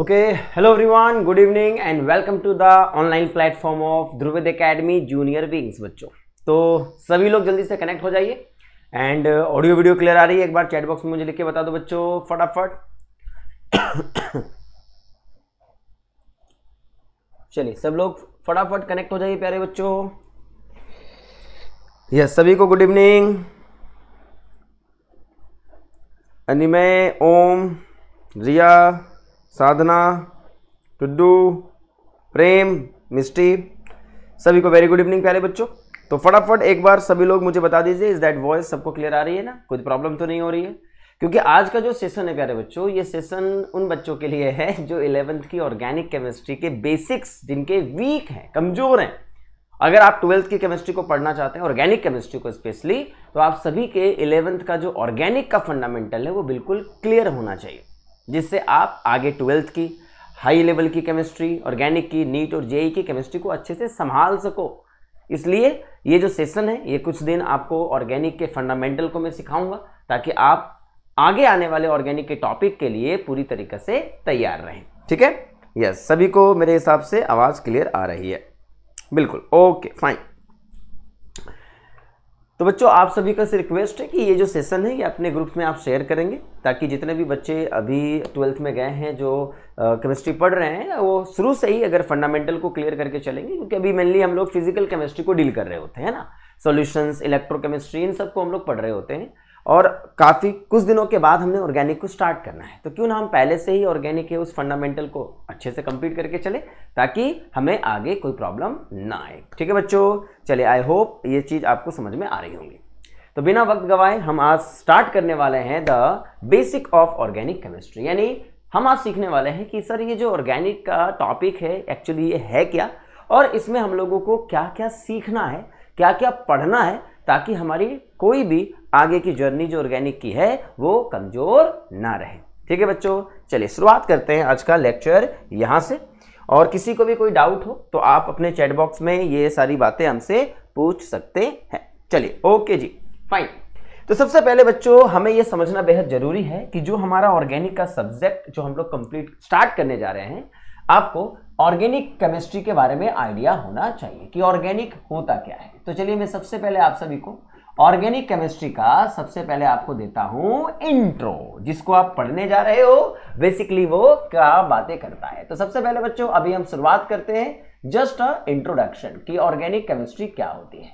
Okay hello everyone good evening and welcome to the online platform of Dhruved academy junior wings बच्चों तो सभी लोग जल्दी से कनेक्ट हो जाइए एंड ऑडियो वीडियो क्लियर आ रही है एक बार चैट बॉक्स में मुझे लिख के बता दो बच्चों फटाफट चलिए सब लोग फटाफट कनेक्ट हो जाइए प्यारे बच्चों यस सभी को गुड इवनिंग अनिमय ओम रिया साधना टुड्डू प्रेम मिस्टी सभी को वेरी गुड इवनिंग प्यारे बच्चों तो फटाफट एक बार सभी लोग मुझे बता दीजिए इज दैट वॉइस सबको क्लियर आ रही है ना कोई प्रॉब्लम तो नहीं हो रही है क्योंकि आज का जो सेशन है प्यारे बच्चों ये सेशन उन बच्चों के लिए है जो इलेवंथ की ऑर्गेनिक केमिस्ट्री के बेसिक्स जिनके वीक हैं कमजोर हैं अगर आप ट्वेल्थ की केमिस्ट्री को पढ़ना चाहते हैं ऑर्गेनिक केमिस्ट्री को स्पेशली तो आप सभी के इलेवंथ का जो ऑर्गेनिक का फंडामेंटल है वो बिल्कुल क्लियर होना चाहिए जिससे आप आगे ट्वेल्थ की हाई लेवल की केमिस्ट्री ऑर्गेनिक की नीट और जेई e की केमिस्ट्री को अच्छे से संभाल सको इसलिए ये जो सेशन है ये कुछ दिन आपको ऑर्गेनिक के फंडामेंटल को मैं सिखाऊंगा ताकि आप आगे आने वाले ऑर्गेनिक के टॉपिक के लिए पूरी तरीके से तैयार रहें ठीक है यस सभी को मेरे हिसाब से आवाज़ क्लियर आ रही है बिल्कुल ओके फाइन तो बच्चों आप सभी का से रिक्वेस्ट है कि ये जो सेशन है ये अपने ग्रुप्स में आप शेयर करेंगे ताकि जितने भी बच्चे अभी ट्वेल्थ में गए हैं जो केमिस्ट्री पढ़ रहे हैं वो शुरू से ही अगर फंडामेंटल को क्लियर करके चलेंगे क्योंकि अभी मेनली हम लोग फिजिकल केमिस्ट्री को डील कर रहे होते हैं ना सोल्यूशंस इलेक्ट्रोकेमिस्ट्री इन सबको हम लोग पढ़ रहे होते हैं और काफ़ी कुछ दिनों के बाद हमने ऑर्गेनिक को स्टार्ट करना है तो क्यों ना हम पहले से ही ऑर्गेनिक के उस फंडामेंटल को अच्छे से कंप्लीट करके चले ताकि हमें आगे कोई प्रॉब्लम ना आए ठीक है बच्चों चले आई होप ये चीज़ आपको समझ में आ रही होंगी तो बिना वक्त गवाए हम आज स्टार्ट करने वाले हैं the basic of organic chemistry यानी हम आज सीखने वाले हैं कि सर ये जो ऑर्गेनिक का टॉपिक है एक्चुअली ये है क्या और इसमें हम लोगों को क्या क्या सीखना है क्या क्या पढ़ना है ताकि हमारी कोई भी आगे की जर्नी जो ऑर्गेनिक की है वो कमज़ोर ना रहे ठीक है बच्चों चलिए शुरुआत करते हैं आज का लेक्चर यहाँ से और किसी को भी कोई डाउट हो तो आप अपने चैट बॉक्स में ये सारी बातें हमसे पूछ सकते हैं चलिए ओके जी फाइन तो सबसे पहले बच्चों हमें यह समझना बेहद ज़रूरी है कि जो हमारा ऑर्गेनिक का सब्जेक्ट जो हम लोग कंप्लीट स्टार्ट करने जा रहे हैं आपको ऑर्गेनिक केमिस्ट्री के बारे में आइडिया होना चाहिए कि ऑर्गेनिक होता क्या है तो चलिए मैं सबसे पहले आप सभी को ऑर्गेनिक केमिस्ट्री का सबसे पहले आपको देता हूं इंट्रो जिसको आप पढ़ने जा रहे हो बेसिकली वो क्या बातें करता है तो सबसे पहले बच्चों अभी हम शुरुआत करते हैं जस्ट अ इंट्रोडक्शन कि ऑर्गेनिक केमिस्ट्री क्या होती है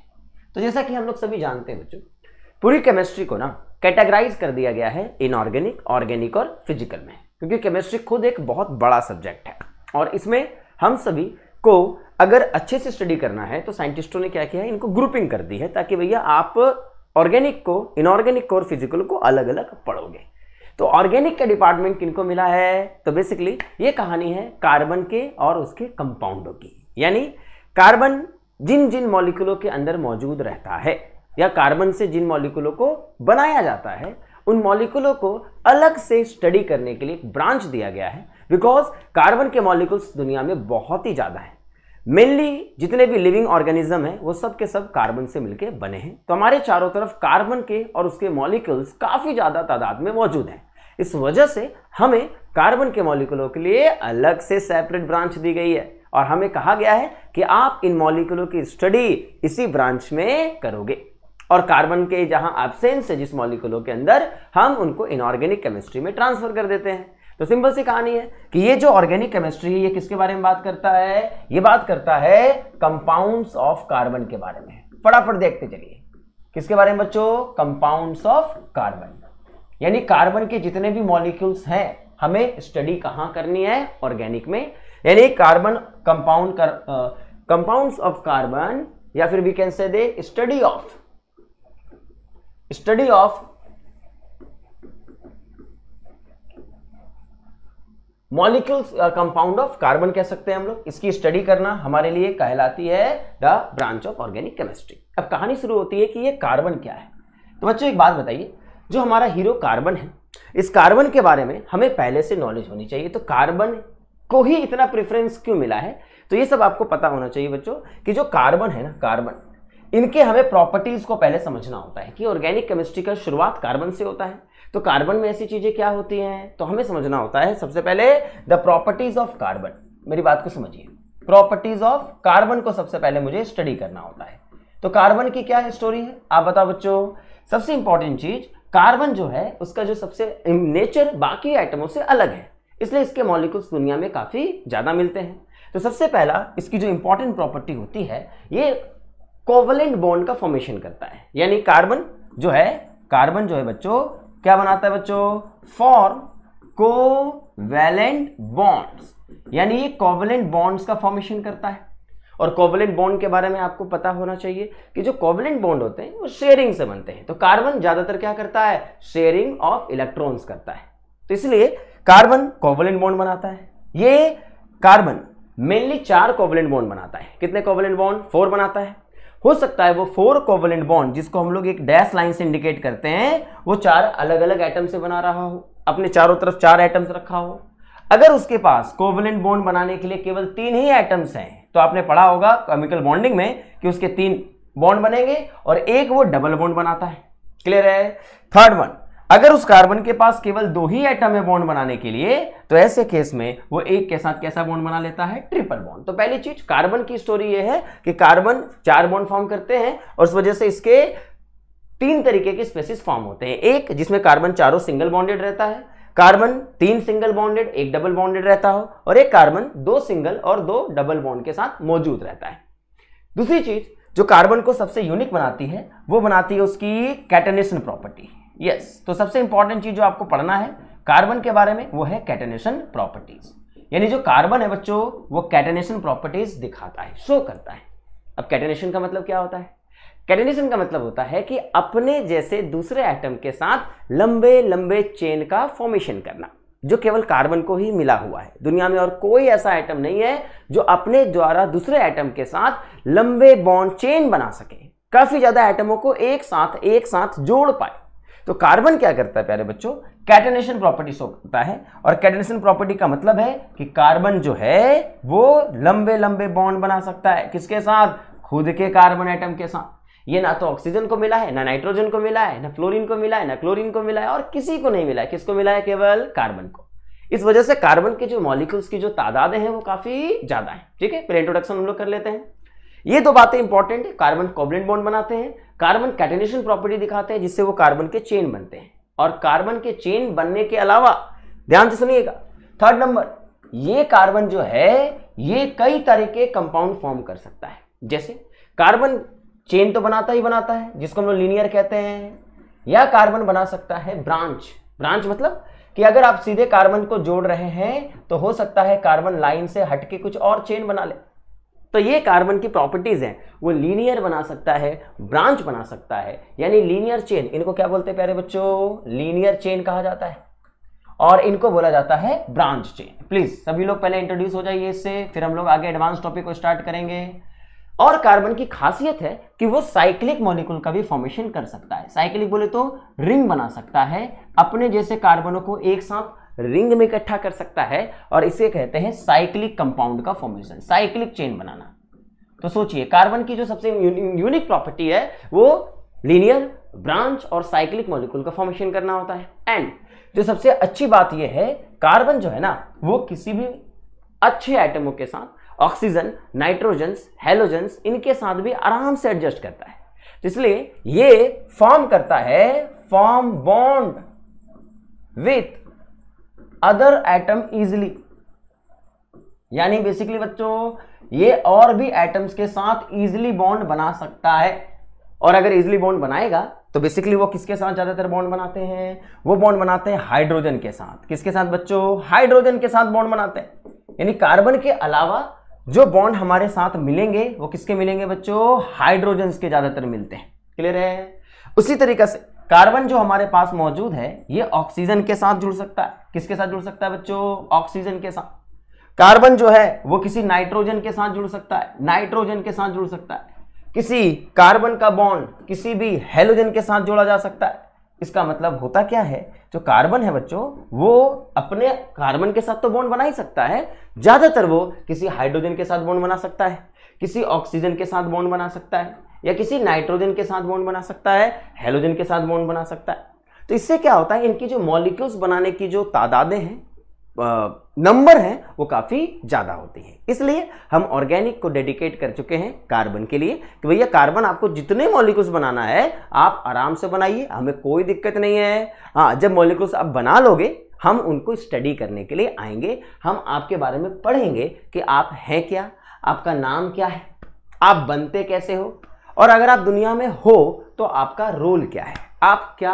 तो जैसा कि हम लोग सभी जानते हैं बच्चों पूरी केमिस्ट्री को ना कैटेगराइज कर दिया गया है इनऑर्गेनिक ऑर्गेनिक और फिजिकल में क्योंकि केमिस्ट्री खुद एक बहुत बड़ा सब्जेक्ट है और इसमें हम सभी को अगर अच्छे से स्टडी करना है तो साइंटिस्टों ने क्या किया है इनको ग्रुपिंग कर दी है ताकि भैया आप ऑर्गेनिक को इनऑर्गेनिक को और फिजिकल को अलग अलग पढ़ोगे तो ऑर्गेनिक का डिपार्टमेंट किनको मिला है तो बेसिकली ये कहानी है कार्बन के और उसके कंपाउंडों की यानी कार्बन जिन जिन मॉलिकुलों के अंदर मौजूद रहता है या कार्बन से जिन मॉलिकुलों को बनाया जाता है उन मॉलिकुलों को अलग से स्टडी करने के लिए एक ब्रांच दिया गया है बिकॉज कार्बन के मॉलिकुल्स दुनिया में बहुत ही ज़्यादा हैं मेनली जितने भी लिविंग ऑर्गेनिज्म हैं वो सब के सब कार्बन से मिलके बने हैं तो हमारे चारों तरफ कार्बन के और उसके मॉलिकल्स काफ़ी ज़्यादा तादाद में मौजूद हैं इस वजह से हमें कार्बन के मॉलिकुलों के लिए अलग से सेपरेट ब्रांच दी गई है और हमें कहा गया है कि आप इन मॉलिकुलों की स्टडी इसी ब्रांच में करोगे और कार्बन के जहां एबसेंस है जिस मॉलिकुलों के अंदर हम उनको इनऑर्गेनिक केमिस्ट्री में ट्रांसफर कर देते हैं तो सिंपल सी कहानी है कि ये जो ऑर्गेनिक केमिस्ट्री है ये किसके बारे में बात करता है ये बात करता है कंपाउंड्स ऑफ कार्बन के बारे में फटाफट देखते चलिए किसके बारे में बच्चों कंपाउंड्स ऑफ कार्बन यानी कार्बन के जितने भी मॉलिक्यूल्स हैं हमें स्टडी कहां करनी है ऑर्गेनिक में यानी कार्बन कंपाउंड कर कंपाउंड्स ऑफ कार्बन या फिर we can say the study of study of molecules compound of carbon कह सकते हैं हम लोग इसकी स्टडी करना हमारे लिए कहलाती है the branch of organic chemistry अब कहानी शुरू होती है कि ये कार्बन क्या है तो बच्चों एक बात बताइए जो हमारा हीरो कार्बन है इस कार्बन के बारे में हमें पहले से नॉलेज होनी चाहिए तो कार्बन को ही इतना प्रेफरेंस क्यों मिला है तो ये सब आपको पता होना चाहिए बच्चों कि जो कार्बन है ना कार्बन इनके हमें प्रॉपर्टीज को पहले समझना होता है कि ऑर्गेनिक केमिस्ट्री का शुरुआत कार्बन से होता है तो कार्बन में ऐसी चीज़ें क्या होती हैं तो हमें समझना होता है सबसे पहले द प्रॉपर्टीज़ ऑफ कार्बन मेरी बात को समझिए प्रॉपर्टीज़ ऑफ कार्बन को सबसे पहले मुझे स्टडी करना होता है तो कार्बन की क्या स्टोरी है आप बताओ बच्चों सबसे इंपॉर्टेंट चीज़ कार्बन जो है उसका जो सबसे नेचर बाकी आइटमों से अलग है इसलिए इसके मॉलिक्यूल्स दुनिया में काफ़ी ज़्यादा मिलते हैं तो सबसे पहला इसकी जो इंपॉर्टेंट प्रॉपर्टी होती है ये कोवलेंट बॉन्ड का फॉर्मेशन करता है यानी कार्बन जो है कार्बन जो है बच्चों क्या बनाता है बच्चों फॉर कोवेलेंट बॉन्ड्स यानी ये कोवेलेंट बॉन्ड्स का फॉर्मेशन करता है और कोवलेंट बॉन्ड के बारे में आपको पता होना चाहिए कि जो कोवलेंट बॉन्ड होते हैं वो शेयरिंग से बनते हैं तो कार्बन ज्यादातर क्या करता है शेयरिंग ऑफ इलेक्ट्रॉन्स करता है तो इसलिए कार्बन कोवलेंट बॉन्ड बनाता है ये कार्बन मेनली चार कोवलेंट बॉन्ड बनाता है कितने कोवलेंट बॉन्ड फोर बनाता है हो सकता है वो फोर कोवलेंट बॉन्ड जिसको हम लोग एक डैश लाइन से इंडिकेट करते हैं वो चार अलग अलग एटम से बना रहा हो अपने चारों तरफ चार एटम्स रखा हो अगर उसके पास कोवलेंट बॉन्ड बनाने के लिए केवल तीन ही एटम्स हैं तो आपने पढ़ा होगा केमिकल बॉन्डिंग में कि उसके तीन बॉन्ड बनेंगे और एक वो डबल बॉन्ड बनाता है क्लियर है थर्ड वन अगर उस कार्बन के पास केवल दो ही एटम है बॉन्ड बनाने के लिए तो ऐसे केस में वो एक के साथ कैसा बॉन्ड बना लेता है ट्रिपल बॉन्ड तो पहली चीज कार्बन की स्टोरी ये है कि कार्बन चार बॉन्ड फॉर्म करते हैं और उस वजह से इसके तीन तरीके के स्पेसिस फॉर्म होते हैं एक जिसमें कार्बन चारों सिंगल बॉन्डेड रहता है कार्बन तीन सिंगल बॉन्डेड एक डबल बॉन्डेड रहता हो और एक कार्बन दो सिंगल और दो डबल बॉन्ड के साथ मौजूद रहता है दूसरी चीज जो कार्बन को सबसे यूनिक बनाती है वो बनाती है उसकी कैटनेशन प्रॉपर्टी यस तो सबसे इंपॉर्टेंट चीज जो आपको पढ़ना है कार्बन के बारे में वो है कैटेनेशन प्रॉपर्टीज यानी जो कार्बन है बच्चों वो कैटेनेशन प्रॉपर्टीज दिखाता है शो करता है अब कैटेनेशन का मतलब क्या होता है कैटेनेशन का मतलब होता है कि अपने जैसे दूसरे एटम के साथ लंबे लंबे चेन का फॉर्मेशन करना जो केवल कार्बन को ही मिला हुआ है दुनिया में और कोई ऐसा एटम नहीं है जो अपने द्वारा दूसरे एटम के साथ लंबे बॉन्ड चेन बना सके काफी ज्यादा एटमों को एक साथ एक साथ जोड़ पाए तो कार्बन क्या करता है प्यारे बच्चों कैटेनेशन प्रॉपर्टी होता है और कैटेनेशन प्रॉपर्टी का मतलब है कि कार्बन जो है वो लंबे लंबे बॉन्ड बना सकता है किसके साथ खुद के कार्बन एटम के साथ ये ना तो ऑक्सीजन को मिला है ना नाइट्रोजन को मिला है ना फ्लोरीन को मिला है ना क्लोरीन को मिला है और किसी को नहीं मिला है किसको मिला है केवल कार्बन को इस वजह से कार्बन के जो मॉलिक्यूल्स की जो तादादें हैं वो काफी ज्यादा है ठीक है फिर इंट्रोडक्शन हम लोग कर लेते हैं ये दो बातें इंपॉर्टेंट है कार्बन कोवलेंट बॉन्ड बनाते हैं कार्बन कैटेनेशन प्रॉपर्टी दिखाते हैं जिससे वो कार्बन के चेन बनते हैं और कार्बन के चेन बनने के अलावा ध्यान से सुनिएगा थर्ड नंबर ये कार्बन जो है ये कई तरह के कंपाउंड फॉर्म कर सकता है जैसे कार्बन चेन तो बनाता ही बनाता है जिसको हम लोग लीनियर कहते हैं या कार्बन बना सकता है ब्रांच ब्रांच मतलब कि अगर आप सीधे कार्बन को जोड़ रहे हैं तो हो सकता है कार्बन लाइन से हटके कुछ और चेन बना ले तो ये कार्बन की प्रॉपर्टीज़ हैं वो लीनियर बना सकता है ब्रांच बना सकता है यानी लीनियर चेन इनको क्या बोलते हैं प्यारे बच्चों लीनियर चेन कहा जाता है और इनको बोला जाता है ब्रांच चेन प्लीज़ सभी लोग पहले इंट्रोड्यूस हो जाइए इससे फिर हम लोग आगे एडवांस टॉपिक को स्टार्ट करेंगे और कार्बन की खासियत है कि वो साइक्लिक मॉलिक्यूल का भी फॉर्मेशन कर सकता है साइक्लिक बोले तो रिंग बना सकता है अपने जैसे कार्बनों को एक साथ रिंग में इकट्ठा कर सकता है और इसे कहते हैं साइक्लिक कंपाउंड का फॉर्मेशन साइक्लिक चेन बनाना तो सोचिए कार्बन की जो सबसे यूनिक प्रॉपर्टी है वो लीनियर ब्रांच और साइक्लिक मॉलिक्यूल का फॉर्मेशन करना होता है एंड जो सबसे अच्छी बात यह है कार्बन जो है ना वो किसी भी अच्छे आइटमों के साथ ऑक्सीजन नाइट्रोजन्स हेलोजन्स इनके साथ भी आराम से एडजस्ट करता है इसलिए ये फॉर्म करता है form bond with other atom easily यानी बेसिकली बच्चों ये और भी एटम्स के साथ इजिली बॉन्ड बना सकता है और अगर इजिली बॉन्ड बनाएगा तो बेसिकली वो किसके साथ ज़्यादातर बॉन्ड बनाते हैं वो बॉन्ड बनाते हैं हाइड्रोजन के साथ किसके साथ बच्चों हाइड्रोजन के साथ बॉन्ड बनाते हैं यानी कार्बन के अलावा जो बॉन्ड हमारे साथ मिलेंगे वो किसके मिलेंगे बच्चों हाइड्रोजन के ज़्यादातर मिलते हैं क्लियर है उसी तरीके से कार्बन जो हमारे पास मौजूद है ये ऑक्सीजन के साथ जुड़ सकता है किसके साथ जुड़ सकता है बच्चों ऑक्सीजन के साथ कार्बन जो है वो किसी नाइट्रोजन के साथ जुड़ सकता है नाइट्रोजन के साथ जुड़ सकता है किसी कार्बन का बॉन्ड किसी भी हेलोजन के साथ जोड़ा जा सकता है इसका मतलब होता क्या है जो कार्बन है बच्चों वो अपने कार्बन के साथ तो बॉन्ड बना ही सकता है ज़्यादातर वो किसी हाइड्रोजन के साथ बॉन्ड बना सकता है किसी ऑक्सीजन के साथ बॉन्ड बना सकता है या किसी नाइट्रोजन के साथ बॉन्ड बना सकता है हेलोजन के साथ बॉन्ड बना सकता है तो इससे क्या होता है इनकी जो मॉलिक्यूल्स बनाने की जो तादादें हैं नंबर हैं वो काफ़ी ज़्यादा होती हैं इसलिए हम ऑर्गेनिक को डेडिकेट कर चुके हैं कार्बन के लिए कि भैया कार्बन आपको जितने मॉलिक्यूल्स बनाना है आप आराम से बनाइए हमें कोई दिक्कत नहीं है हाँ जब मॉलिक्यूल्स आप बना लोगे हम उनको स्टडी करने के लिए आएंगे हम आपके बारे में पढ़ेंगे कि आप हैं क्या आपका नाम क्या है आप बनते कैसे हो और अगर आप दुनिया में हो तो आपका रोल क्या है आप क्या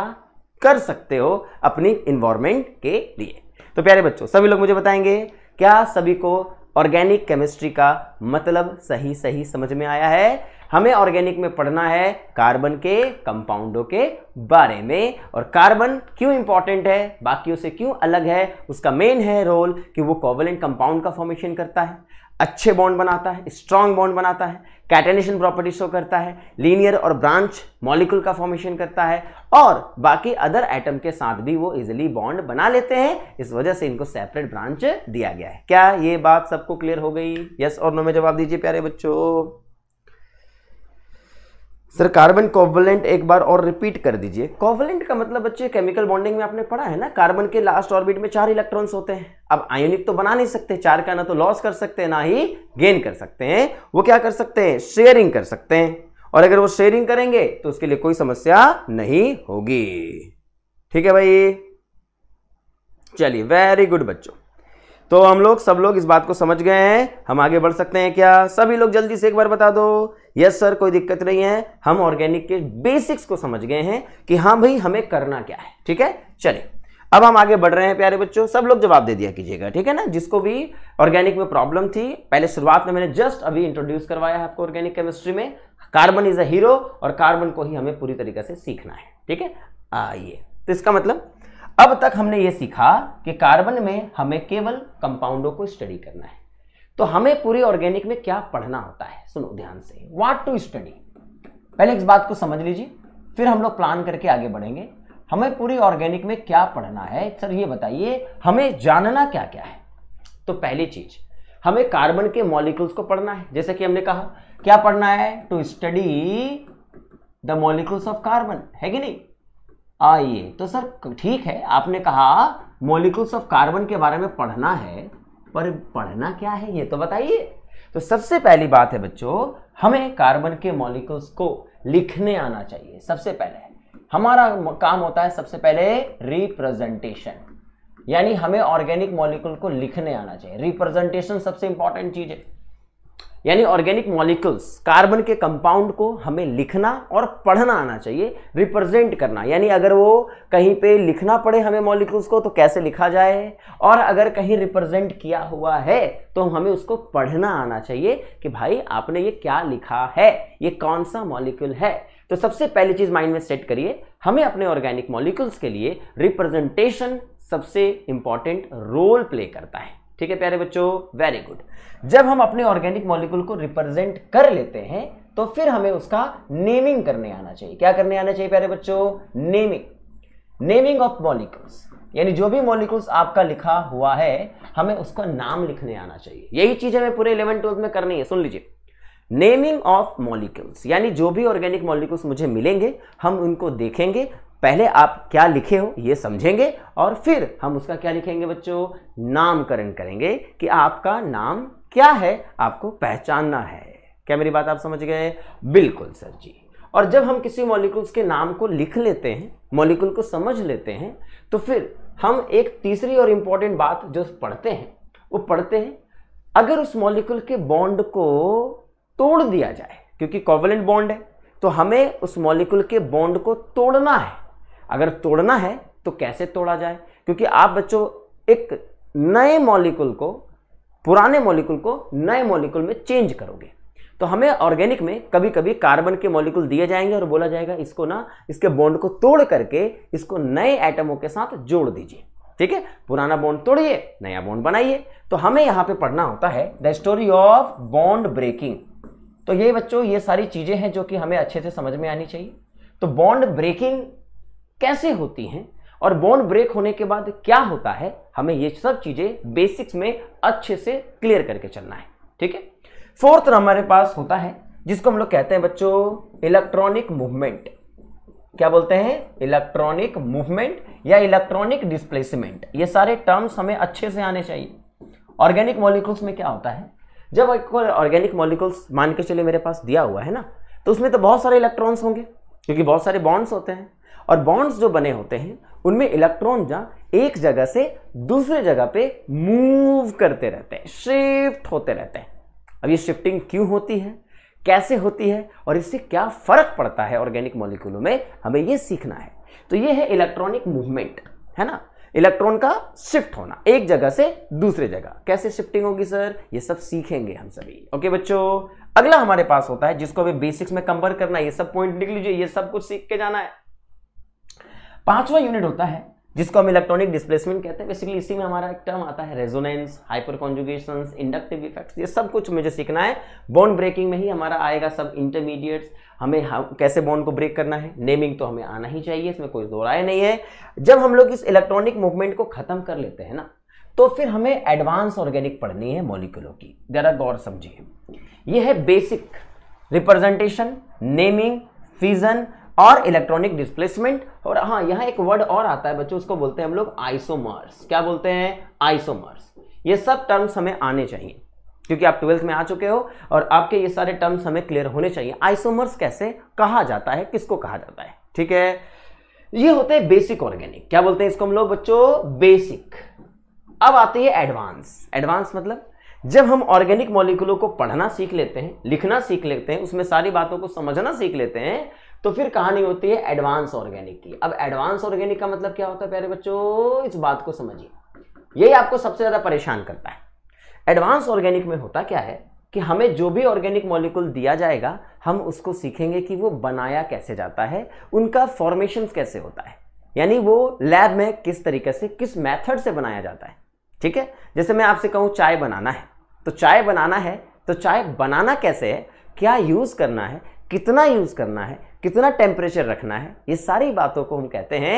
कर सकते हो अपनी इन्वायरमेंट के लिए तो प्यारे बच्चों सभी लोग मुझे बताएंगे क्या सभी को ऑर्गेनिक केमिस्ट्री का मतलब सही सही समझ में आया है हमें ऑर्गेनिक में पढ़ना है कार्बन के कंपाउंडों के बारे में और कार्बन क्यों इंपॉर्टेंट है बाकियों से क्यों अलग है उसका मेन है रोल कि वो कोवलेंट कंपाउंड का फॉर्मेशन करता है अच्छे बॉन्ड बनाता है स्ट्रांग बॉन्ड बनाता है कैटेनेशन प्रॉपर्टी शो करता है लीनियर और ब्रांच मॉलिक्यूल का फॉर्मेशन करता है और बाकी अदर एटम के साथ भी वो इजिली बॉन्ड बना लेते हैं इस वजह से इनको सेपरेट ब्रांच दिया गया है क्या ये बात सबको क्लियर हो गई यस और नो में जवाब दीजिए प्यारे बच्चों सर कार्बन कोवलेंट एक बार और रिपीट कर दीजिए कोवलेंट का मतलब बच्चे केमिकल बॉन्डिंग में आपने पढ़ा है ना कार्बन के लास्ट ऑर्बिट में चार इलेक्ट्रॉन्स होते हैं अब आयोनिक तो बना नहीं सकते चार का ना तो लॉस कर सकते हैं ना ही गेन कर सकते हैं वो क्या कर सकते हैं शेयरिंग कर सकते हैं और अगर वो शेयरिंग करेंगे तो उसके लिए कोई समस्या नहीं होगी ठीक है भाई चलिए वेरी गुड बच्चों तो हम लोग सब लोग इस बात को समझ गए हैं हम आगे बढ़ सकते हैं क्या सभी लोग जल्दी से एक बार बता दो यस सर कोई दिक्कत नहीं है हम ऑर्गेनिक के बेसिक्स को समझ गए हैं कि हाँ भाई हमें करना क्या है ठीक है चलिए अब हम आगे बढ़ रहे हैं प्यारे बच्चों सब लोग जवाब दे दिया कीजिएगा ठीक है ना जिसको भी ऑर्गेनिक में प्रॉब्लम थी पहले शुरुआत में मैंने जस्ट अभी इंट्रोड्यूस करवाया है आपको ऑर्गेनिक केमिस्ट्री में कार्बन इज अ हीरो और कार्बन को ही हमें पूरी तरीके से सीखना है ठीक है आइए तो इसका मतलब अब तक हमने ये सीखा कि कार्बन में हमें केवल कंपाउंडों को स्टडी करना है तो हमें पूरे ऑर्गेनिक में क्या पढ़ना होता है सुनो ध्यान से वाट टू स्टडी पहले इस बात को समझ लीजिए फिर हम लोग प्लान करके आगे बढ़ेंगे हमें पूरी ऑर्गेनिक में क्या पढ़ना है सर ये बताइए हमें जानना क्या क्या है तो पहली चीज हमें कार्बन के मॉलिक्यूल्स को पढ़ना है जैसे कि हमने कहा क्या पढ़ना है to study the molecules of carbon है कि नहीं आइए तो सर ठीक है आपने कहा मोलिकुल्स ऑफ कार्बन के बारे में पढ़ना है पर पढ़ना क्या है ये तो बताइए तो सबसे पहली बात है बच्चों हमें कार्बन के मॉलिक्यूल्स को लिखने आना चाहिए सबसे पहले हमारा काम होता है सबसे पहले रिप्रेजेंटेशन यानी हमें ऑर्गेनिक मॉलिक्यूल को लिखने आना चाहिए रिप्रेजेंटेशन सबसे इंपॉर्टेंट चीज है यानी ऑर्गेनिक मॉलिक्यूल्स कार्बन के कंपाउंड को हमें लिखना और पढ़ना आना चाहिए रिप्रेजेंट करना यानी अगर वो कहीं पे लिखना पड़े हमें मॉलिक्यूल्स को तो कैसे लिखा जाए और अगर कहीं रिप्रेजेंट किया हुआ है तो हमें उसको पढ़ना आना चाहिए कि भाई आपने ये क्या लिखा है ये कौन सा मॉलिक्यूल है तो सबसे पहली चीज़ माइंड में सेट करिए हमें अपने ऑर्गेनिक मॉलिक्यूल्स के लिए रिप्रेजेंटेशन सबसे इंपॉर्टेंट रोल प्ले करता है ठीक है प्यारे बच्चों वेरी गुड जब हम अपने ऑर्गेनिक मॉलिक्यूल को रिप्रेजेंट कर लेते हैं तो फिर हमें उसका नेमिंग करने आना चाहिए क्या करने आना चाहिए प्यारे बच्चों नेमिंग नेमिंग ऑफ मॉलिक्यूल्स यानी जो भी मॉलिक्यूल्स आपका लिखा हुआ है हमें उसका नाम लिखने आना चाहिए यही चीज हमें पूरे इलेवन ट्वेल्थ में करनी है सुन लीजिए नेमिंग ऑफ मॉलिक्यूल्स यानी जो भी ऑर्गेनिक मॉलिक्यूल्स मुझे मिलेंगे हम उनको देखेंगे पहले आप क्या लिखे हो ये समझेंगे और फिर हम उसका क्या लिखेंगे बच्चों नामकरण करेंगे कि आपका नाम क्या है आपको पहचानना है क्या मेरी बात आप समझ गए बिल्कुल सर जी और जब हम किसी मॉलिक्यूल्स के नाम को लिख लेते हैं मॉलिक्यूल को समझ लेते हैं तो फिर हम एक तीसरी और इम्पॉर्टेंट बात जो पढ़ते हैं वो पढ़ते हैं अगर उस मॉलिक्यूल के बॉन्ड को तोड़ दिया जाए क्योंकि कोवलेंट बॉन्ड है तो हमें उस मॉलिक्यूल के बॉन्ड को तोड़ना है अगर तोड़ना है तो कैसे तोड़ा जाए क्योंकि आप बच्चों एक नए मॉलिक्यूल को पुराने मॉलिक्यूल को नए मॉलिक्यूल में चेंज करोगे तो हमें ऑर्गेनिक में कभी कभी कार्बन के मॉलिक्यूल दिए जाएंगे और बोला जाएगा इसको ना इसके बॉन्ड को तोड़ करके इसको नए एटमों के साथ जोड़ दीजिए ठीक है पुराना बॉन्ड तोड़िए नया बॉन्ड बनाइए तो हमें यहाँ पे पढ़ना होता है the story of bond breaking तो ये बच्चों ये सारी चीज़ें हैं जो कि हमें अच्छे से समझ में आनी चाहिए तो बॉन्ड ब्रेकिंग कैसे होती हैं और बोन ब्रेक होने के बाद क्या होता है हमें ये सब चीज़ें बेसिक्स में अच्छे से क्लियर करके चलना है ठीक है फोर्थ हमारे पास होता है जिसको हम लोग कहते हैं बच्चों इलेक्ट्रॉनिक मूवमेंट क्या बोलते हैं इलेक्ट्रॉनिक मूवमेंट या इलेक्ट्रॉनिक डिस्प्लेसमेंट ये सारे टर्म्स हमें अच्छे से आने चाहिए ऑर्गेनिक मॉलिक्यूल्स में क्या होता है जब ऑर्गेनिक मॉलिक्यूल्स मान के चलिए मेरे पास दिया हुआ है ना तो उसमें तो बहुत सारे इलेक्ट्रॉन्स होंगे क्योंकि बहुत सारे बॉन्ड्स होते हैं और बॉन्ड्स जो बने होते हैं उनमें इलेक्ट्रॉन जा एक जगह से दूसरे जगह पे मूव करते रहते हैं शिफ्ट होते रहते हैं अब ये शिफ्टिंग क्यों होती है कैसे होती है और इससे क्या फ़र्क पड़ता है ऑर्गेनिक मॉलिक्यूलों में हमें ये सीखना है तो ये है इलेक्ट्रॉनिक मूवमेंट है ना इलेक्ट्रॉन का शिफ्ट होना एक जगह से दूसरे जगह कैसे शिफ्टिंग होगी सर ये सब सीखेंगे हम सभी ओके बच्चों अगला हमारे पास होता है जिसको हमें बेसिक्स में कंपेयर करना है ये सब पॉइंट लिख लीजिए ये सब कुछ सीख के जाना है पांचवा यूनिट होता है जिसको हम इलेक्ट्रॉनिक डिस्प्लेसमेंट कहते हैं बेसिकली इसी में हमारा एक टर्म आता है resonance hyperconjugation inductive effects ये सब कुछ मुझे सीखना है बॉन्ड ब्रेकिंग में ही हमारा आएगा सब इंटरमीडिएट्स हमें हाँ, कैसे बॉन्ड को ब्रेक करना है नेमिंग तो हमें आना ही चाहिए इसमें कोई दो राय नहीं है जब हम लोग इस इलेक्ट्रॉनिक मूवमेंट को खत्म कर लेते हैं ना तो फिर हमें एडवांस ऑर्गेनिक पढ़नी है मोलिकुलों की जरा गौर समझिए यह है बेसिक रिप्रेजेंटेशन नेमिंग फिजन और इलेक्ट्रॉनिक डिस्प्लेसमेंट और हाँ यहाँ एक वर्ड और आता है बच्चों उसको बोलते हैं हम लोग आइसोमर्स क्या बोलते हैं आइसोमर्स ये सब टर्म्स हमें आने चाहिए क्योंकि आप ट्वेल्थ में आ चुके हो और आपके ये सारे टर्म्स हमें क्लियर होने चाहिए आइसोमर्स कैसे कहा जाता है किसको कहा जाता है ठीक है ये होते हैं बेसिक ऑर्गेनिक क्या बोलते हैं इसको हम लोग बच्चों बेसिक अब आती है एडवांस एडवांस मतलब जब हम ऑर्गेनिक मॉलिक्यूलों को पढ़ना सीख लेते हैं लिखना सीख लेते हैं उसमें सारी बातों को समझना सीख लेते हैं तो फिर कहानी होती है एडवांस ऑर्गेनिक की अब एडवांस ऑर्गेनिक का मतलब क्या होता है प्यारे बच्चों इस बात को समझिए यही आपको सबसे ज़्यादा परेशान करता है एडवांस ऑर्गेनिक में होता क्या है कि हमें जो भी ऑर्गेनिक मॉलिक्यूल दिया जाएगा हम उसको सीखेंगे कि वो बनाया कैसे जाता है उनका फॉर्मेशन कैसे होता है यानी वो लैब में किस तरीके से किस मेथड से बनाया जाता है ठीक है जैसे मैं आपसे कहूँ चाय बनाना है तो चाय बनाना है तो चाय बनाना कैसे है क्या यूज़ करना है कितना यूज़ करना है कितना टेम्परेचर रखना है ये सारी बातों को हम कहते हैं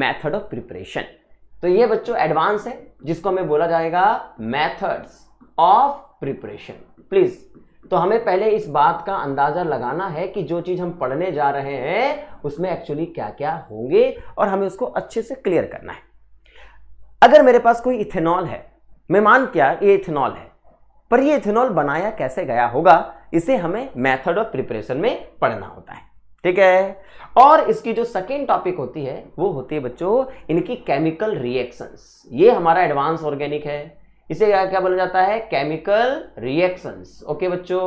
मैथड ऑफ प्रिपरेशन तो ये बच्चों एडवांस है जिसको हमें बोला जाएगा मैथड्स ऑफ प्रिपरेशन प्लीज तो हमें पहले इस बात का अंदाजा लगाना है कि जो चीज हम पढ़ने जा रहे हैं उसमें एक्चुअली क्या क्या होंगे और हमें उसको अच्छे से क्लियर करना है अगर मेरे पास कोई इथेनॉल है मैं मान क्या ये इथेनॉल है पर ये इथेनॉल बनाया कैसे गया होगा इसे हमें मेथड ऑफ प्रिपरेशन में पढ़ना होता है ठीक है और इसकी जो सेकेंड टॉपिक होती है वो होती है बच्चों इनकी केमिकल रिएक्शंस ये हमारा एडवांस ऑर्गेनिक है इसे क्या क्या बोला जाता है केमिकल रिएक्शंस ओके बच्चों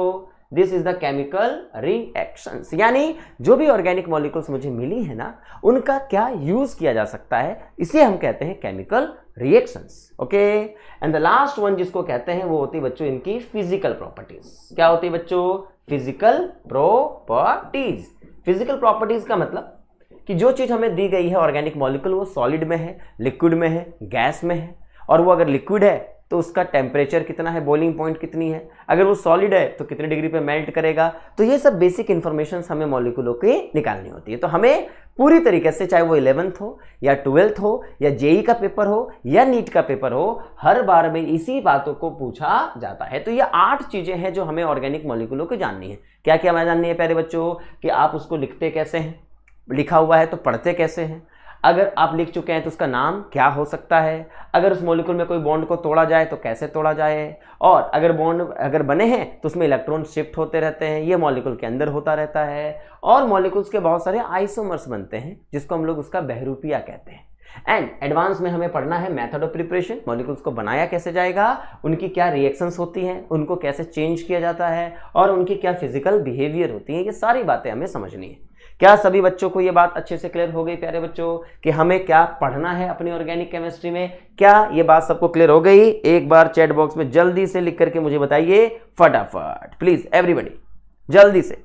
this is the chemical reactions यानी जो भी ऑर्गेनिक मॉलिक्यूल्स मुझे मिली है ना उनका क्या यूज किया जा सकता है इसे हम कहते हैं chemical reactions okay and the last one जिसको कहते हैं वो होती है बच्चों इनकी फिजिकल प्रॉपर्टीज क्या होती है बच्चों फिजिकल प्रॉपर्टीज फिजिकल प्रॉपर्टीज का मतलब कि जो चीज़ हमें दी गई है ऑर्गेनिक मॉलिक्यूल वो सॉलिड में है लिक्विड में है गैस में है और वो अगर लिक्विड है तो उसका टेम्परेचर कितना है बॉइलिंग पॉइंट कितनी है अगर वो सॉलिड है तो कितने डिग्री पे मेल्ट करेगा तो ये सब बेसिक इन्फॉर्मेशन हमें मॉलिकुलों की निकालनी होती है तो हमें पूरी तरीके से चाहे वो इलेवंथ हो या ट्वेल्थ हो या जेई e का पेपर हो या नीट का पेपर हो हर बार में इसी बातों को पूछा जाता है तो ये आठ चीज़ें हैं जो हमें ऑर्गेनिक मॉलिकुलों की जाननी है क्या क्या हमें जाननी है प्यारे बच्चों कि आप उसको लिखते कैसे हैं लिखा हुआ है तो पढ़ते कैसे हैं अगर आप लिख चुके हैं तो उसका नाम क्या हो सकता है अगर उस मॉलिक्यूल में कोई बॉन्ड को तोड़ा जाए तो कैसे तोड़ा जाए और अगर बॉन्ड अगर बने हैं तो उसमें इलेक्ट्रॉन शिफ्ट होते रहते हैं ये मॉलिक्यूल के अंदर होता रहता है और मॉलिक्यूल्स के बहुत सारे आइसोमर्स बनते हैं जिसको हम लोग उसका बहरूपिया कहते हैं एंड एडवांस में हमें पढ़ना है मेथड ऑफ प्रिपरेशन मॉलिक्यूल्स को बनाया कैसे जाएगा उनकी क्या रिएक्शंस होती हैं उनको कैसे चेंज किया जाता है और उनकी क्या फिजिकल बिहेवियर होती है ये सारी बातें हमें समझनी है क्या सभी बच्चों को ये बात अच्छे से क्लियर हो गई प्यारे बच्चों कि हमें क्या पढ़ना है अपनी ऑर्गेनिक केमिस्ट्री में क्या ये बात सबको क्लियर हो गई एक बार चैट बॉक्स में जल्दी से लिख करके मुझे बताइए फटाफट प्लीज एवरीबडी जल्दी से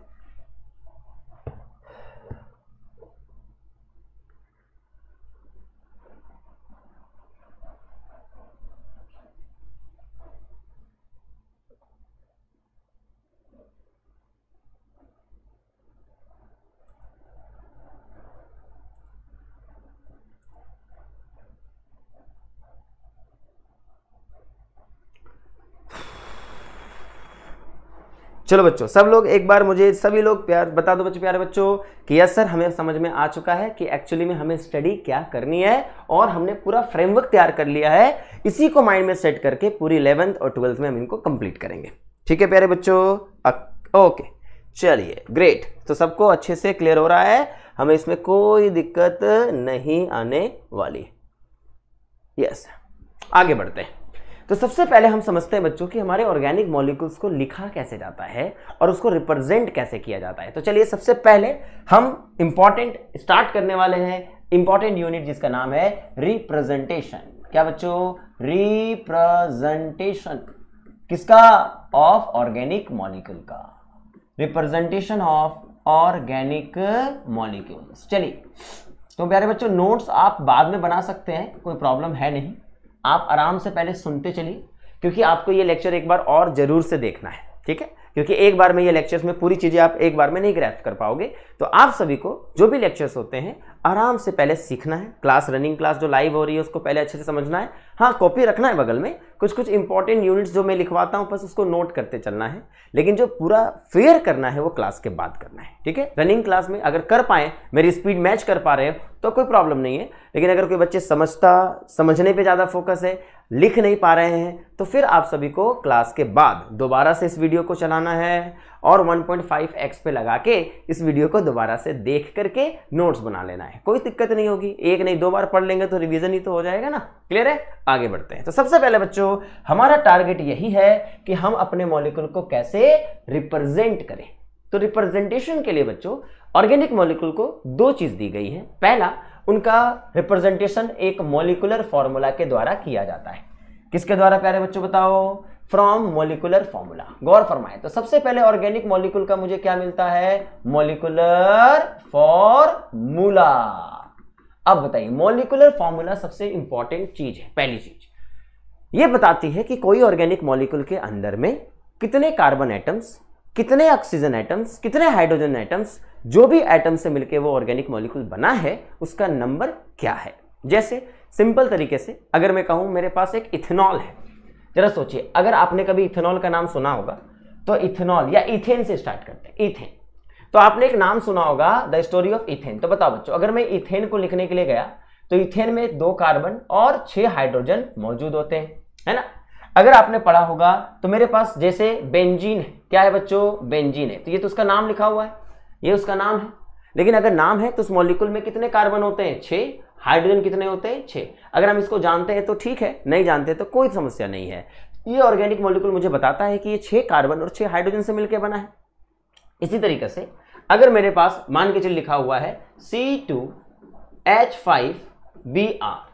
चलो बच्चों सब लोग एक बार मुझे सभी लोग प्यार बता दो बच्चों प्यारे बच्चों कि यस सर हमें समझ में आ चुका है कि एक्चुअली में हमें स्टडी क्या करनी है और हमने पूरा फ्रेमवर्क तैयार कर लिया है इसी को माइंड में सेट करके पूरी इलेवंथ और ट्वेल्थ में हम इनको कंप्लीट करेंगे ठीक है प्यारे बच्चों ओके चलिए ग्रेट तो सबको अच्छे से क्लियर हो रहा है हमें इसमें कोई दिक्कत नहीं आने वाली यस आगे बढ़ते हैं तो सबसे पहले हम समझते हैं बच्चों कि हमारे ऑर्गेनिक मॉलिक्यूल्स को लिखा कैसे जाता है और उसको रिप्रेजेंट कैसे किया जाता है तो चलिए सबसे पहले हम इंपॉर्टेंट स्टार्ट करने वाले हैं इंपॉर्टेंट यूनिट जिसका नाम है रिप्रेजेंटेशन क्या बच्चों रिप्रेजेंटेशन किसका ऑफ ऑर्गेनिक मॉलिक्यूल का रिप्रेजेंटेशन ऑफ ऑर्गेनिक मॉलिक्यूल्स चलिए तो प्यारे बच्चों नोट्स आप बाद में बना सकते हैं कोई प्रॉब्लम है नहीं आप आराम से पहले सुनते चलिए क्योंकि आपको ये लेक्चर एक बार और ज़रूर से देखना है ठीक है क्योंकि एक बार में ये लेक्चर्स में पूरी चीज़ें आप एक बार में नहीं ग्रैप कर पाओगे तो आप सभी को जो भी लेक्चर्स होते हैं आराम से पहले सीखना है क्लास रनिंग क्लास जो लाइव हो रही है उसको पहले अच्छे से समझना है हाँ कॉपी रखना है बगल में कुछ कुछ इंपॉर्टेंट यूनिट्स जो मैं लिखवाता हूँ बस उसको नोट करते चलना है लेकिन जो पूरा फेयर करना है वो क्लास के बाद करना है ठीक है रनिंग क्लास में अगर कर पाएँ मेरी स्पीड मैच कर पा रहे हो तो कोई प्रॉब्लम नहीं है लेकिन अगर कोई बच्चे समझता समझने पर ज़्यादा फोकस है लिख नहीं पा रहे हैं तो फिर आप सभी को क्लास के बाद दोबारा से इस वीडियो को चलाना है और 1.5x पे लगा के इस वीडियो को दोबारा से देख करके नोट्स बना लेना है कोई दिक्कत नहीं होगी एक नहीं दो बार पढ़ लेंगे तो रिवीजन ही तो हो जाएगा ना क्लियर है आगे बढ़ते हैं तो सबसे पहले बच्चों हमारा टारगेट यही है कि हम अपने मॉलिकुल को कैसे रिप्रेजेंट करें तो रिप्रेजेंटेशन के लिए बच्चों ऑर्गेनिक मॉलिकुल को दो चीज़ दी गई है पहला उनका रिप्रेजेंटेशन एक मोलिकुलर फॉर्मूला के द्वारा किया जाता है किसके द्वारा प्यारे बच्चों बताओ फ्रॉम मोलिकुलर फॉर्मूला गौर फरमाए तो सबसे पहले ऑर्गेनिक मोलिकुल का मुझे क्या मिलता है मोलिकुलर फॉर्मूला अब बताइए मोलिकुलर फॉर्मूला सबसे इंपॉर्टेंट चीज है पहली चीज ये बताती है कि कोई ऑर्गेनिक मॉलिक्यूल के अंदर में कितने कार्बन एटम्स कितने ऑक्सीजन एटम्स कितने हाइड्रोजन एटम्स जो भी एटम से मिलकर वो ऑर्गेनिक मॉलिक्यूल बना है उसका नंबर क्या है जैसे सिंपल तरीके से अगर मैं कहूँ मेरे पास एक इथेनॉल है जरा सोचिए अगर आपने कभी इथेनॉल का नाम सुना होगा तो इथेनॉल या इथेन से स्टार्ट करते हैं इथेन तो आपने एक नाम सुना होगा द स्टोरी ऑफ इथेन तो बताओ बच्चों अगर मैं इथेन को लिखने के लिए गया तो इथेन में दो कार्बन और छह हाइड्रोजन मौजूद होते हैं है ना अगर आपने पढ़ा होगा तो मेरे पास जैसे बेंजीन है क्या है बच्चों बेंजीन है तो ये तो उसका नाम लिखा हुआ है ये उसका नाम है लेकिन अगर नाम है तो उस मॉलिक्यूल में कितने कार्बन होते हैं छः हाइड्रोजन कितने होते हैं छः अगर हम इसको जानते हैं तो ठीक है नहीं जानते तो कोई समस्या नहीं है ये ऑर्गेनिक मॉलिक्यूल मुझे बताता है कि ये छः कार्बन और छः हाइड्रोजन से मिलकर बना है इसी तरीके से अगर मेरे पास मान के चल लिखा हुआ है C two H five B R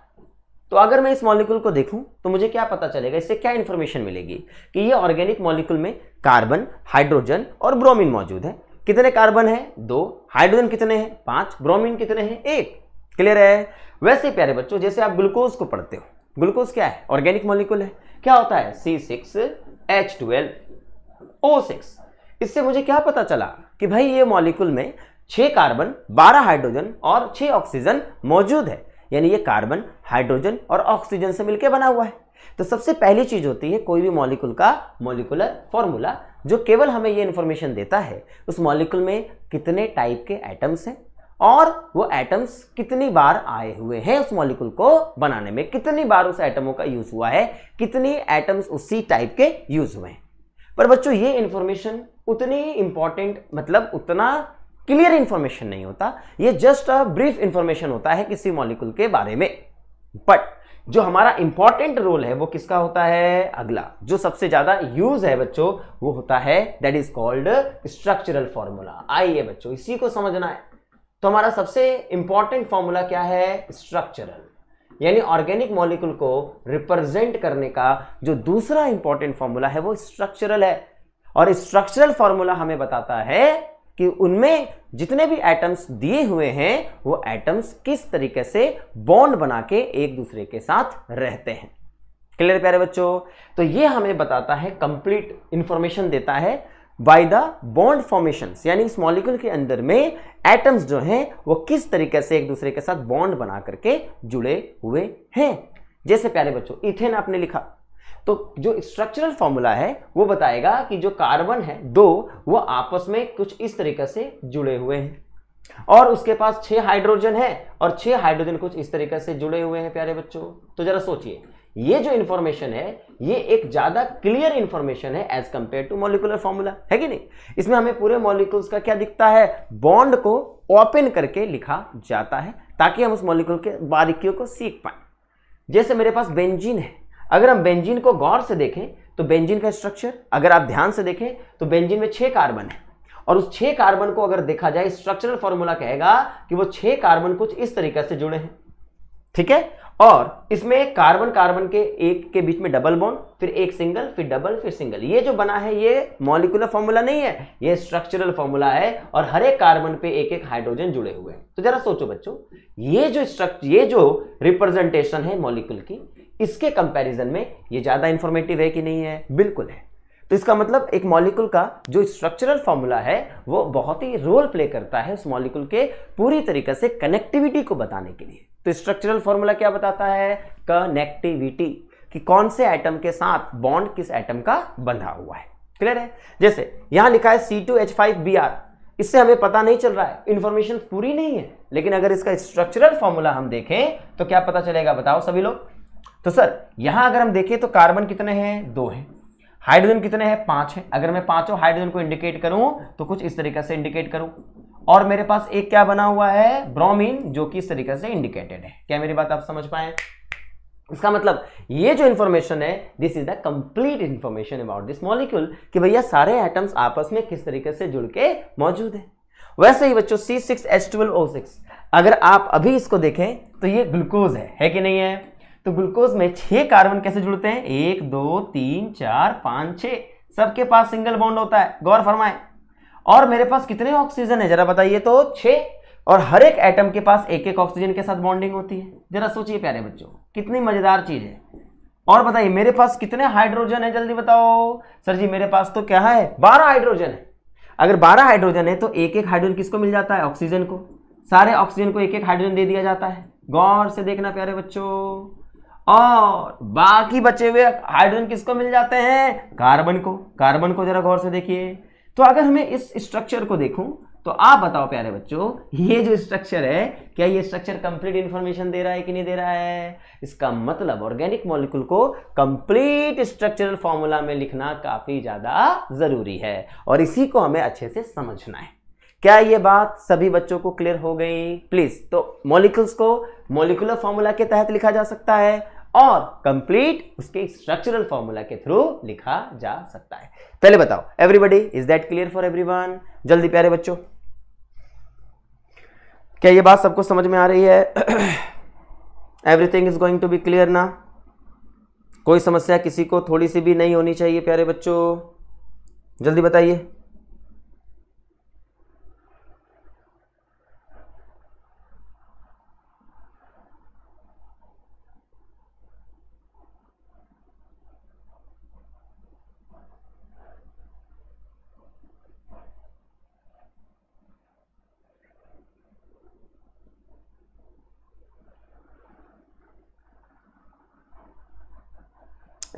तो अगर मैं इस मॉलिक्यूल को देखूं तो मुझे क्या पता चलेगा इससे क्या इंफॉर्मेशन मिलेगी कि ये ऑर्गेनिक मॉलिक्यूल में कार्बन हाइड्रोजन और ब्रोमीन मौजूद है कितने कार्बन है दो हाइड्रोजन कितने हैं पांच ब्रोमीन कितने हैं एक क्लियर है वैसे प्यारे बच्चों जैसे आप ग्लूकोज को पढ़ते हो ग्लूकोज क्या है ऑर्गेनिक मॉलिक्यूल है क्या होता है C six H twelve O six इससे मुझे क्या पता चला कि भाई ये मॉलिक्यूल में छह कार्बन बारह हाइड्रोजन और छह ऑक्सीजन मौजूद है यानी ये कार्बन हाइड्रोजन और ऑक्सीजन से मिलकर बना हुआ है तो सबसे पहली चीज होती है कोई भी मॉलिक्यूल का मॉलिकुलर फॉर्मूला जो केवल हमें ये इन्फॉर्मेशन देता है उस मॉलिक्यूल में कितने टाइप के एटम्स हैं और वो एटम्स कितनी बार आए हुए हैं उस मॉलिक्यूल को बनाने में कितनी बार उस एटमों का यूज़ हुआ है कितनी एटम्स उसी टाइप के यूज़ हुए हैं पर बच्चों ये इन्फॉर्मेशन उतनी इंपॉर्टेंट मतलब उतना क्लियर इंफॉर्मेशन नहीं होता ये जस्ट अ ब्रीफ इंफॉर्मेशन होता है किसी मॉलिक्यूल के बारे में बट जो हमारा इंपॉर्टेंट रोल है वो किसका होता है अगला जो सबसे ज्यादा यूज है बच्चों वो होता है that is called structural formula आइए बच्चों इसी को समझना है तो हमारा सबसे इंपॉर्टेंट फॉर्मूला क्या है स्ट्रक्चरल यानी ऑर्गेनिक मॉलिक्यूल को रिप्रेजेंट करने का जो दूसरा इंपॉर्टेंट फॉर्मूला है वो स्ट्रक्चरल है और स्ट्रक्चरल फॉर्मूला हमें बताता है कि उनमें जितने भी एटम्स दिए हुए हैं वो एटम्स किस तरीके से बॉन्ड बना के एक दूसरे के साथ रहते हैं क्लियर प्यारे बच्चों तो ये हमें बताता है कंप्लीट इंफॉर्मेशन देता है बाय द बॉन्ड फॉर्मेशन यानी इस मॉलिक्यूल के अंदर में एटम्स जो हैं वो किस तरीके से एक दूसरे के साथ बॉन्ड बना करके जुड़े हुए हैं जैसे प्यारे बच्चों इथेन आपने लिखा तो जो स्ट्रक्चरल फॉर्मूला है वो बताएगा कि जो कार्बन है दो वो आपस में कुछ इस तरीके से जुड़े हुए हैं और उसके पास छह हाइड्रोजन है और छह हाइड्रोजन कुछ इस तरीके से जुड़े हुए हैं प्यारे बच्चों तो जरा सोचिए ये जो इंफॉर्मेशन है ये एक ज्यादा क्लियर इंफॉर्मेशन है as compared to molecular formula है कि नहीं इसमें हमें पूरे मॉलिक्यूल्स का क्या दिखता है बॉन्ड को ओपन करके लिखा जाता है ताकि हम उस मॉलिक्यूल के बारीकियों को सीख पाए जैसे मेरे पास बेंजीन है अगर हम बेंजीन को गौर से देखें तो बेंजीन का स्ट्रक्चर अगर आप ध्यान से देखें तो बेंजीन में छह कार्बन है और उस छह कार्बन को अगर देखा जाए स्ट्रक्चरल फॉर्मूला कहेगा कि वो छह कार्बन कुछ इस तरीके से जुड़े हैं ठीक है और इसमें कार्बन कार्बन के एक के बीच में डबल बॉन्ड फिर एक सिंगल फिर डबल फिर सिंगल ये जो बना है ये मॉलिकुलर फॉर्मूला नहीं है ये स्ट्रक्चरल फॉर्मूला है और हर एक कार्बन पे एक एक हाइड्रोजन जुड़े हुए हैं तो जरा सोचो बच्चों ये जो स्ट्रक्चर ये जो रिप्रेजेंटेशन है मॉलिक्यूल की इसके कंपैरिजन में ये ज़्यादा इन्फॉर्मेटिव है कि नहीं है बिल्कुल है तो इसका मतलब एक मॉलिक्यूल का जो स्ट्रक्चरल फॉर्मूला है वो बहुत ही रोल प्ले करता है उस मॉलिक्यूल के पूरी तरीके से कनेक्टिविटी को बताने के लिए तो स्ट्रक्चरल फॉर्मूला क्या बताता है कनेक्टिविटी कि कौन से एटम के साथ बॉन्ड किस एटम का बंधा हुआ है क्लियर है जैसे यहां लिखा है C two H five B R इससे हमें पता नहीं चल रहा है इन्फॉर्मेशन पूरी नहीं है लेकिन अगर इसका स्ट्रक्चरल फॉर्मूला हम देखें तो क्या पता चलेगा बताओ सभी लोग तो सर यहां अगर हम देखें तो कार्बन कितने हैं दो हैं हाइड्रोजन कितने हैं पांच हैं अगर मैं पांचों हाइड्रोजन को इंडिकेट करूं तो कुछ इस तरीके से इंडिकेट करूं और मेरे पास एक क्या बना हुआ है ब्रोमीन जो कि इस तरीके से इंडिकेटेड है क्या मेरी बात आप समझ पाए इसका मतलब ये जो इंफॉर्मेशन है this is the complete information about this molecule कि भैया सारे एटम्स आपस में किस तरीके से जुड़ के मौजूद है वैसे ही बच्चों सिक्स अगर आप अभी इसको देखें तो ये ग्लूकोज है है कि नहीं है तो ग्लूकोज में छह कार्बन कैसे जुड़ते हैं एक दो तीन चार पांच छह सबके पास सिंगल बॉन्ड होता है गौर फरमाए और मेरे पास कितने ऑक्सीजन है जरा बताइए तो छह और हर एक एटम के पास एक एक ऑक्सीजन के साथ बॉन्डिंग होती है जरा सोचिए प्यारे बच्चों कितनी मजेदार चीज है और बताइए मेरे पास कितने हाइड्रोजन है जल्दी बताओ सर जी मेरे पास तो क्या है बारह हाइड्रोजन है अगर बारह हाइड्रोजन है तो एक एक हाइड्रोजन किसको मिल जाता है ऑक्सीजन को सारे ऑक्सीजन को एक एक हाइड्रोजन दे दिया जाता है गौर से देखना प्यारे बच्चों और बाकी बचे हुए हाइड्रोजन किसको मिल जाते हैं कार्बन को कार्बन को जरा गौर से देखिए तो अगर हमें इस स्ट्रक्चर को देखूं तो आप बताओ प्यारे बच्चों ये जो स्ट्रक्चर है क्या ये स्ट्रक्चर कंप्लीट इंफॉर्मेशन दे रहा है कि नहीं दे रहा है इसका मतलब ऑर्गेनिक मॉलिक्यूल को कंप्लीट स्ट्रक्चरल फॉर्मूला में लिखना काफी ज्यादा जरूरी है और इसी को हमें अच्छे से समझना है क्या ये बात सभी बच्चों को क्लियर हो गई प्लीज तो मॉलिक्यूल्स को मॉलिक्यूलर फॉर्मूला के तहत लिखा जा सकता है और कंप्लीट उसके स्ट्रक्चरल फॉर्मूला के थ्रू लिखा जा सकता है पहले बताओ everybody is that clear for everyone जल्दी प्यारे बच्चों क्या ये बात सबको समझ में आ रही है everything is going to be clear ना कोई समस्या किसी को थोड़ी सी भी नहीं होनी चाहिए प्यारे बच्चों जल्दी बताइए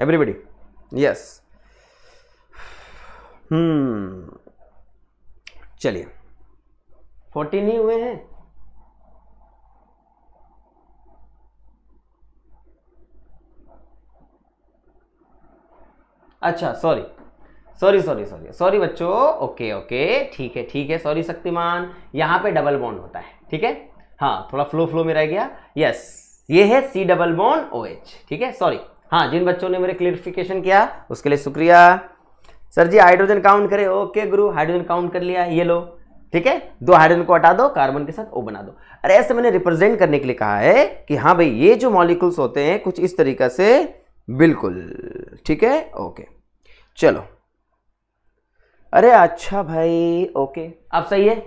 everybody yes हम्म चलिए फोर्टीन ही हुए हैं अच्छा sorry sorry sorry sorry sorry बच्चों ओके ओके ठीक है ठीक है सॉरी शक्तिमान यहां पे डबल बॉन्ड होता है ठीक है हाँ थोड़ा फ्लो फ्लो में रह गया यस ये है C double bond O H ठीक है सॉरी हाँ जिन बच्चों ने मेरे क्लियरिफिकेशन किया उसके लिए शुक्रिया सर जी हाइड्रोजन काउंट करें ओके गुरु हाइड्रोजन काउंट कर लिया ये लो ठीक है दो हाइड्रोजन को हटा दो कार्बन के साथ ओ बना दो अरे ऐसे मैंने रिप्रेजेंट करने के लिए कहा है कि हाँ भाई ये जो मॉलिकुल्स होते हैं कुछ इस तरीका से बिल्कुल ठीक है ओके चलो अरे अच्छा भाई ओके आप सही है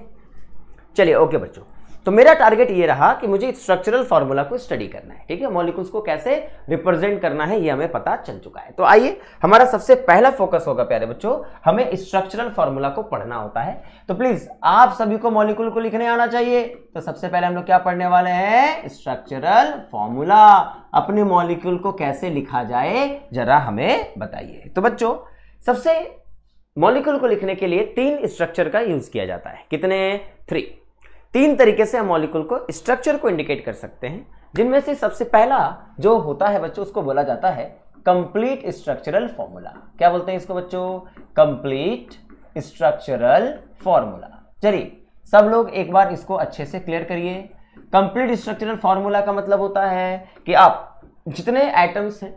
चलिए ओके बच्चों तो मेरा टारगेट ये रहा कि मुझे स्ट्रक्चरल फार्मूला को स्टडी करना है ठीक है मॉलिक्यूल्स को कैसे रिप्रेजेंट करना है ये हमें पता चल चुका है तो आइए हमारा सबसे पहला फोकस होगा प्यारे बच्चों हमें स्ट्रक्चरल फार्मूला को पढ़ना होता है तो प्लीज आप सभी को मॉलिक्यूल को लिखने आना चाहिए तो सबसे पहले हम लोग क्या पढ़ने वाले हैं स्ट्रक्चरल फॉर्मूला अपने मॉलिक्यूल को कैसे लिखा जाए जरा हमें बताइए तो बच्चों सबसे मॉलिक्यूल को लिखने के लिए तीन स्ट्रक्चर का यूज किया जाता है कितने थ्री तीन तरीके से हम मॉलिक्यूल को स्ट्रक्चर को इंडिकेट कर सकते हैं जिनमें से सबसे पहला जो होता है बच्चों उसको बोला जाता है कंप्लीट स्ट्रक्चरल फॉर्मूला क्या बोलते हैं इसको बच्चों कंप्लीट स्ट्रक्चरल फॉर्मूला चलिए सब लोग एक बार इसको अच्छे से क्लियर करिए कंप्लीट स्ट्रक्चरल फॉर्मूला का मतलब होता है कि आप जितने आइटम्स हैं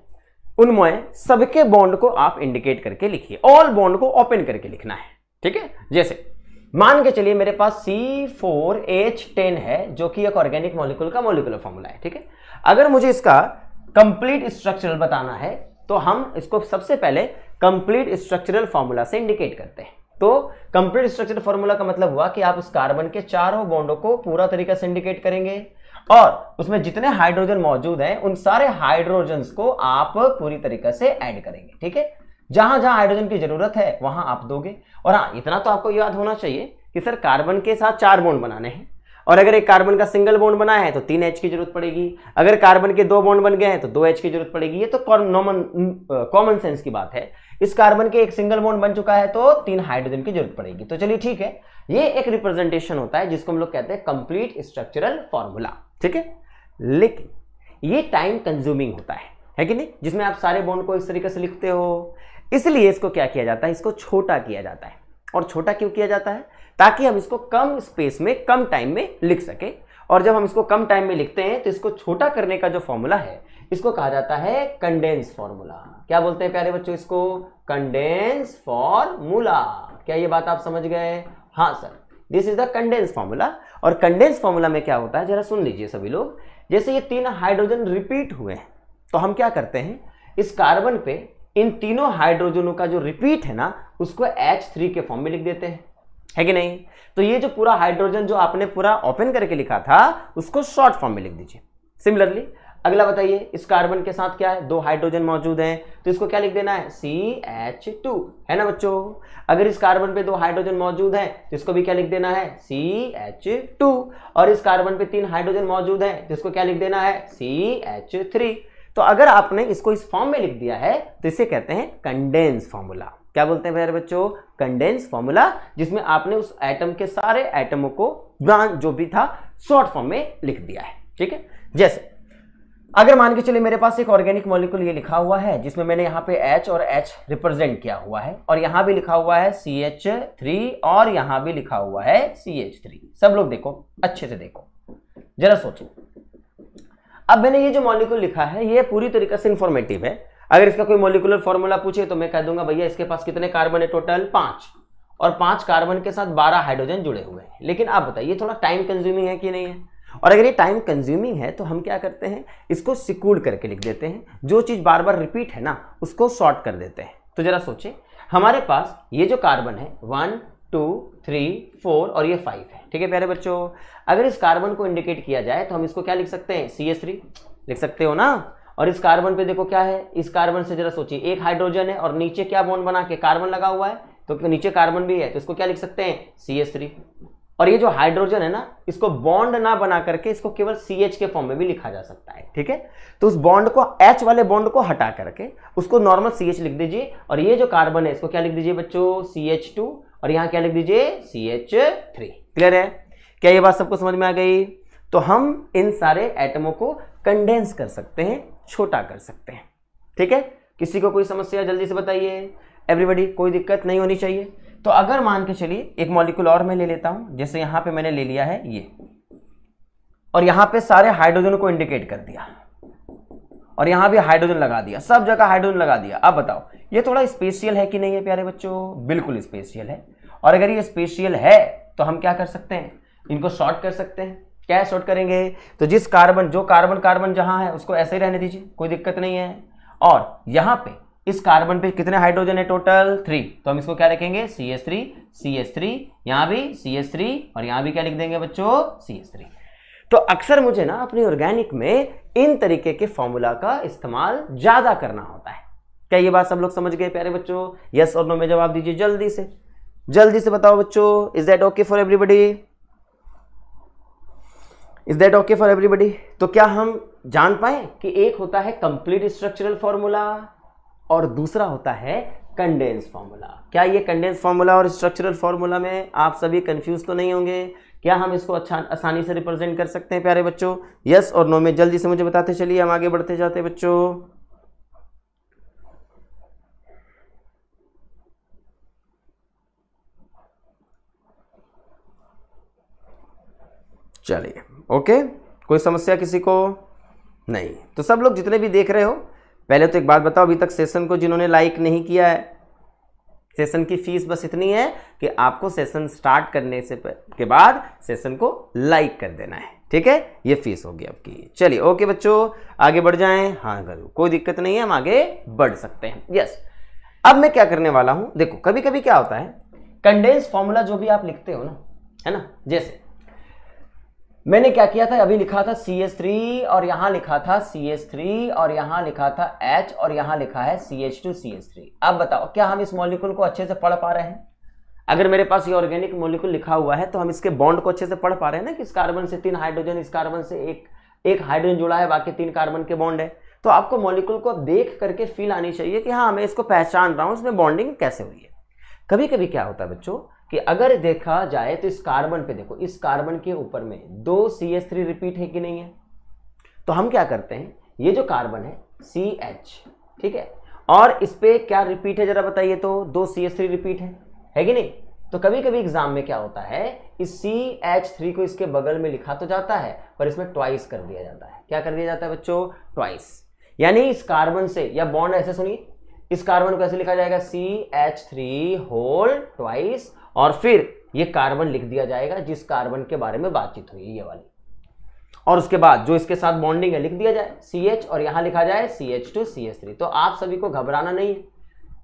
उनमें सबके बॉन्ड को आप इंडिकेट करके लिखिए ऑल बॉन्ड को ओपन करके लिखना है ठीक है जैसे मान के चलिए मेरे पास C4H10 है जो कि एक ऑर्गेनिक मॉलिक्यूल का मोलिकुलर फॉर्मूला है ठीक है अगर मुझे इसका कंप्लीट स्ट्रक्चरल बताना है तो हम इसको सबसे पहले कंप्लीट स्ट्रक्चरल फॉर्मूला से इंडिकेट करते हैं तो कंप्लीट स्ट्रक्चरल फॉर्मूला का मतलब हुआ कि आप उस कार्बन के चारों बॉन्डों को पूरा तरीका से इंडिकेट करेंगे और उसमें जितने हाइड्रोजन मौजूद हैं उन सारे हाइड्रोजन को आप पूरी तरीके से ऐड करेंगे ठीक है जहां जहां हाइड्रोजन की जरूरत है वहां आप दोगे और हाँ इतना तो आपको याद होना चाहिए कि सर कार्बन के साथ चार बॉन्ड बनाने हैं और अगर एक कार्बन का सिंगल बॉन्ड बनाया है तो तीन एच की जरूरत पड़ेगी अगर कार्बन के दो बॉन्ड बन गए हैं तो दो एच की जरूरत पड़ेगी ये तो कॉमन कॉमन सेंस की बात है इस कार्बन के एक सिंगल बॉन्ड बन चुका है तो तीन हाइड्रोजन की जरूरत पड़ेगी तो चलिए ठीक है ये एक रिप्रेजेंटेशन होता है जिसको हम लोग कहते हैं कंप्लीट स्ट्रक्चरल फॉर्मूला ठीक है लेकिन ये टाइम कंज्यूमिंग होता है है कि नहीं जिसमें आप सारे बॉन्ड को इस तरीके से लिखते हो इसलिए इसको क्या किया जाता है इसको छोटा किया जाता है और छोटा क्यों किया जाता है ताकि हम इसको कम स्पेस में कम टाइम में लिख सकें और जब हम इसको कम टाइम में लिखते हैं तो इसको छोटा करने का जो फॉर्मूला है इसको कहा जाता है कंडेंस फॉर्मूला क्या बोलते हैं प्यारे बच्चों इसको कंडेंस फॉर्मूला क्या ये बात आप समझ गए हाँ sir this is the condense formula और कंडेंस फॉर्मूला में क्या होता है जरा सुन लीजिए सभी लोग जैसे ये तीन हाइड्रोजन रिपीट हुए हैं तो हम क्या करते हैं इस कार्बन पे इन तीनों हाइड्रोजनों का जो रिपीट है ना उसको एच थ्री के फॉर्म में लिख देते हैं है कि नहीं तो ये जो पूरा हाइड्रोजन जो आपने पूरा ओपन करके लिखा था उसको शॉर्ट फॉर्म में लिख दीजिए सिमिलरली अगला बताइए इस कार्बन के साथ क्या है दो हाइड्रोजन मौजूद हैं तो इसको क्या लिख देना है सी एच टू है ना बच्चों अगर इस कार्बन पे दो हाइड्रोजन मौजूद हैं तो इसको भी क्या लिख देना है सी एच टू और इस कार्बन पे तीन हाइड्रोजन मौजूद हैं तो इसको क्या लिख देना है सी एच थ्री तो अगर आपने इसको इस फॉर्म में लिख दिया है तो इसे कहते हैं कंडेंस फॉर्मूला क्या बोलते हैं मेरे बच्चों कंडेंस फॉर्मूला जिसमें आपने उस एटम के सारे एटमों को ब्रांच जो भी था शॉर्ट फॉर्म में लिख दिया है ठीक है जैसे अगर मान के चलिए मेरे पास एक ऑर्गेनिक मॉलिक्यूल ये लिखा हुआ है जिसमें मैंने यहाँ पे H और H रिप्रेजेंट किया हुआ है और यहाँ भी लिखा हुआ है सी एच थ्री और यहाँ भी लिखा हुआ है सी एच थ्री सब लोग देखो अच्छे से देखो जरा सोचो अब मैंने ये जो मॉलिक्यूल लिखा है ये पूरी तरीके से इंफॉर्मेटिव है अगर इसका कोई मोलिकुलर फॉर्मूला पूछे तो मैं कह दूंगा भैया इसके पास कितने कार्बन है टोटल पांच और पांच कार्बन के साथ बारह हाइड्रोजन जुड़े हुए हैं लेकिन आप बताइए थोड़ा टाइम कंज्यूमिंग है कि नहीं है और अगर ये टाइम कंज्यूमिंग है तो हम क्या करते हैं इसको सिकूड करके लिख देते हैं जो चीज़ बार बार रिपीट है ना उसको शॉर्ट कर देते हैं तो जरा सोचे हमारे पास ये जो कार्बन है वन टू थ्री फोर और ये फाइव है ठीक है प्यारे बच्चों अगर इस कार्बन को इंडिकेट किया जाए तो हम इसको क्या लिख सकते हैं सी एस थ्री लिख सकते हो ना और इस कार्बन पे देखो क्या है इस कार्बन से जरा सोचिए एक हाइड्रोजन है और नीचे क्या बॉन्ड बना के कार्बन लगा हुआ है तो नीचे कार्बन भी है तो इसको क्या लिख सकते हैं सी एस थ्री और ये जो हाइड्रोजन है ना इसको बॉन्ड ना बना करके इसको केवल सी एच के फॉर्म में भी लिखा जा सकता है ठीक है तो उस बॉन्ड को एच वाले बॉन्ड को हटा करके उसको नॉर्मल सी एच लिख दीजिए और ये जो कार्बन है इसको क्या लिख दीजिए बच्चों सी एच टू और यहाँ क्या लिख दीजिए सी एच थ्री क्लियर है क्या ये बात सबको समझ में आ गई तो हम इन सारे एटमों को कंडेंस कर सकते हैं छोटा कर सकते हैं ठीक है किसी को कोई समस्या जल्दी से बताइए एवरीबडी कोई दिक्कत नहीं होनी चाहिए तो अगर मान के चलिए एक मॉलिक्यूल और मैं ले लेता हूं जैसे यहां पे मैंने ले लिया है ये और यहां पे सारे हाइड्रोजन को इंडिकेट कर दिया और यहाँ भी हाइड्रोजन लगा दिया सब जगह हाइड्रोजन लगा दिया अब बताओ ये थोड़ा स्पेशियल है कि नहीं है प्यारे बच्चों बिल्कुल स्पेशियल है और अगर ये स्पेशियल है तो हम क्या कर सकते हैं इनको शॉर्ट कर सकते हैं क्या शॉर्ट करेंगे तो जिस कार्बन जो कार्बन कार्बन जहाँ है उसको ऐसे ही रहने दीजिए कोई दिक्कत नहीं है और यहाँ पर इस कार्बन पे कितने हाइड्रोजन है टोटल थ्री तो हम इसको क्या लिखेंगे C S three C S three यहाँ भी सी एस थ्री और यहाँ भी क्या लिख देंगे बच्चों सी एस थ्री तो अक्सर मुझे ना अपनी ऑर्गेनिक में इन तरीके के फॉर्मूला का इस्तेमाल ज़्यादा करना होता है क्या ये बात सब लोग समझ गए प्यारे बच्चों यस और नो में जवाब दीजिए जल्दी से जल्दी से बताओ बच्चों is that okay for everybody is that okay for everybody तो क्या हम जान पाए कि एक होता है कंप्लीट स्ट्रक्चरल फॉर्मूला और दूसरा होता है कंडेंस फॉर्मूला क्या ये कंडेंस फॉर्मूला और स्ट्रक्चरल फॉर्मूला में आप सभी कंफ्यूज तो नहीं होंगे क्या हम इसको अच्छा आसानी से रिप्रेजेंट कर सकते हैं प्यारे बच्चों यस और नो में जल्दी से मुझे बताते चलिए हम आगे बढ़ते जाते बच्चों चलिए ओके कोई समस्या किसी को नहीं तो सब लोग जितने भी देख रहे हो पहले तो एक बात बताओ अभी तक सेशन को जिन्होंने लाइक नहीं किया है सेशन की फीस बस इतनी है कि आपको सेशन स्टार्ट करने से के बाद सेशन को लाइक कर देना है ठीक है ये फीस होगी आपकी चलिए ओके बच्चों आगे बढ़ जाएं हाँ करो कोई दिक्कत नहीं है हम आगे बढ़ सकते हैं यस अब मैं क्या करने वाला हूं देखो कभी कभी क्या होता है कंडेंस फॉर्मूला जो भी आप लिखते हो ना है ना जैसे मैंने क्या किया था अभी लिखा था सी एस थ्री और यहाँ लिखा था सी एस थ्री और यहाँ लिखा था एच और यहाँ लिखा है C H two C S three अब बताओ क्या हम इस मॉलिक्यूल को अच्छे से पढ़ पा रहे हैं अगर मेरे पास ये ऑर्गेनिक मॉलिक्यूल लिखा हुआ है तो हम इसके बॉन्ड को अच्छे से पढ़ पा रहे हैं ना कि इस कार्बन से तीन हाइड्रोजन इस कार्बन से एक एक हाइड्रोजन जुड़ा है बाकी तीन कार्बन के बॉन्ड है तो आपको मॉलिक्यूल को देख करके फील आनी चाहिए कि हाँ मैं इसको पहचान रहा हूँ इसमें बॉन्डिंग कैसे हुई है कभी कभी क्या होता है बच्चों कि अगर देखा जाए तो इस कार्बन पे देखो इस कार्बन के ऊपर में दो सी एच थ्री रिपीट है कि नहीं है तो हम क्या करते हैं ये जो कार्बन है सी एच ठीक है और इस पर क्या रिपीट है जरा बताइए तो दो सी एच थ्री रिपीट है है कि नहीं तो कभी कभी एग्जाम में क्या होता है इस सी एच थ्री को इसके बगल में लिखा तो जाता है पर इसमें ट्वाइस कर दिया जाता है क्या कर दिया जाता है बच्चों ट्वाइस यानी इस कार्बन से या बॉन्ड ऐसे सुनिए इस कार्बन को ऐसे लिखा जाएगा C H three whole twice और फिर ये कार्बन लिख दिया जाएगा जिस कार्बन के बारे में बातचीत हुई ये वाली और उसके बाद जो इसके साथ बॉन्डिंग है लिख दिया जाए सी एच और यहां लिखा जाए C H two C H three तो आप सभी को घबराना नहीं है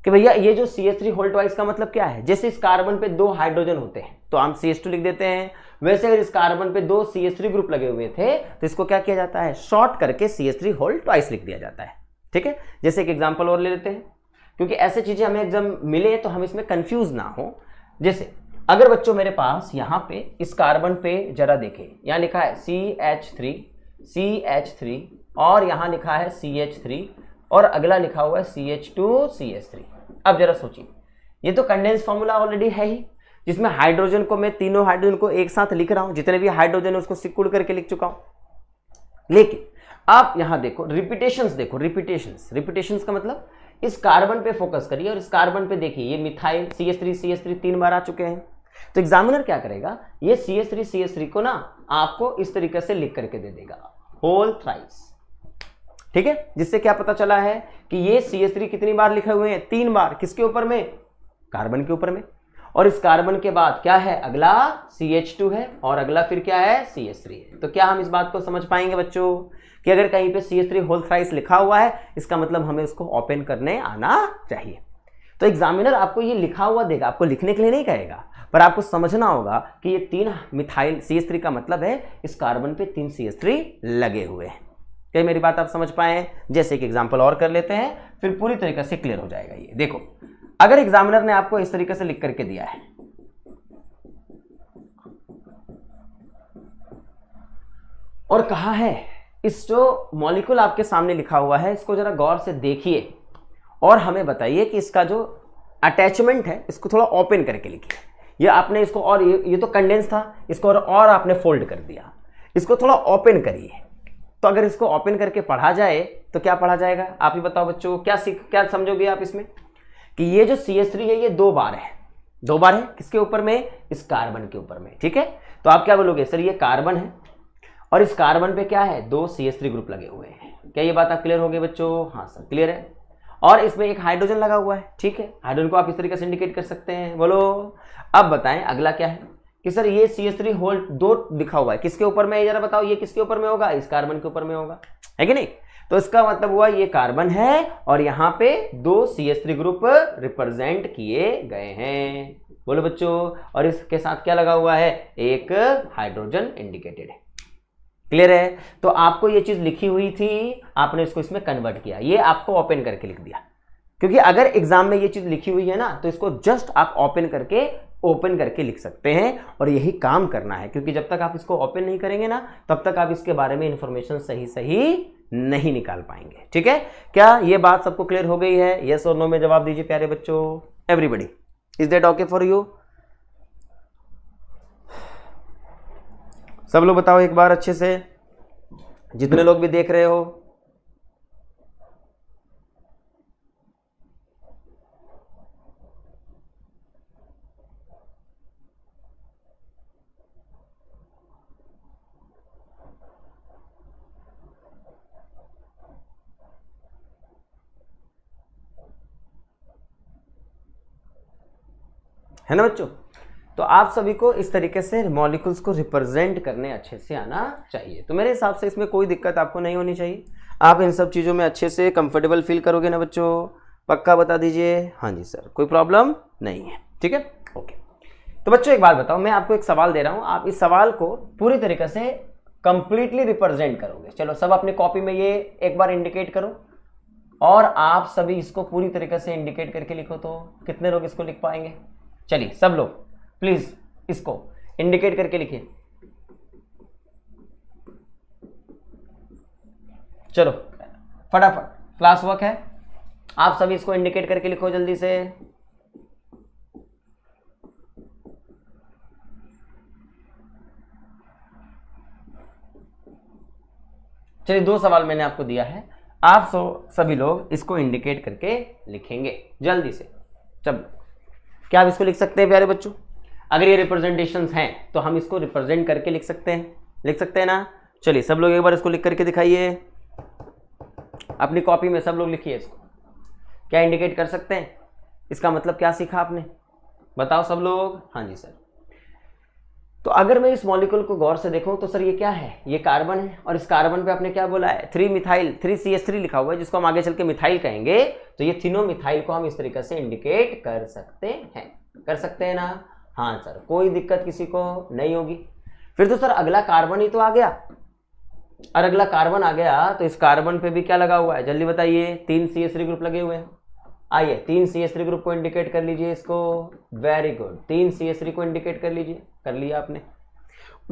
कि भैया ये जो C H three whole twice का मतलब क्या है जैसे इस कार्बन पे दो हाइड्रोजन होते हैं तो हम सी एच टू लिख देते हैं वैसे अगर इस कार्बन पे दो सी एच थ्री ग्रुप लगे हुए थे तो इसको क्या किया जाता है शॉर्ट करके C H three whole twice लिख दिया जाता है ठीक है जैसे एक एग्जाम्पल और ले लेते हैं क्योंकि ऐसे चीज़ें हमें एग्जाम मिले तो हम इसमें कंफ्यूज ना हो जैसे अगर बच्चों मेरे पास यहाँ पे इस कार्बन पे जरा देखें यहाँ लिखा है C H three C H three और यहाँ लिखा है सी एच थ्री और अगला लिखा हुआ है C H two C H three अब जरा सोचिए ये तो कंडेंस फॉर्मूला ऑलरेडी है ही जिसमें हाइड्रोजन को मैं तीनों हाइड्रोजन को एक साथ लिख रहा हूँ जितने भी हाइड्रोजन है उसको सिकुड़ करके लिख चुका हूँ लेकिन आप यहाँ देखो रिपीटेशंस देखो रिपीटेशंस रिपीटेशंस का मतलब इस कार्बन पे फोकस करिए और इस कार्बन पे देखिए ये methyl C S three C S three तीन बार आ चुके हैं तो एग्जामिनर क्या करेगा ये C S three C S three को ना आपको इस तरीके से लिख करके दे देगा होल थ्राइस ठीक है जिससे क्या पता चला है कि ये सी एस थ्री कितनी बार लिखे हुए हैं तीन बार किसके ऊपर में कार्बन के ऊपर में और इस कार्बन के बाद क्या है अगला सी एच टू है और अगला फिर क्या है सी थ्री है तो क्या हम इस बात को समझ पाएंगे बच्चों कि अगर कहीं पे थ्री होल थ्राइस लिखा हुआ है इसका मतलब हमें उसको ओपन करने आना चाहिए तो एग्जामिनर आपको ये लिखा हुआ देगा आपको लिखने के लिए नहीं कहेगा पर आपको समझना होगा कि ये तीन मिथाइल सी एस थ्री का मतलब है इस कार्बन पे तीन सी एस लगे हुए हैं क्या मेरी बात आप समझ पाए जैसे एक एग्जाम्पल और कर लेते हैं फिर पूरी तरीके से क्लियर हो जाएगा ये देखो अगर एग्जामिनर ने आपको इस तरीके से लिख करके दिया है और कहा है इस जो मॉलिक्यूल आपके सामने लिखा हुआ है इसको जरा गौर से देखिए और हमें बताइए कि इसका जो अटैचमेंट है इसको थोड़ा ओपन करके लिखिए ये आपने इसको और ये, तो कंडेंस था इसको और, और आपने फोल्ड कर दिया इसको थोड़ा ओपन करिए तो अगर इसको ओपन करके पढ़ा जाए तो क्या पढ़ा जाएगा आप ही बताओ बच्चों क्या सीख क्या समझोगे आप इसमें कि ये जो सी एस थ्री है ये दो बार है दो बार है किसके ऊपर में इस कार्बन के ऊपर में ठीक है तो आप क्या बोलोगे सर ये कार्बन है और इस कार्बन पे क्या है दो सी एस थ्री ग्रुप लगे हुए हैं क्या ये बात आप क्लियर हो गए बच्चों हाँ सर क्लियर है और इसमें एक हाइड्रोजन लगा हुआ है ठीक है हाइड्रोजन को आप इस तरीके से इंडिकेट कर सकते हैं बोलो अब बताएं अगला क्या है कि सर ये सी एस थ्री होल्ड दो दिखा हुआ है किसके ऊपर में जरा बताओ ये किसके ऊपर में होगा इस कार्बन के ऊपर में होगा है कि नहीं तो इसका मतलब हुआ ये कार्बन है और यहां पे दो C S three group represent किए गए हैं बोलो बच्चों और इसके साथ क्या लगा हुआ है एक हाइड्रोजन इंडिकेटेड है क्लियर है तो आपको ये चीज़ लिखी हुई थी आपने इसको इसमें कन्वर्ट किया ये आपको ओपन करके लिख दिया क्योंकि अगर एग्जाम में ये चीज़ लिखी हुई है ना तो इसको जस्ट आप ओपन करके ओपन करके लिख सकते हैं और यही काम करना है क्योंकि जब तक आप इसको ओपन नहीं करेंगे ना तब तक आप इसके बारे में इंफॉर्मेशन सही सही नहीं निकाल पाएंगे ठीक है क्या ये बात सबको क्लियर हो गई है यस और नो में जवाब दीजिए प्यारे बच्चों everybody is that okay for you सब लोग बताओ एक बार अच्छे से जितने लोग भी देख रहे हो है ना बच्चों तो आप सभी को इस तरीके से मॉलिकुल्स को रिप्रेजेंट करने अच्छे से आना चाहिए तो मेरे हिसाब से इसमें कोई दिक्कत आपको नहीं होनी चाहिए आप इन सब चीज़ों में अच्छे से कंफर्टेबल फील करोगे ना बच्चों पक्का बता दीजिए हाँ जी सर कोई प्रॉब्लम नहीं है ठीक है ओके तो बच्चों एक बात बताओ मैं आपको एक सवाल दे रहा हूँ आप इस सवाल को पूरी तरीके से कंप्लीटली रिप्रेजेंट करोगे चलो सब अपने कॉपी में ये एक बार इंडिकेट करो और आप सभी इसको पूरी तरीके से इंडिकेट करके लिखो तो कितने लोग इसको लिख पाएंगे चलिए सब लोग प्लीज इसको इंडिकेट करके लिखिए चलो फटाफट क्लास वर्क है आप सभी इसको इंडिकेट करके लिखो जल्दी से चलिए दो सवाल मैंने आपको दिया है आप सो सभी लोग इसको इंडिकेट करके लिखेंगे जल्दी से चलो क्या आप इसको लिख सकते हैं प्यारे बच्चों अगर ये रिप्रेजेंटेशन हैं तो हम इसको रिप्रेजेंट करके लिख सकते हैं लिख सकते हैं ना चलिए सब लोग एक बार इसको लिख करके दिखाइए अपनी कॉपी में सब लोग लिखिए इसको क्या इंडिकेट कर सकते हैं इसका मतलब क्या सीखा आपने बताओ सब लोग हाँ जी सर तो अगर मैं इस मॉलिक्यूल को गौर से देखूं तो सर ये क्या है ये कार्बन है और इस कार्बन पे आपने क्या बोला है three methyl three C S three लिखा हुआ है जिसको हम आगे चल के मिथाइल कहेंगे तो ये मिथाइल को हम इस तरीके से इंडिकेट कर सकते हैं कर सकते हैं ना हाँ सर कोई दिक्कत किसी को नहीं होगी फिर तो सर अगला कार्बन ही तो आ गया और अगला कार्बन आ गया तो इस कार्बन पे भी क्या लगा हुआ है जल्दी बताइए तीन सी एस थ्री ग्रुप लगे हुए हैं आइए तीन सी एस थ्री ग्रुप को इंडिकेट कर लीजिए इसको वेरी गुड तीन सी एस थ्री को इंडिकेट कर लीजिए कर लिया आपने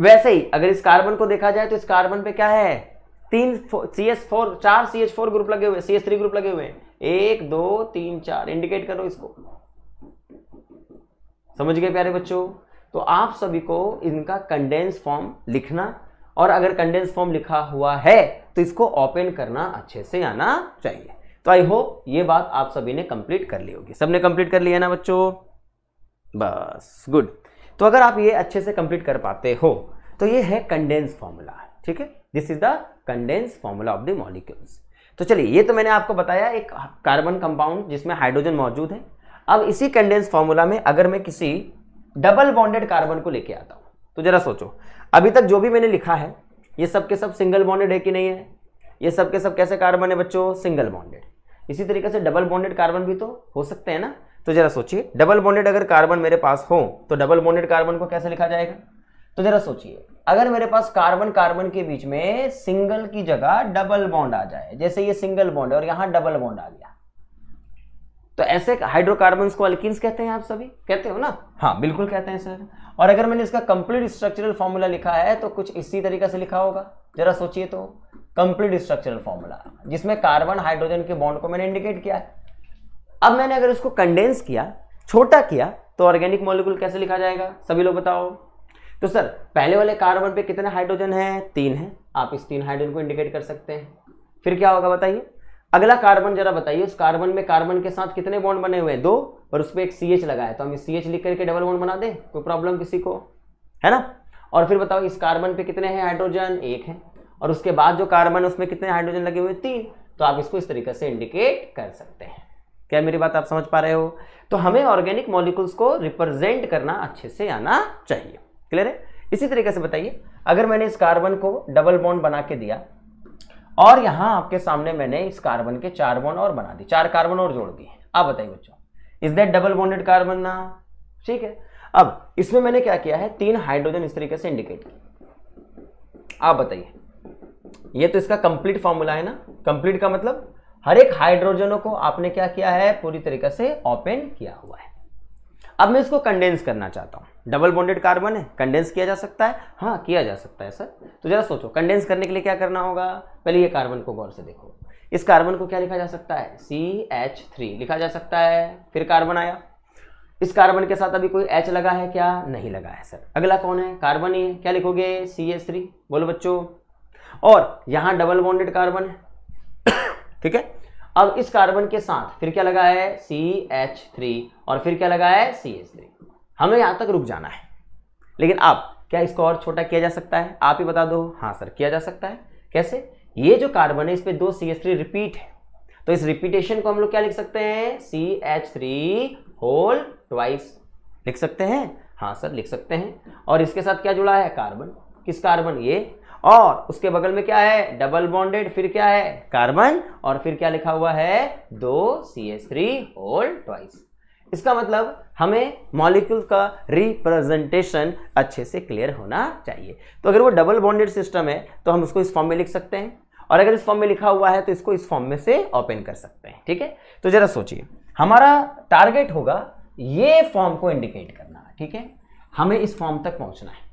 वैसे ही अगर इस कार्बन को देखा जाए तो इस कार्बन पे क्या है तीन सी एस फोर चार सी एच फोर ग्रुप लगे हुए सी एस थ्री ग्रुप लगे हुए हैं एक दो तीन चार इंडिकेट करो इसको समझ गए प्यारे बच्चों तो आप सभी को इनका कंडेंस फॉर्म लिखना और अगर कंडेंस फॉर्म लिखा हुआ है तो इसको ओपन करना अच्छे से आना चाहिए तो आई होप ये बात आप सभी ने कंप्लीट कर ली होगी सबने कंप्लीट कर लिया ना बच्चों बस गुड तो अगर आप ये अच्छे से कंप्लीट कर पाते हो तो ये है कंडेंस फॉर्मूला ठीक है this is the condense formula of the molecules तो चलिए ये तो मैंने आपको बताया एक कार्बन कंपाउंड जिसमें हाइड्रोजन मौजूद है अब इसी कंडेंस फॉर्मूला में अगर मैं किसी डबल बॉन्डेड कार्बन को लेके आता हूँ तो जरा सोचो अभी तक जो भी मैंने लिखा है ये सब के सब सिंगल बॉन्डेड है कि नहीं है ये सब के सब कैसे कार्बन है बच्चों सिंगल बॉन्डेड इसी तरीके से डबल बॉन्डेड कार्बन भी तो हो सकते हैं ना तो जरा सोचिए डबल बॉन्डेड अगर कार्बन मेरे पास हो तो डबल बॉन्डेड कार्बन को कैसे लिखा जाएगा तो जरा सोचिए अगर मेरे पास कार्बन कार्बन के बीच में सिंगल की जगह डबल बॉन्ड आ जाए जैसे ये सिंगल बॉन्ड है और यहां डबल बॉन्ड आ गया तो ऐसे हाइड्रोकार्बन को अल्किन्स कहते हैं आप सभी कहते हो ना हाँ बिल्कुल कहते हैं सर और अगर मैंने इसका कंप्लीट स्ट्रक्चरल फॉर्मूला लिखा है तो कुछ इसी तरीके से लिखा होगा जरा सोचिए तो कंप्लीट स्ट्रक्चरल फॉर्मूला जिसमें कार्बन हाइड्रोजन के बॉन्ड को मैंने इंडिकेट किया है अब मैंने अगर इसको कंडेंस किया छोटा किया तो ऑर्गेनिक मॉलिक्यूल कैसे लिखा जाएगा सभी लोग बताओ तो सर पहले वाले कार्बन पे कितने हाइड्रोजन है तीन है आप इस तीन हाइड्रोजन को इंडिकेट कर सकते हैं फिर क्या होगा बताइए अगला कार्बन जरा बताइए उस कार्बन में कार्बन के साथ कितने बॉन्ड बने हुए हैं दो और उस पर एक सी एच लगा है तो हम सी एच लिख करके डबल बॉन्ड बना दें कोई प्रॉब्लम किसी को है ना और फिर बताओ इस कार्बन पे कितने हैं हाइड्रोजन एक है और उसके बाद जो कार्बन उसमें कितने हाइड्रोजन लगे हुए तीन तो आप इसको इस तरीके से इंडिकेट कर सकते हैं क्या मेरी बात आप समझ पा रहे हो तो हमें ऑर्गेनिक मॉलिक्यूल्स को रिप्रेजेंट करना अच्छे से आना चाहिए क्लियर है इसी तरीके से बताइए अगर मैंने इस कार्बन को डबल बॉन्ड बना के दिया और यहां आपके सामने मैंने इस कार्बन के चार बॉन्ड और बना दी चार कार्बन और जोड़ दिए आप बताइए बच्चों is that double bonded carbon ना ठीक है अब इसमें मैंने क्या किया है तीन हाइड्रोजन इस तरीके से इंडिकेट किया आप बताइए ये तो इसका कंप्लीट फॉर्मूला है ना कंप्लीट का मतलब हर एक हाइड्रोजनों को आपने क्या किया है पूरी तरीके से ओपन किया हुआ है अब मैं इसको कंडेंस करना चाहता हूं डबल बॉन्डेड कार्बन है कंडेंस किया जा सकता है हाँ किया जा सकता है सर तो जरा सोचो कंडेंस करने के लिए क्या करना होगा पहले ये कार्बन को गौर से देखो इस कार्बन को क्या लिखा जा सकता है सी एच थ्री लिखा जा सकता है फिर कार्बन आया इस कार्बन के साथ अभी कोई एच लगा है क्या नहीं लगा है सर अगला कौन है कार्बन ही है क्या लिखोगे सी एच थ्री बोलो बच्चों और यहां डबल बॉन्डेड कार्बन है ठीक है अब इस कार्बन के साथ फिर क्या लगा है सी एच थ्री और फिर क्या लगा है सी एच थ्री हमें यहां तक रुक जाना है लेकिन अब क्या इसको और छोटा किया जा सकता है आप ही बता दो हाँ सर किया जा सकता है कैसे ये जो कार्बन है इस पर दो सी एच थ्री रिपीट है तो इस रिपीटेशन को हम लोग क्या लिख सकते हैं C H three whole twice लिख सकते हैं हाँ सर लिख सकते हैं और इसके साथ क्या जुड़ा है कार्बन किस कार्बन ये और उसके बगल में क्या है डबल बॉन्डेड फिर क्या है कार्बन और फिर क्या लिखा हुआ है दो C S three whole twice इसका मतलब हमें मॉलिक्यूल का रिप्रेजेंटेशन अच्छे से क्लियर होना चाहिए तो अगर वो डबल बॉन्डेड सिस्टम है तो हम उसको इस फॉर्म में लिख सकते हैं और अगर इस फॉर्म में लिखा हुआ है तो इसको इस फॉर्म में से ओपन कर सकते हैं ठीक है तो जरा सोचिए हमारा टारगेट होगा ये फॉर्म को इंडिकेट करना ठीक है हमें इस फॉर्म तक पहुंचना है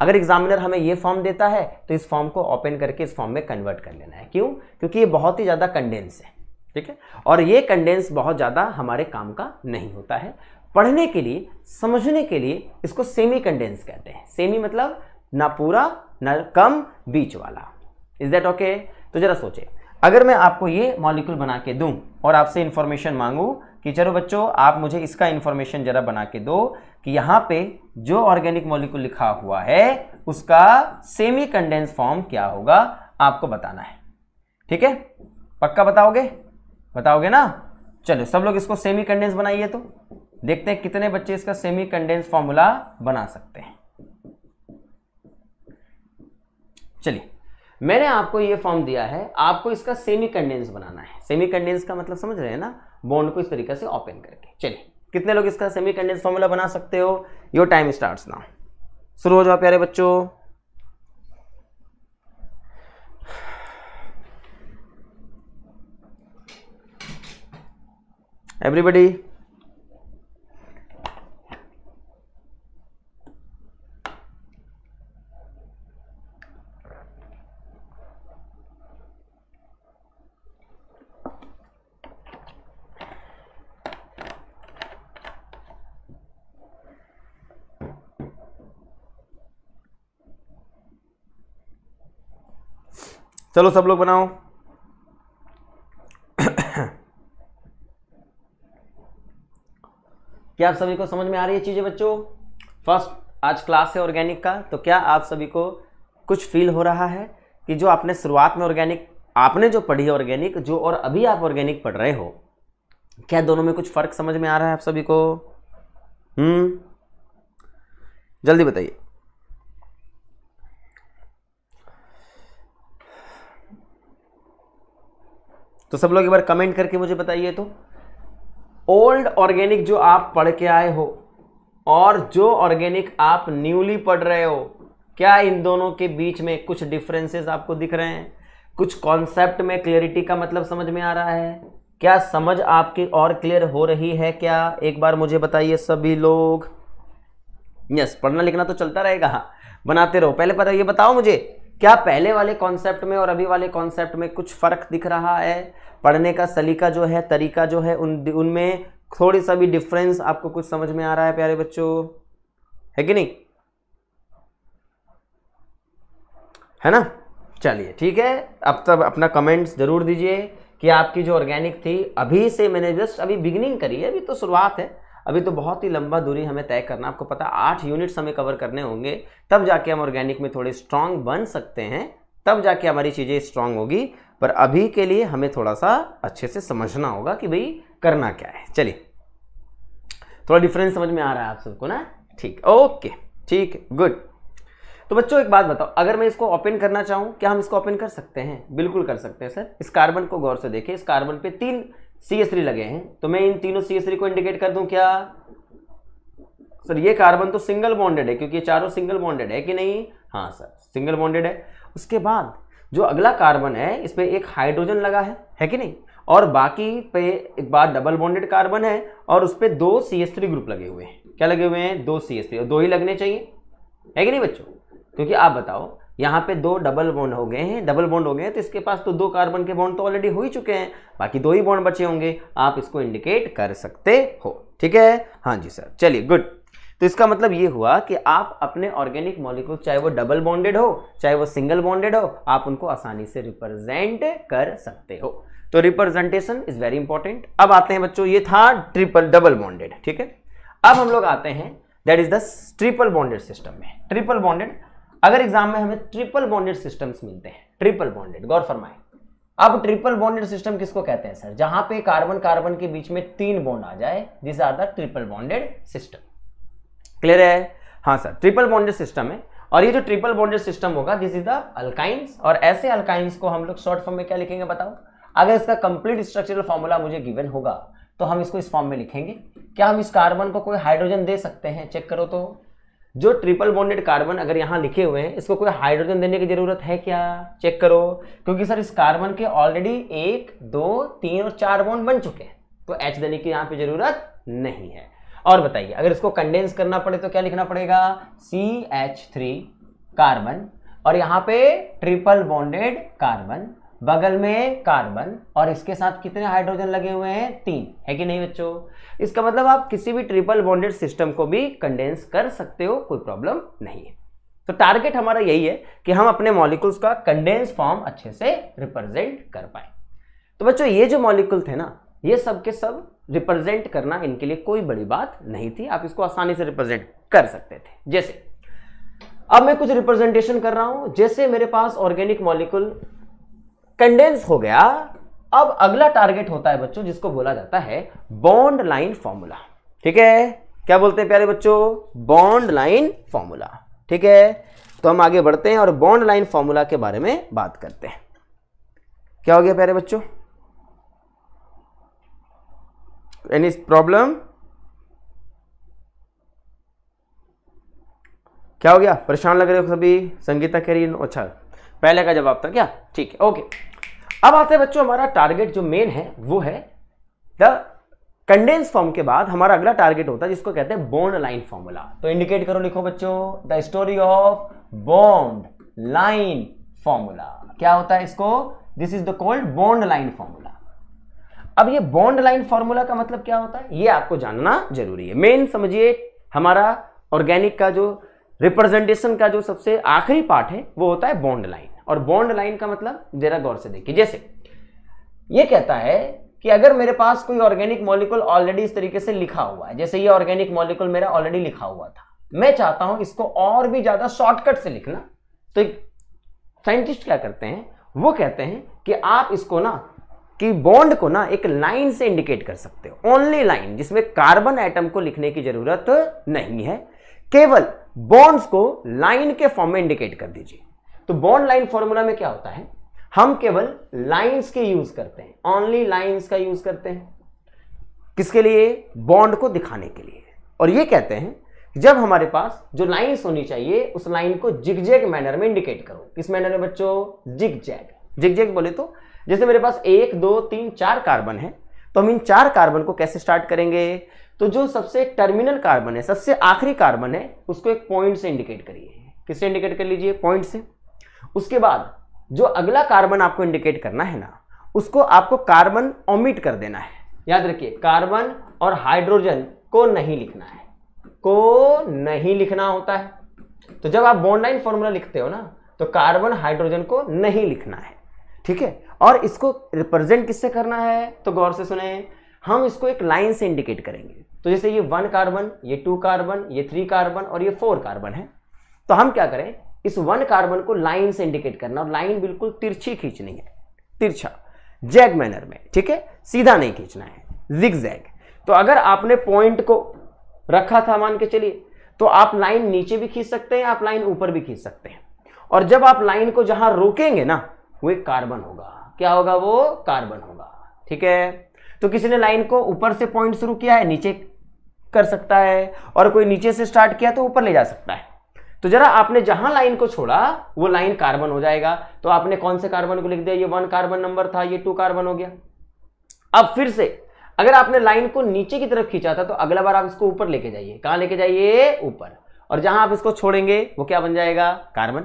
अगर एग्जामिनर हमें ये फॉर्म देता है तो इस फॉर्म को ओपन करके इस फॉर्म में कन्वर्ट कर लेना है क्यों क्योंकि ये बहुत ही ज़्यादा कंडेंस है ठीक है और ये कंडेंस बहुत ज़्यादा हमारे काम का नहीं होता है पढ़ने के लिए समझने के लिए इसको सेमी कंडेंस कहते हैं सेमी मतलब ना पूरा ना कम बीच वाला इज दैट ओके तो ज़रा सोचे अगर मैं आपको ये मॉलिक्यूल बना के दूँ और आपसे इन्फॉर्मेशन मांगूँ कि चलो बच्चों आप मुझे इसका इंफॉर्मेशन ज़रा बना के दो कि यहां पे जो ऑर्गेनिक मॉलिक्यूल लिखा हुआ है उसका सेमी कंडेंस फॉर्म क्या होगा आपको बताना है ठीक है पक्का बताओगे बताओगे ना चलो सब लोग इसको सेमी कंडेंस बनाइए तो देखते हैं कितने बच्चे इसका सेमी कंडेंस फॉर्मूला बना सकते हैं चलिए मैंने आपको ये फॉर्म दिया है आपको इसका सेमी कंडेंस बनाना है सेमी कंडेंस का मतलब समझ रहे हैं ना बॉन्ड को इस तरीके से ओपन करके चलिए कितने लोग इसका सेमी कंडेंस फॉर्मूला बना सकते हो योर टाइम स्टार्ट नाउ शुरू हो जाओ प्यारे बच्चों एवरीबडी चलो सब लोग बनाओ क्या आप सभी को समझ में आ रही है चीज़ें बच्चों फर्स्ट आज क्लास है ऑर्गेनिक का तो क्या आप सभी को कुछ फील हो रहा है कि जो आपने शुरुआत में ऑर्गेनिक आपने जो पढ़ी है ऑर्गेनिक जो और अभी आप ऑर्गेनिक पढ़ रहे हो क्या दोनों में कुछ फ़र्क समझ में आ रहा है आप सभी को हम्म जल्दी बताइए तो सब लोग एक बार कमेंट करके मुझे बताइए तो ओल्ड ऑर्गेनिक जो आप पढ़ के आए हो और जो ऑर्गेनिक आप न्यूली पढ़ रहे हो क्या इन दोनों के बीच में कुछ डिफरेंसेस आपको दिख रहे हैं कुछ कॉन्सेप्ट में क्लियरिटी का मतलब समझ में आ रहा है क्या समझ आपकी और क्लियर हो रही है क्या एक बार मुझे बताइए सभी लोग यस पढ़ना लिखना तो चलता रहेगा हाँ, बनाते रहो पहले पता ये बताओ मुझे क्या पहले वाले कॉन्सेप्ट में और अभी वाले कॉन्सेप्ट में कुछ फर्क दिख रहा है पढ़ने का सलीका जो है तरीका जो है उन उनमें थोड़ी सा भी डिफरेंस आपको कुछ समझ में आ रहा है प्यारे बच्चों है कि नहीं है ना चलिए ठीक है अब तब अपना कमेंट्स जरूर दीजिए कि आपकी जो ऑर्गेनिक थी अभी से मैंने जस्ट अभी बिगिनिंग करी है अभी तो शुरुआत है अभी तो बहुत ही लंबा दूरी हमें तय करना आपको पता आठ यूनिट्स हमें कवर करने होंगे तब जाके हम ऑर्गेनिक में थोड़े स्ट्रांग बन सकते हैं तब जाके हमारी चीज़ें स्ट्रांग होगी पर अभी के लिए हमें थोड़ा सा अच्छे से समझना होगा कि भाई करना क्या है चलिए थोड़ा डिफरेंस समझ में आ रहा है आप सबको ना ठीक ओके ठीक गुड तो बच्चों एक बात बताओ अगर मैं इसको ओपन करना चाहूँ क्या हम इसको ओपन कर सकते हैं बिल्कुल कर सकते हैं सर इस कार्बन को गौर से देखें इस कार्बन पे तीन सी लगे हैं तो मैं इन तीनों सी को इंडिकेट कर दूं क्या सर ये कार्बन तो सिंगल बॉन्डेड है क्योंकि ये चारों सिंगल बॉन्डेड है कि नहीं हाँ सर सिंगल बॉन्डेड है उसके बाद जो अगला कार्बन है इस पर एक हाइड्रोजन लगा है है कि नहीं और बाकी पे एक बार डबल बॉन्डेड कार्बन है और उस पर दो सी एस थ्री ग्रुप लगे हुए हैं क्या लगे हुए हैं दो सी एस थ्री और दो ही लगने चाहिए है कि नहीं बच्चों क्योंकि आप बताओ यहाँ पे दो डबल बॉन्ड हो गए हैं डबल बॉन्ड हो गए हैं तो इसके पास तो दो कार्बन के बॉन्ड तो ऑलरेडी हो ही चुके हैं बाकी दो ही बॉन्ड बचे होंगे आप इसको इंडिकेट कर सकते हो ठीक है हाँ जी सर चलिए गुड तो इसका मतलब ये हुआ कि आप अपने ऑर्गेनिक मॉलिक्यूल चाहे वो डबल बॉन्डेड हो चाहे वो सिंगल बॉन्डेड हो आप उनको आसानी से रिप्रेजेंट कर सकते हो तो रिप्रेजेंटेशन इज वेरी इंपॉर्टेंट अब आते हैं बच्चों ये था ट्रिपल डबल बॉन्डेड ठीक है अब हम लोग आते हैं that is the triple bonded system में ट्रिपल बॉन्डेड अगर एग्जाम में हमें ट्रिपल बॉन्डेड सिस्टम्स मिलते हैं ट्रिपल बॉन्डेड गौर फरमाए अब ट्रिपल बॉन्डेड सिस्टम किसको कहते हैं सर जहां पे कार्बन कार्बन के बीच में तीन बॉन्ड आ जाए this are the triple bonded system clear है हाँ सर ट्रिपल बॉन्डेड सिस्टम है और ये जो ट्रिपल बॉन्डेड सिस्टम होगा दिस इज द अल्काइंस और ऐसे अल्काइंस को हम लोग शॉर्ट फॉर्म में क्या लिखेंगे बताओ अगर इसका कंप्लीट स्ट्रक्चरल फॉर्मूला मुझे गिवन होगा तो हम इसको इस फॉर्म में लिखेंगे क्या हम इस कार्बन को कोई हाइड्रोजन दे सकते हैं चेक करो तो जो ट्रिपल बॉन्डेड कार्बन अगर यहाँ लिखे हुए हैं इसको कोई हाइड्रोजन देने की जरूरत है क्या चेक करो क्योंकि सर इस कार्बन के ऑलरेडी एक दो तीन और चार बॉन्ड बन चुके हैं तो एच देने की यहाँ पे जरूरत नहीं है और बताइए अगर इसको कंडेंस करना पड़े तो क्या लिखना पड़ेगा सी एच थ्री कार्बन और यहाँ पे ट्रिपल बॉन्डेड कार्बन बगल में कार्बन और इसके साथ कितने हाइड्रोजन लगे हुए हैं तीन है कि नहीं बच्चों इसका मतलब आप किसी भी ट्रिपल बॉन्डेड सिस्टम को भी कंडेंस कर सकते हो कोई प्रॉब्लम नहीं है तो टारगेट हमारा यही है कि हम अपने मॉलिकुल्स का कंडेंस फॉर्म अच्छे से रिप्रेजेंट कर पाए तो बच्चों ये जो मॉलिक्यूल थे ना ये सब के सब रिप्रेजेंट करना इनके लिए कोई बड़ी बात नहीं थी आप इसको आसानी से रिप्रेजेंट कर सकते थे जैसे अब मैं कुछ रिप्रेजेंटेशन कर रहा हूं जैसे मेरे पास ऑर्गेनिक मॉलिक्यूल कंडेंस हो गया अब अगला टारगेट होता है बच्चों जिसको बोला जाता है बॉन्ड लाइन फॉर्मूला ठीक है क्या बोलते हैं प्यारे बच्चों बॉन्ड लाइन फॉर्मूला ठीक है तो हम आगे बढ़ते हैं और बॉन्ड लाइन फॉर्मूला के बारे में बात करते हैं क्या हो गया प्यारे बच्चों any problem क्या हो गया परेशान लग रहे हो सभी संगीता कह रही है अच्छा पहले का जवाब था क्या ठीक है ओके अब आते हैं बच्चों हमारा टारगेट जो मेन है वो है द कंडेंस फॉर्म के बाद हमारा अगला टारगेट होता है जिसको कहते हैं बॉन्ड लाइन फॉर्मूला तो इंडिकेट करो लिखो बच्चों the story of bond line formula क्या होता है इसको this is the called bond line formula अब ये बॉन्ड लाइन फॉर्मूला का मतलब क्या होता है ये आपको जानना जरूरी है मेन समझिए हमारा ऑर्गेनिक का जो रिप्रेजेंटेशन का जो सबसे आखिरी पार्ट है वो होता है बॉन्ड लाइन और बॉन्ड लाइन का मतलब जरा गौर से देखिए जैसे ये कहता है कि अगर मेरे पास कोई ऑर्गेनिक मॉलिक्यूल ऑलरेडी इस तरीके से लिखा हुआ है जैसे ये ऑर्गेनिक मॉलिक्यूल मेरा ऑलरेडी लिखा हुआ था मैं चाहता हूं इसको और भी ज्यादा शॉर्टकट से लिखना तो साइंटिस्ट क्या करते हैं वो कहते हैं कि आप इसको ना कि बॉन्ड को ना एक लाइन से इंडिकेट कर सकते हो ओनली लाइन जिसमें कार्बन एटम को लिखने की जरूरत नहीं है केवल बॉन्ड्स को लाइन के फॉर्म में इंडिकेट कर दीजिए तो बॉन्ड लाइन फॉर्मूला में क्या होता है हम केवल लाइंस के यूज करते हैं ओनली लाइंस का यूज करते हैं किसके लिए बॉन्ड को दिखाने के लिए और ये कहते हैं जब हमारे पास जो लाइंस होनी चाहिए उस लाइन को जिगजैग मैनर में इंडिकेट करो किस मैनर में बच्चों जिगजैग जिगजैग बोले तो जैसे मेरे पास एक दो तीन चार कार्बन है तो हम इन चार कार्बन को कैसे स्टार्ट करेंगे तो जो सबसे टर्मिनल कार्बन है सबसे आखिरी कार्बन है उसको एक पॉइंट से इंडिकेट करिए किससे इंडिकेट कर लीजिए पॉइंट से उसके बाद जो अगला कार्बन आपको इंडिकेट करना है ना उसको आपको कार्बन ओमिट कर देना है याद रखिए कार्बन और हाइड्रोजन को नहीं लिखना है को नहीं लिखना होता है तो जब आप बॉन्डलाइन फॉर्मूला लिखते हो ना तो कार्बन हाइड्रोजन को नहीं लिखना है ठीक है और इसको रिप्रेजेंट किससे करना है तो गौर से सुने हम इसको एक लाइन से इंडिकेट करेंगे तो जैसे ये वन कार्बन ये टू कार्बन ये थ्री कार्बन और ये फोर कार्बन है तो हम क्या करें इस वन कार्बन को लाइन से इंडिकेट करना और लाइन बिल्कुल तिरछी खींचनी है तिरछा जैग मैनर में ठीक है सीधा नहीं खींचना है जिग जैग तो अगर आपने पॉइंट को रखा था मान के चलिए तो आप लाइन नीचे भी खींच सकते हैं आप लाइन ऊपर भी खींच सकते हैं और जब आप लाइन को जहां रोकेंगे ना हुए कार्बन होगा क्या होगा वो कार्बन होगा ठीक है तो किसी ने लाइन को ऊपर से पॉइंट शुरू किया है नीचे कर सकता है और कोई नीचे से स्टार्ट किया तो ऊपर ले जा सकता है तो जरा आपने जहां लाइन को छोड़ा वो लाइन कार्बन हो जाएगा तो आपने कौन से कार्बन को लिख दिया ये वन कार्बन नंबर था ये टू कार्बन हो गया अब फिर से अगर आपने लाइन को नीचे की तरफ खींचा था तो अगला बार आप इसको ऊपर लेके जाइए कहां लेके जाइए ऊपर और जहां आप इसको छोड़ेंगे वो क्या बन जाएगा कार्बन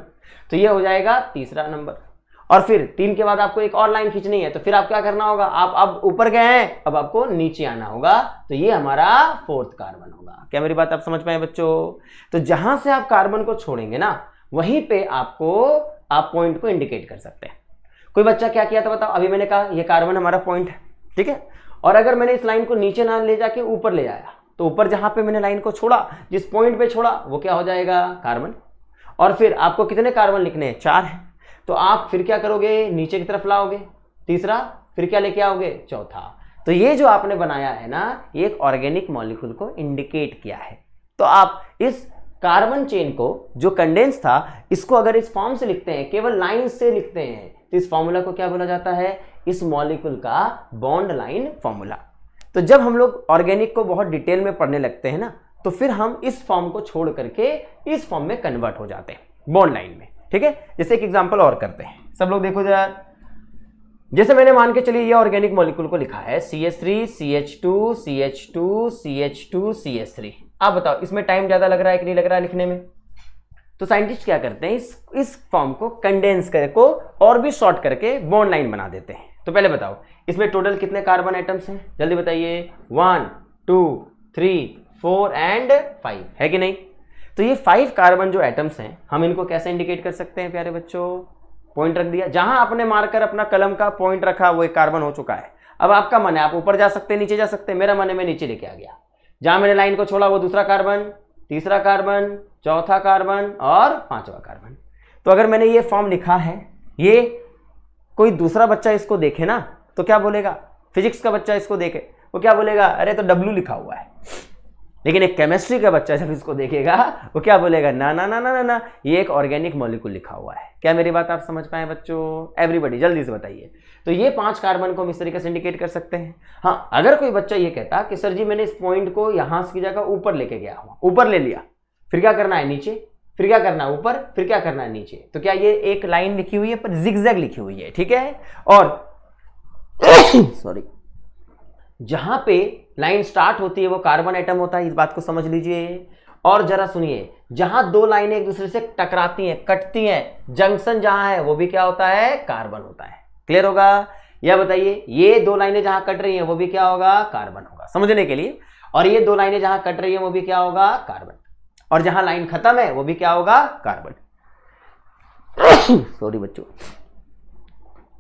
तो ये हो जाएगा तीसरा नंबर और फिर तीन के बाद आपको एक और लाइन खींचनी है तो फिर आप क्या करना होगा आप अब ऊपर गए हैं अब आपको नीचे आना होगा तो ये हमारा फोर्थ कार्बन होगा क्या मेरी बात आप समझ पाए बच्चों तो जहां से आप कार्बन को छोड़ेंगे ना वहीं पे आपको आप पॉइंट को इंडिकेट कर सकते हैं कोई बच्चा क्या किया था बताओ अभी मैंने कहा यह कार्बन हमारा पॉइंट है ठीक है और अगर मैंने इस लाइन को नीचे ना ले जाके ऊपर ले आया तो ऊपर जहां पर मैंने लाइन को छोड़ा जिस पॉइंट पर छोड़ा वो क्या हो जाएगा कार्बन और फिर आपको कितने कार्बन लिखने हैं चार हैं तो आप फिर क्या करोगे नीचे की तरफ लाओगे तीसरा फिर क्या लेके आओगे चौथा तो ये जो आपने बनाया है ना ये एक ऑर्गेनिक मॉलिक्यूल को इंडिकेट किया है तो आप इस कार्बन चेन को जो कंडेंस था इसको अगर इस फॉर्म से लिखते हैं केवल लाइन से लिखते हैं तो इस फॉर्मूला को क्या बोला जाता है इस मॉलिक्यूल का बॉन्ड लाइन फॉर्मूला तो जब हम लोग ऑर्गेनिक को बहुत डिटेल में पढ़ने लगते हैं ना तो फिर हम इस फॉर्म को छोड़ करके इस फॉर्म में कन्वर्ट हो जाते हैं बॉन्ड लाइन में ठीक है जैसे एक एग्जाम्पल और करते हैं सब लोग देखो जरा जैसे मैंने मान के चलिए ये ऑर्गेनिक मॉलिक्यूल को लिखा है C S three C H two C H two C H two C S three आप बताओ इसमें टाइम ज़्यादा लग रहा है कि नहीं लग रहा है लिखने में तो साइंटिस्ट क्या करते हैं इस इस फॉर्म को कंडेंस कर को और भी शॉर्ट करके बॉन्ड लाइन बना देते हैं तो पहले बताओ इसमें टोटल कितने कार्बन आइटम्स हैं जल्दी बताइए one two three four and five है कि नहीं तो ये फाइव कार्बन जो एटम्स हैं हम इनको कैसे इंडिकेट कर सकते हैं प्यारे बच्चों पॉइंट रख दिया जहां आपने मारकर अपना कलम का पॉइंट रखा वो एक कार्बन हो चुका है अब आपका मन है आप ऊपर जा सकते हैं नीचे जा सकते हैं मेरा मन है मैं नीचे लेके आ गया जहां मैंने लाइन को छोड़ा वो दूसरा कार्बन तीसरा कार्बन चौथा कार्बन और पांचवा कार्बन तो अगर मैंने ये फॉर्म लिखा है ये कोई दूसरा बच्चा इसको देखे ना तो क्या बोलेगा फिजिक्स का बच्चा इसको देखे वो क्या बोलेगा अरे तो डब्ल्यू लिखा हुआ है लेकिन एक केमिस्ट्री का बच्चा जब इसको देखेगा वो क्या बोलेगा ना ना ना ना ना ना ये एक ऑर्गेनिक मॉलिक्यूल लिखा हुआ है क्या मेरी बात आप समझ पाए बच्चों एवरीबडी जल्दी से बताइए तो ये पांच कार्बन को हम इस तरीके से इंडिकेट कर सकते हैं हाँ अगर कोई बच्चा ये कहता कि सर जी मैंने इस पॉइंट को यहां से जगह ऊपर लेके गया हुआ ऊपर ले लिया फिर क्या करना है नीचे फिर क्या करना है ऊपर फिर क्या करना है नीचे तो क्या ये एक लाइन लिखी हुई है पर जिगजैग लिखी हुई है ठीक है और सॉरी जहां पे लाइन स्टार्ट होती है वो कार्बन आइटम होता है इस बात को समझ लीजिए और जरा सुनिए जहां दो लाइनें एक दूसरे से टकराती हैं कटती हैं जंक्शन जहां है वो भी क्या होता है कार्बन होता है क्लियर होगा या बताइए ये दो लाइनें जहां कट रही हैं वो भी क्या होगा कार्बन होगा समझने के लिए और ये दो लाइनें जहां कट रही है वो भी क्या होगा कार्बन और जहां लाइन खत्म है वो भी क्या होगा कार्बन सॉरी बच्चों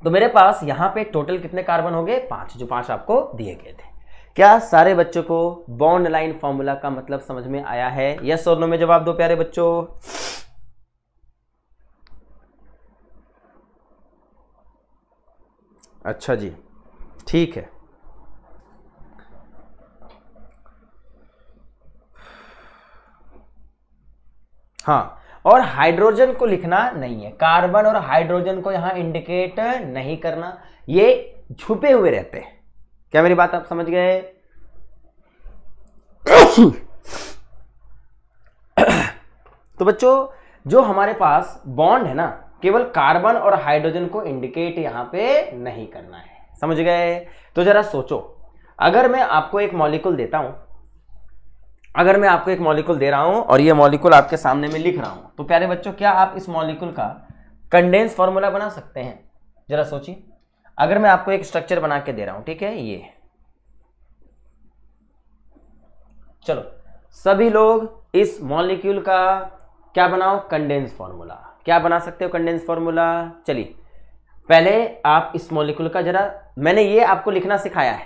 तो मेरे पास यहां पर टोटल कितने कार्बन हो गए पांच जो पांच आपको दिए गए थे क्या सारे बच्चों को बॉन्ड लाइन फॉर्मूला का मतलब समझ में आया है यस और नो में जवाब दो प्यारे बच्चों अच्छा जी ठीक है हाँ और हाइड्रोजन को लिखना नहीं है कार्बन और हाइड्रोजन को यहां इंडिकेट नहीं करना ये छुपे हुए रहते हैं क्या मेरी बात आप समझ गए तो बच्चों जो हमारे पास बॉन्ड है ना केवल कार्बन और हाइड्रोजन को इंडिकेट यहां पे नहीं करना है समझ गए तो जरा सोचो अगर मैं आपको एक मॉलिक्यूल देता हूं अगर मैं आपको एक मॉलिक्यूल दे रहा हूं और ये मॉलिक्यूल आपके सामने में लिख रहा हूं तो प्यारे बच्चों क्या आप इस मॉलिक्यूल का कंडेंस फॉर्मूला बना सकते हैं जरा सोचिए अगर मैं आपको एक स्ट्रक्चर बना के दे रहा हूं ठीक है ये चलो सभी लोग इस मॉलिक्यूल का क्या बनाओ कंडेंस फॉर्मूला क्या बना सकते हो कंडेंस फॉर्मूला चलिए पहले आप इस मॉलिक्यूल का जरा मैंने ये आपको लिखना सिखाया है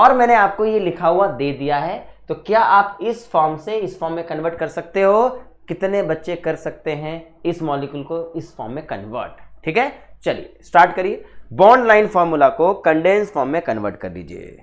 और मैंने आपको ये लिखा हुआ दे दिया है तो क्या आप इस फॉर्म से इस फॉर्म में कन्वर्ट कर सकते हो कितने बच्चे कर सकते हैं इस मॉलिक्यूल को इस फॉर्म में कन्वर्ट ठीक है चलिए स्टार्ट करिए बॉन्ड लाइन फॉर्मूला को कंडेंस फॉर्म में कन्वर्ट कर दीजिए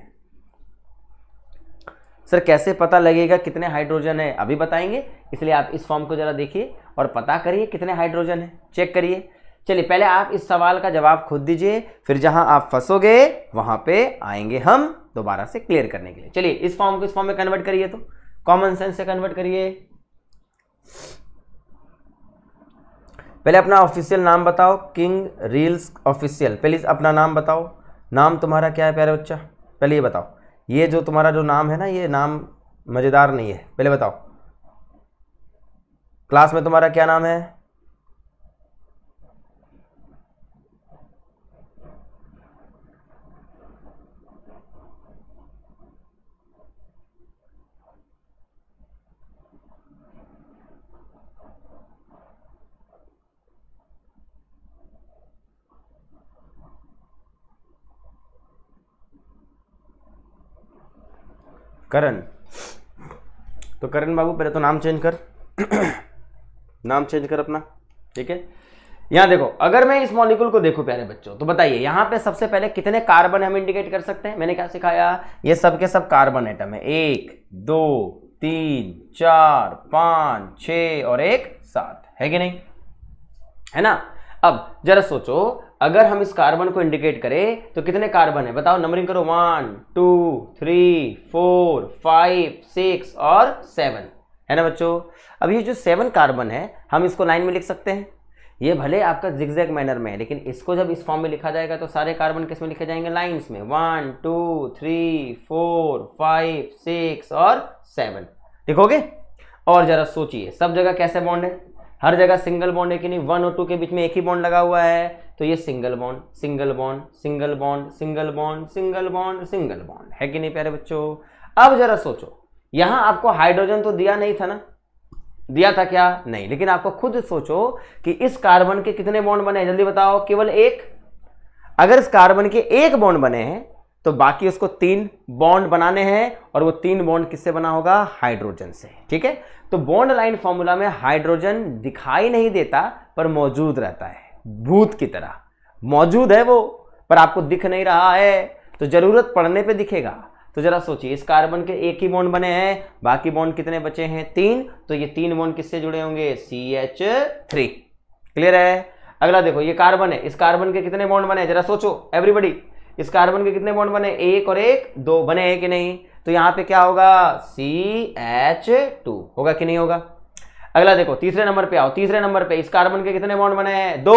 सर कैसे पता लगेगा कितने हाइड्रोजन है अभी बताएंगे इसलिए आप इस फॉर्म को जरा देखिए और पता करिए कितने हाइड्रोजन है चेक करिए चलिए पहले आप इस सवाल का जवाब खुद दीजिए फिर जहां आप फंसोगे वहां पे आएंगे हम दोबारा से क्लियर करने के लिए चलिए इस फॉर्म को इस फॉर्म में कन्वर्ट करिए तो कॉमन सेंस से कन्वर्ट करिए पहले अपना ऑफिशियल नाम बताओ किंग रील्स ऑफिशियल पहले अपना नाम बताओ नाम तुम्हारा क्या है प्यारे बच्चा पहले ये बताओ ये जो तुम्हारा जो नाम है ना ये नाम मज़ेदार नहीं है पहले बताओ क्लास में तुम्हारा क्या नाम है करण तो करण बाबू पहले तो नाम चेंज कर नाम चेंज कर अपना ठीक है यहां देखो अगर मैं इस मॉलिक्यूल को देखूं प्यारे बच्चों तो बताइए यहां पे सबसे पहले कितने कार्बन हम इंडिकेट कर सकते हैं मैंने क्या सिखाया ये सब के सब कार्बन आइटम है एक दो तीन चार पांच छ और एक सात है कि नहीं है ना अब जरा सोचो अगर हम इस कार्बन को इंडिकेट करें तो कितने कार्बन है बताओ नंबरिंग करो one two three four five six और सेवन है ना बच्चों अब ये जो सेवन कार्बन है हम इसको लाइन में लिख सकते हैं ये भले आपका जिग्जैग मैनर में है लेकिन इसको जब इस फॉर्म में लिखा जाएगा तो सारे कार्बन किस में लिखे जाएंगे लाइन्स में one two three four five six और सेवन लिखोगे और जरा सोचिए सब जगह कैसे बॉन्ड है हर जगह सिंगल बॉन्ड है कि नहीं वन और टू के बीच में एक ही बॉन्ड लगा हुआ है तो ये single bond single bond single bond single bond single bond single bond है कि नहीं प्यारे बच्चों अब जरा सोचो यहां आपको हाइड्रोजन तो दिया नहीं था ना दिया था क्या नहीं लेकिन आपको खुद सोचो कि इस कार्बन के कितने बॉन्ड बने हैं जल्दी बताओ केवल एक अगर इस कार्बन के एक बॉन्ड बने हैं तो बाकी उसको तीन बॉन्ड बनाने हैं और वो तीन बॉन्ड किससे बना होगा हाइड्रोजन से ठीक है तो बॉन्ड लाइन फॉर्मूला में हाइड्रोजन दिखाई नहीं देता पर मौजूद रहता है भूत की तरह मौजूद है वो पर आपको दिख नहीं रहा है तो ज़रूरत पड़ने पे दिखेगा तो जरा सोचिए इस कार्बन के एक ही बॉन्ड बने हैं बाकी बॉन्ड कितने बचे हैं तीन तो ये तीन बॉन्ड किससे जुड़े होंगे सी एच थ्री क्लियर है अगला देखो ये कार्बन है इस कार्बन के कितने बॉन्ड बने जरा सोचो एवरीबडी इस कार्बन के कितने बॉन्ड बने एक और एक दो बने हैं कि नहीं तो यहां पे क्या होगा सी एच टू होगा कि नहीं होगा अगला देखो तीसरे नंबर पे आओ तीसरे नंबर पे इस कार्बन के कितने बॉन्ड बने हैं दो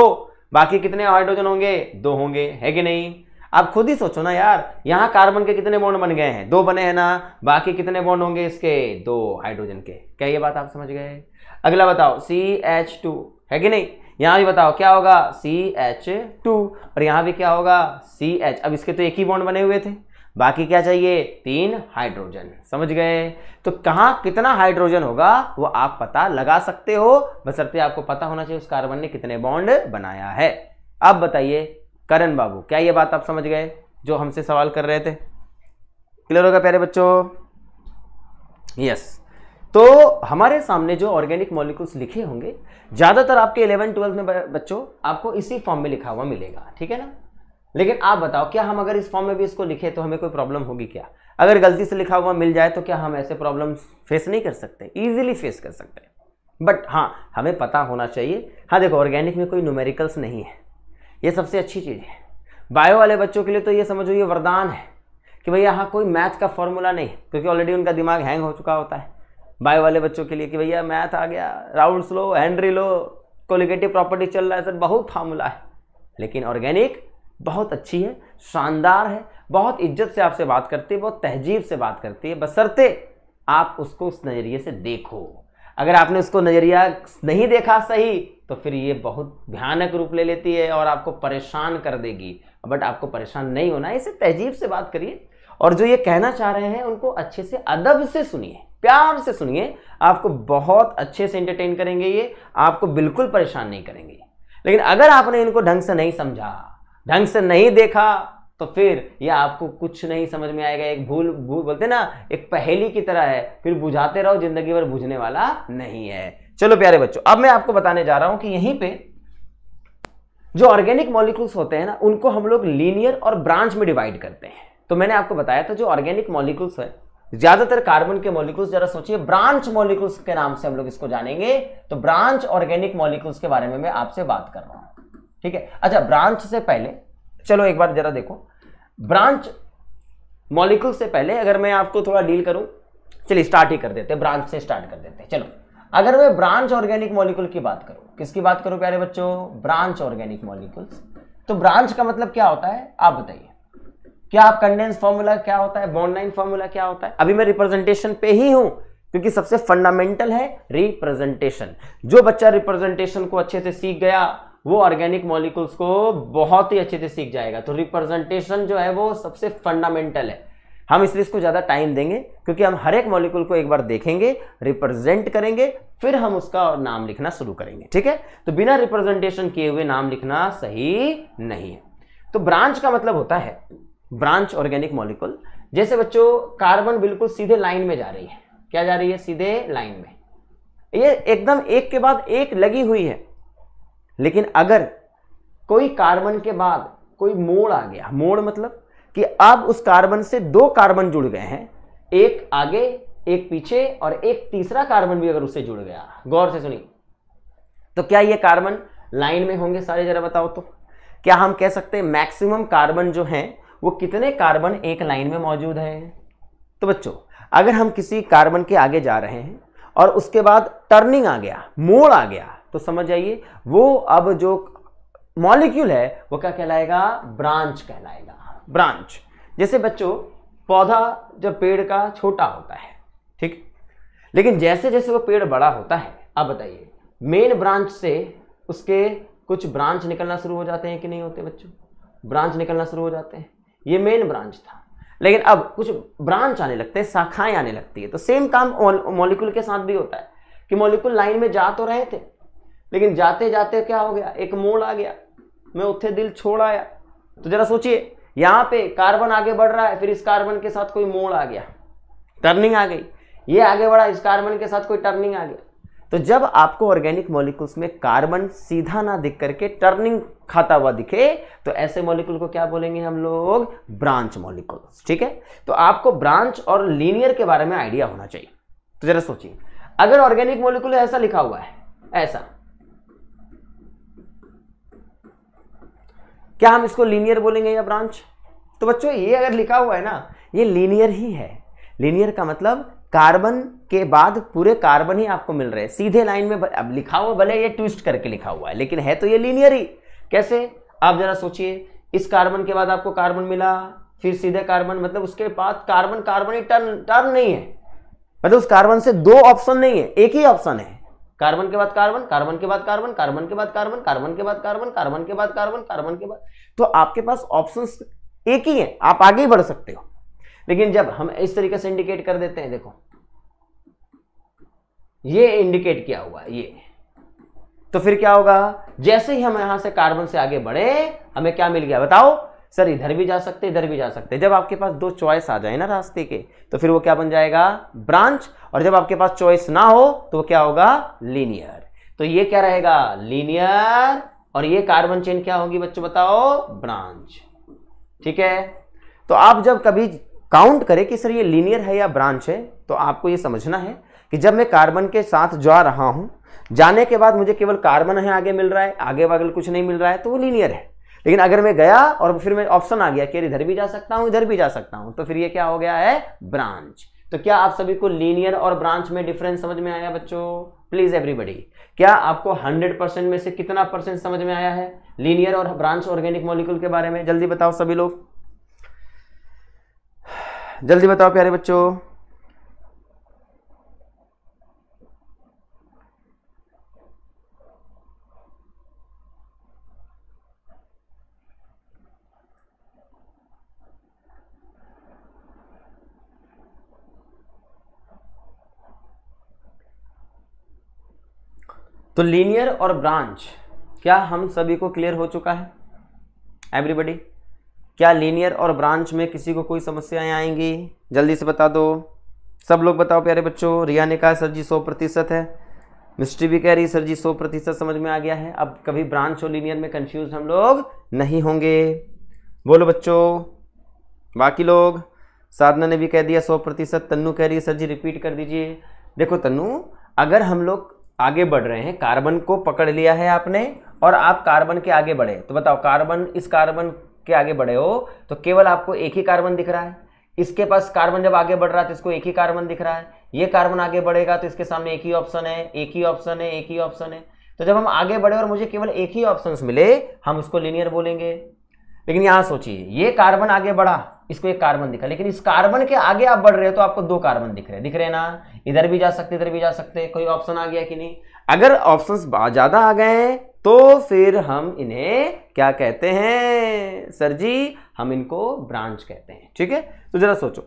बाकी कितने हाइड्रोजन होंगे दो होंगे है कि नहीं आप खुद ही सोचो ना यार यहाँ कार्बन के कितने बॉन्ड बन गए हैं दो बने हैं ना बाकी कितने बॉन्ड होंगे इसके दो हाइड्रोजन के क्या ये बात आप समझ गए अगला बताओ सी एच टू है कि नहीं यहां भी बताओ क्या होगा सी एच टू और यहां भी क्या होगा सी एच अब इसके तो एक ही बॉन्ड बने हुए थे बाकी क्या चाहिए तीन हाइड्रोजन समझ गए तो कहां कितना हाइड्रोजन होगा वो आप पता लगा सकते हो बसरते तो आपको पता होना चाहिए उस कार्बन ने कितने बॉन्ड बनाया है अब बताइए करण बाबू क्या ये बात आप समझ गए जो हमसे सवाल कर रहे थे क्लियर होगा प्यारे बच्चों यस तो हमारे सामने जो ऑर्गेनिक मॉलिक्यूल्स लिखे होंगे ज़्यादातर आपके इलेवन ट्वेल्थ में बच्चों आपको इसी फॉर्म में लिखा हुआ मिलेगा ठीक है ना लेकिन आप बताओ क्या हम अगर इस फॉर्म में भी इसको लिखे तो हमें कोई प्रॉब्लम होगी क्या अगर गलती से लिखा हुआ मिल जाए तो क्या हम ऐसे प्रॉब्लम फेस नहीं कर सकते ईजिली फेस कर सकते हैं बट हाँ हमें पता होना चाहिए हाँ देखो ऑर्गेनिक में कोई न्यूमेरिकल्स नहीं है ये सबसे अच्छी चीज़ है बायो वाले बच्चों के लिए तो ये समझो ये वरदान है कि भैया हाँ कोई मैथ का फॉर्मूला नहीं क्योंकि ऑलरेडी उनका दिमाग हैंग हो चुका होता है बाय वाले बच्चों के लिए कि भैया मैथ आ गया राउंड लो हैंड्री लो कोलिगेटिव प्रॉपर्टी चल रहा है सर बहुत फार्मूला है लेकिन ऑर्गेनिक बहुत अच्छी है शानदार है बहुत इज्जत से आपसे बात करती है बहुत तहजीब से बात करती है बसरते आप उसको उस नज़रिए से देखो अगर आपने उसको नज़रिया नहीं देखा सही तो फिर ये बहुत भयानक रूप ले लेती है और आपको परेशान कर देगी बट आपको परेशान नहीं होना है इसे तहजीब से बात करिए और जो ये कहना चाह रहे हैं उनको अच्छे से अदब से सुनिए प्यार से सुनिए आपको बहुत अच्छे से एंटरटेन करेंगे ये आपको बिल्कुल परेशान नहीं करेंगे लेकिन अगर आपने इनको ढंग से नहीं समझा ढंग से नहीं देखा तो फिर ये आपको कुछ नहीं समझ में आएगा एक भूल भूल बोलते ना एक पहेली की तरह है फिर बुझाते रहो जिंदगी भर बुझने वाला नहीं है चलो प्यारे बच्चों अब मैं आपको बताने जा रहा हूं कि यहीं पे जो ऑर्गेनिक मॉलिक्यूल्स होते हैं ना उनको हम लोग लीनियर और ब्रांच में डिवाइड करते हैं तो मैंने आपको बताया था जो ऑर्गेनिक मॉलिक्यूल्स है ज्यादातर कार्बन के मॉलिक्यूल्स जरा सोचिए ब्रांच मॉलिक्यूल्स के नाम से हम लोग इसको जानेंगे तो ब्रांच ऑर्गेनिक मॉलिक्यूल्स के बारे में मैं आपसे बात कर रहा हूं ठीक है अच्छा ब्रांच से पहले चलो एक बार जरा देखो ब्रांच मॉलिक्यूल से पहले अगर मैं आपको थोड़ा डील करूं चलिए स्टार्ट ही कर देते हैं ब्रांच से स्टार्ट कर देते हैं चलो अगर मैं ब्रांच ऑर्गेनिक मॉलिक्यूल की बात करूं किसकी बात करूं प्यारे बच्चों ब्रांच ऑर्गेनिक मॉलिक्यूल्स तो ब्रांच का मतलब क्या होता है आप बताइए क्या आप कंडेंस फॉर्मूला क्या होता है बॉन्डलाइन फॉर्मूला क्या होता है अभी मैं रिप्रेजेंटेशन पे ही हूं क्योंकि सबसे फंडामेंटल है रिप्रेजेंटेशन जो बच्चा रिप्रेजेंटेशन को अच्छे से सीख गया वो ऑर्गेनिक मॉलिक्यूल्स को बहुत ही अच्छे से सीख जाएगा तो रिप्रेजेंटेशन जो है वो सबसे फंडामेंटल है हम इसलिए इसको ज़्यादा टाइम देंगे क्योंकि हम हर एक मॉलिक्यूल को एक बार देखेंगे रिप्रेजेंट करेंगे फिर हम उसका नाम लिखना शुरू करेंगे ठीक है तो बिना रिप्रेजेंटेशन किए हुए नाम लिखना सही नहीं है तो ब्रांच का मतलब होता है ब्रांच ऑर्गेनिक मॉलिक्यूल जैसे बच्चों कार्बन बिल्कुल सीधे लाइन में जा रही है क्या जा रही है सीधे लाइन में ये एकदम एक के बाद एक लगी हुई है लेकिन अगर कोई कार्बन के बाद कोई मोड़ आ गया मोड़ मतलब कि अब उस कार्बन से दो कार्बन जुड़ गए हैं एक आगे एक पीछे और एक तीसरा कार्बन भी अगर उससे जुड़ गया गौर से सुनिए तो क्या ये कार्बन लाइन में होंगे सारे जरा बताओ तो क्या हम कह सकते हैं मैक्सिमम कार्बन जो हैं वो कितने कार्बन एक लाइन में मौजूद है तो बच्चों अगर हम किसी कार्बन के आगे जा रहे हैं और उसके बाद टर्निंग आ गया मोड़ आ गया तो समझ जाइए वो अब जो मॉलिक्यूल है वो क्या कहलाएगा ब्रांच कहलाएगा ब्रांच जैसे बच्चों पौधा जब पेड़ का छोटा होता है ठीक लेकिन जैसे जैसे वो पेड़ बड़ा होता है अब बताइए मेन ब्रांच से उसके कुछ ब्रांच निकलना शुरू हो जाते हैं कि नहीं होते बच्चों ब्रांच निकलना शुरू हो जाते हैं ये मेन ब्रांच था लेकिन अब कुछ ब्रांच आने लगते हैं शाखाएं आने लगती है तो सेम काम मोलिकुल के साथ भी होता है कि मॉलिक्यूल लाइन में जा तो रहे थे लेकिन जाते जाते क्या हो गया एक मोड़ आ गया मैं उत्थे दिल छोड़ आया तो जरा सोचिए यहाँ पे कार्बन आगे बढ़ रहा है फिर इस कार्बन के साथ कोई मोड़ आ गया टर्निंग आ गई ये आगे बढ़ा इस कार्बन के साथ कोई टर्निंग आ गया तो जब आपको ऑर्गेनिक मॉलिक्यूल्स में कार्बन सीधा ना दिख करके टर्निंग खाता हुआ दिखे तो ऐसे मॉलिक्यूल को क्या बोलेंगे हम लोग ब्रांच मॉलिक्यूल्स ठीक है तो आपको ब्रांच और लीनियर के बारे में आइडिया होना चाहिए तो जरा सोचिए अगर ऑर्गेनिक मॉलिक्यूल ऐसा लिखा हुआ है ऐसा क्या हम इसको लीनियर बोलेंगे या ब्रांच तो बच्चों ये अगर लिखा हुआ है ना ये लीनियर ही है लीनियर का मतलब कार्बन के बाद पूरे कार्बन ही आपको मिल रहे हैं सीधे लाइन में अब लिखा हुआ भले ये ट्विस्ट करके लिखा हुआ है लेकिन है तो ये लीनियर ही कैसे आप जरा सोचिए इस कार्बन के बाद आपको कार्बन मिला फिर सीधे कार्बन मतलब उसके बाद कार्बन कार्बन ही टर्न टर्न नहीं है मतलब उस कार्बन से दो ऑप्शन नहीं है एक ही ऑप्शन है कार्बन के बाद कार्बन कार्बन के बाद कार्बन कार्बन के बाद कार्बन कार्बन के बाद कार्बन कार्बन के बाद कार्बन कार्बन के बाद तो आपके पास ऑप्शंस एक ही है आप आगे बढ़ सकते हो लेकिन जब हम इस तरीके से इंडिकेट कर देते हैं देखो ये इंडिकेट किया हुआ ये तो फिर क्या होगा जैसे ही हम यहां से कार्बन से आगे बढ़े हमें क्या मिल गया बताओ सर इधर भी जा सकते इधर भी जा सकते जब आपके पास दो चॉइस आ जाए ना रास्ते के तो फिर वो क्या बन जाएगा ब्रांच और जब आपके पास चॉइस ना हो तो वो क्या होगा लीनियर तो ये क्या रहेगा लीनियर और ये कार्बन चेन क्या होगी बच्चों बताओ ब्रांच ठीक है तो आप जब कभी काउंट करें कि सर ये लीनियर है या ब्रांच है तो आपको ये समझना है कि जब मैं कार्बन के साथ जा रहा हूँ जाने के बाद मुझे केवल कार्बन है आगे मिल रहा है आगे बगल कुछ नहीं मिल रहा है तो वो लीनियर है लेकिन अगर मैं गया और फिर मैं ऑप्शन आ गया कि इधर भी जा सकता हूँ इधर भी जा सकता हूँ तो फिर ये क्या हो गया है ब्रांच तो क्या आप सभी को लीनियर और ब्रांच में डिफरेंस समझ में आया बच्चों प्लीज एवरीबडी क्या आपको 100 परसेंट में से कितना परसेंट समझ में आया है लीनियर और ब्रांच ऑर्गेनिक मॉलिक्यूल के बारे में जल्दी बताओ सभी लोग जल्दी बताओ प्यारे बच्चों तो लीनियर और ब्रांच क्या हम सभी को क्लियर हो चुका है एवरीबडी क्या लीनियर और ब्रांच में किसी को कोई समस्याएं आएंगी जल्दी से बता दो सब लोग बताओ प्यारे बच्चों रिया ने कहा सर जी सौ प्रतिशत है मिस्ट्री भी कह रही सर जी सौ प्रतिशत समझ में आ गया है अब कभी ब्रांच और लीनियर में कंफ्यूज हम लोग नहीं होंगे बोलो बच्चों बाकी लोग साधना ने भी कह दिया सौ प्रतिशत तन्नू कह रही है सर जी रिपीट कर दीजिए देखो तन्नू अगर हम लोग आगे बढ़ रहे हैं कार्बन को पकड़ लिया है आपने और आप कार्बन के आगे बढ़े तो बताओ कार्बन इस कार्बन के आगे बढ़े हो तो केवल आपको एक ही कार्बन दिख रहा है इसके पास कार्बन जब आगे बढ़ रहा है तो इसको एक ही कार्बन दिख रहा है ये कार्बन आगे बढ़ेगा तो इसके सामने एक ही ऑप्शन है एक ही ऑप्शन है एक ही ऑप्शन है तो जब हम आगे बढ़े और मुझे केवल एक ही ऑप्शन मिले हम उसको लीनियर बोलेंगे लेकिन यहां सोचिए ये कार्बन आगे बढ़ा इसको एक कार्बन दिखा लेकिन इस कार्बन के आगे आप बढ़ रहे हो तो आपको दो कार्बन दिख रहे हैं दिख रहे ना इधर भी जा सकते इधर भी जा सकते कोई ऑप्शन आ गया कि नहीं अगर ऑप्शन ज़्यादा आ गए तो फिर हम इन्हें क्या कहते हैं सर जी हम इनको ब्रांच कहते हैं ठीक है तो जरा सोचो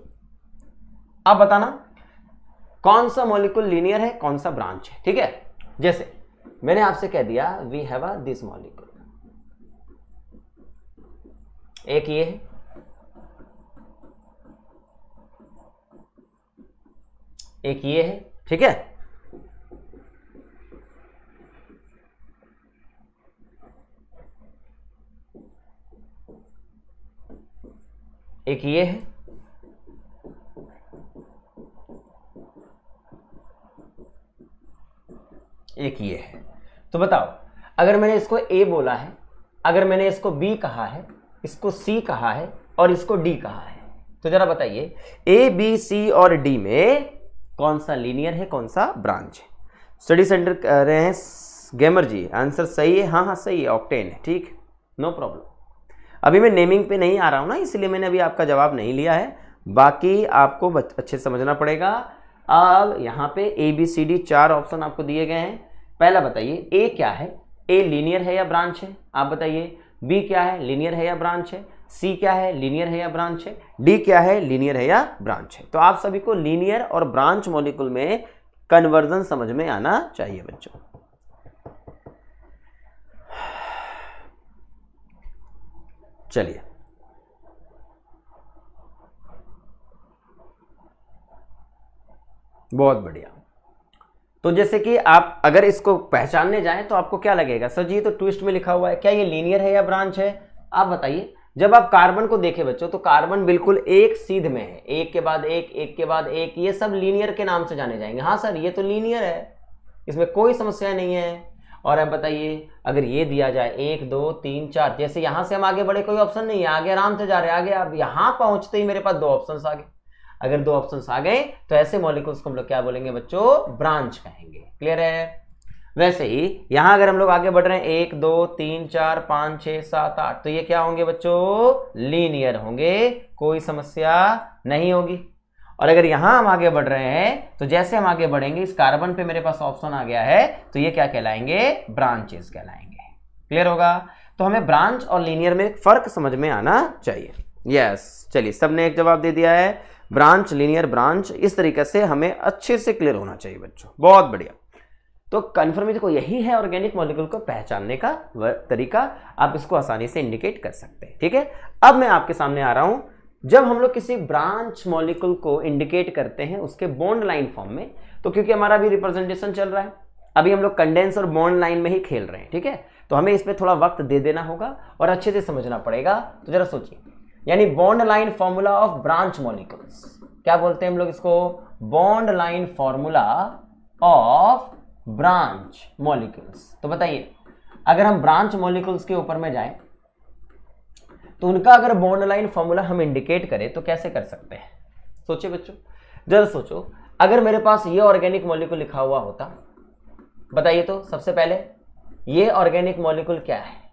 आप बताना कौन सा मॉलिक्यूल लीनियर है कौन सा ब्रांच है ठीक है जैसे मैंने आपसे कह दिया we have a this molecule एक ये है एक ये है ठीक है एक ये है एक ये है तो बताओ अगर मैंने इसको ए बोला है अगर मैंने इसको बी कहा है इसको सी कहा है और इसको डी कहा है तो जरा बताइए ए बी सी और डी में कौन सा लीनियर है कौन सा ब्रांच है स्टडी सेंटर कह रहे हैं गैमर जी आंसर सही है हाँ हाँ सही है ऑक्टेन है ठीक नो प्रॉब्लम अभी मैं नेमिंग पे नहीं आ रहा हूँ ना इसलिए मैंने अभी आपका जवाब नहीं लिया है बाकी आपको अच्छे समझना पड़ेगा अब यहाँ पे ए बी सी डी चार ऑप्शन आपको दिए गए हैं पहला बताइए ए क्या है ए लीनियर है या ब्रांच है आप बताइए बी क्या है लीनियर है या ब्रांच है सी क्या है लीनियर है या ब्रांच है डी क्या है लीनियर है या ब्रांच है तो आप सभी को लीनियर और ब्रांच मॉलिक्यूल में कन्वर्जन समझ में आना चाहिए बच्चों चलिए बहुत बढ़िया तो जैसे कि आप अगर इसको पहचानने जाएं तो आपको क्या लगेगा सर जी तो ट्विस्ट में लिखा हुआ है क्या ये लीनियर है या ब्रांच है आप बताइए जब आप कार्बन को देखें बच्चों तो कार्बन बिल्कुल एक सीध में है एक के बाद एक एक के बाद एक ये सब लीनियर के नाम से जाने जाएंगे हाँ सर ये तो लीनियर है इसमें कोई समस्या नहीं है और अब बताइए अगर ये दिया जाए एक दो तीन चार जैसे यहाँ से हम आगे बढ़े कोई ऑप्शन नहीं है आगे आराम से जा रहे आगे अब यहाँ पहुँचते ही मेरे पास दो ऑप्शन आ गए अगर दो ऑप्शन आ गए तो ऐसे मॉलिक्यूल्स को हम लोग क्या बोलेंगे बच्चों ब्रांच कहेंगे क्लियर है वैसे ही यहाँ अगर हम लोग आगे बढ़ रहे हैं एक दो तीन चार पाँच छः सात आठ तो ये क्या होंगे बच्चों लीनियर होंगे कोई समस्या नहीं होगी और अगर यहां हम आगे बढ़ रहे हैं तो जैसे हम आगे बढ़ेंगे इस कार्बन पे मेरे पास ऑप्शन आ गया है तो ये क्या कहलाएंगे ब्रांचेस कहलाएंगे क्लियर होगा तो हमें ब्रांच और लीनियर में फर्क समझ में आना चाहिए यस चलिए सबने एक जवाब दे दिया है ब्रांच लीनियर ब्रांच इस तरीके से हमें अच्छे से क्लियर होना चाहिए बच्चों बहुत बढ़िया तो कन्फर्मेशन को यही है ऑर्गेनिक मॉलिक्यूल को पहचानने का तरीका आप इसको आसानी से इंडिकेट कर सकते हैं ठीक है अब मैं आपके सामने आ रहा हूं जब हम लोग किसी ब्रांच मॉलिक्यूल को इंडिकेट करते हैं उसके बॉन्ड लाइन फॉर्म में तो क्योंकि हमारा अभी रिप्रेजेंटेशन चल रहा है अभी हम लोग कंडेंस और बॉन्ड लाइन में ही खेल रहे हैं ठीक है तो हमें इस पर थोड़ा वक्त दे देना होगा और अच्छे से समझना पड़ेगा तो जरा सोचिए यानी bond line formula of branch molecules क्या बोलते हैं हम लोग इसको bond line formula of branch molecules तो बताइए अगर हम ब्रांच मॉलिक्यूल्स के ऊपर में जाएं तो उनका अगर बॉन्ड लाइन फॉर्मूला हम इंडिकेट करें तो कैसे कर सकते हैं सोचे बच्चों जरा सोचो अगर मेरे पास ये ऑर्गेनिक मॉलिक्यूल लिखा हुआ होता बताइए तो सबसे पहले ये ऑर्गेनिक मॉलिक्यूल क्या है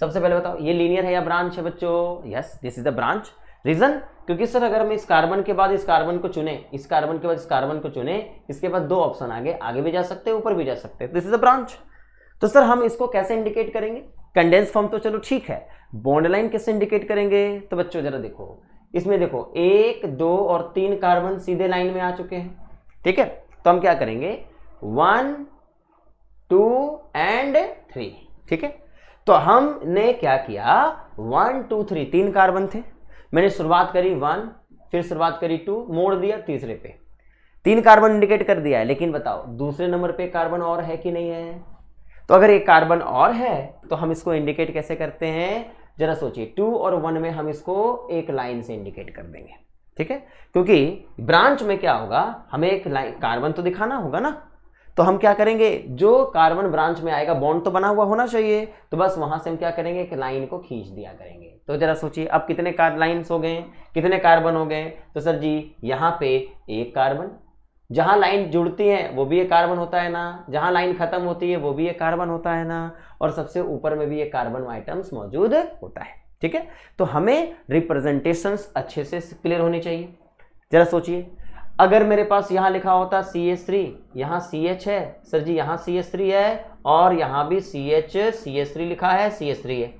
सबसे पहले बताओ ये लीनियर है या ब्रांच है बच्चों yes this is the branch region क्योंकि सर अगर हम इस कार्बन के बाद इस कार्बन को चुने इस कार्बन के बाद इस कार्बन को चुने इसके बाद दो ऑप्शन आगे आगे भी जा सकते हैं ऊपर भी जा सकते हैं दिस इज अ ब्रांच तो सर हम इसको कैसे इंडिकेट करेंगे कंडेंस फॉर्म तो चलो ठीक है बॉन्ड लाइन किससे इंडिकेट करेंगे तो बच्चों जरा देखो इसमें देखो एक दो और तीन कार्बन सीधे लाइन में आ चुके हैं ठीक है तो हम क्या करेंगे वन टू एंड थ्री ठीक है तो हमने क्या किया वन टू थ्री तीन कार्बन थे मैंने शुरुआत करी वन फिर शुरुआत करी टू मोड़ दिया तीसरे पे तीन कार्बन इंडिकेट कर दिया है लेकिन बताओ दूसरे नंबर पे कार्बन और है कि नहीं है तो अगर एक कार्बन और है तो हम इसको इंडिकेट कैसे करते हैं जरा सोचिए टू और वन में हम इसको एक लाइन से इंडिकेट कर देंगे ठीक है क्योंकि ब्रांच में क्या होगा हमें एक लाइन कार्बन तो दिखाना होगा ना तो हम क्या करेंगे जो कार्बन ब्रांच में आएगा बॉन्ड तो बना हुआ होना चाहिए तो बस वहां से हम क्या करेंगे एक लाइन को खींच दिया करेंगे तो जरा सोचिए अब कितने कार लाइन्स हो गए कितने कार्बन हो गए तो सर जी यहाँ पे एक कार्बन जहाँ लाइन जुड़ती है वो भी एक कार्बन होता है ना जहाँ लाइन खत्म होती है वो भी एक कार्बन होता है ना और सबसे ऊपर में भी ये कार्बन आइटम्स मौजूद होता है ठीक है तो हमें रिप्रेजेंटेशन अच्छे से क्लियर होनी चाहिए जरा सोचिए अगर मेरे पास यहाँ लिखा होता सी एस थ्री यहाँ सी एच है सर जी यहाँ सी एस थ्री है और यहाँ भी C H C S three लिखा है सी एस थ्री है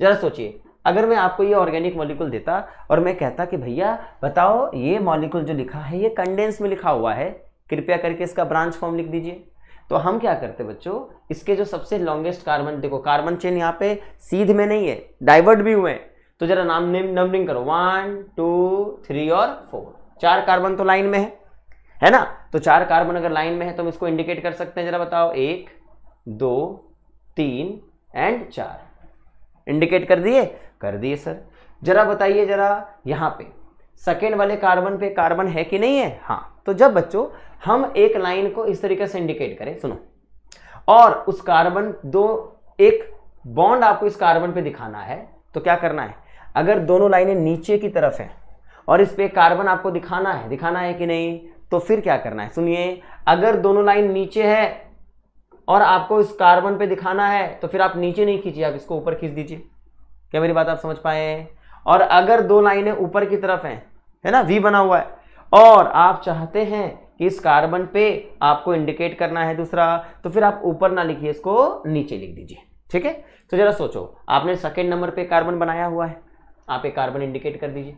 जरा सोचिए अगर मैं आपको ये ऑर्गेनिक मॉलिक्यूल देता और मैं कहता कि भैया बताओ ये मॉलिक्यूल जो लिखा है ये कंडेंस में लिखा हुआ है कृपया करके इसका ब्रांच फॉर्म लिख दीजिए तो हम क्या करते बच्चों इसके जो सबसे लॉन्गेस्ट कार्बन देखो कार्बन चेन यहाँ पे सीध में नहीं है डाइवर्ट भी हुए हैं तो जरा नाम नंबरिंग करो वन टू थ्री और फोर चार कार्बन तो लाइन में है है ना तो चार कार्बन अगर लाइन में है तो हम इसको इंडिकेट कर सकते हैं जरा बताओ एक दो तीन एंड चार इंडिकेट कर दिए कर दिए सर जरा बताइए जरा यहाँ पे सेकेंड वाले कार्बन पे कार्बन है कि नहीं है हाँ तो जब बच्चों हम एक लाइन को इस तरीके से इंडिकेट करें सुनो और उस कार्बन दो एक बॉन्ड आपको इस कार्बन पे दिखाना है तो क्या करना है अगर दोनों लाइनें नीचे की तरफ हैं और इस पे कार्बन आपको दिखाना है दिखाना है कि नहीं तो फिर क्या करना है सुनिए अगर दोनों लाइन नीचे है और आपको इस कार्बन पे दिखाना है तो फिर आप नीचे नहीं खींचिए आप इसको ऊपर खींच दीजिए क्या मेरी बात आप समझ पाए हैं और अगर दो लाइनें ऊपर की तरफ हैं है ना वी बना हुआ है और आप चाहते हैं कि इस कार्बन पे आपको इंडिकेट करना है दूसरा तो फिर आप ऊपर ना लिखिए इसको नीचे लिख दीजिए ठीक है तो जरा सोचो आपने सेकेंड नंबर पे कार्बन बनाया हुआ है आप एक कार्बन इंडिकेट कर दीजिए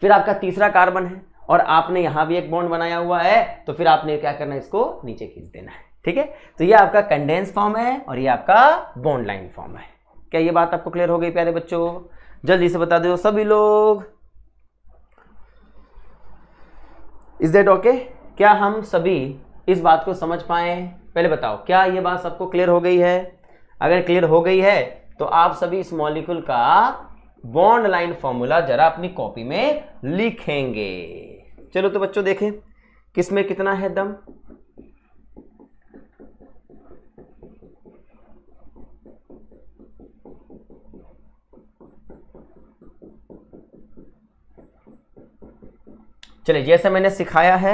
फिर आपका तीसरा कार्बन है और आपने यहां भी एक बॉन्ड बनाया हुआ है तो फिर आपने क्या करना है इसको नीचे खींच देना है ठीक है तो ये आपका कंडेंस फॉर्म है और ये आपका बॉन्ड लाइन फॉर्म है क्या ये बात आपको क्लियर हो गई प्यारे बच्चों जल्दी से बता दो सभी लोग इज दैट ओके क्या हम सभी इस बात को समझ पाए पहले बताओ क्या ये बात सबको क्लियर हो गई है अगर क्लियर हो गई है तो आप सभी इस मॉलिक्यूल का बॉन्ड लाइन फॉर्मूला जरा अपनी कॉपी में लिखेंगे चलो तो बच्चों देखें किसमें कितना है दम चलिए जैसे मैंने सिखाया है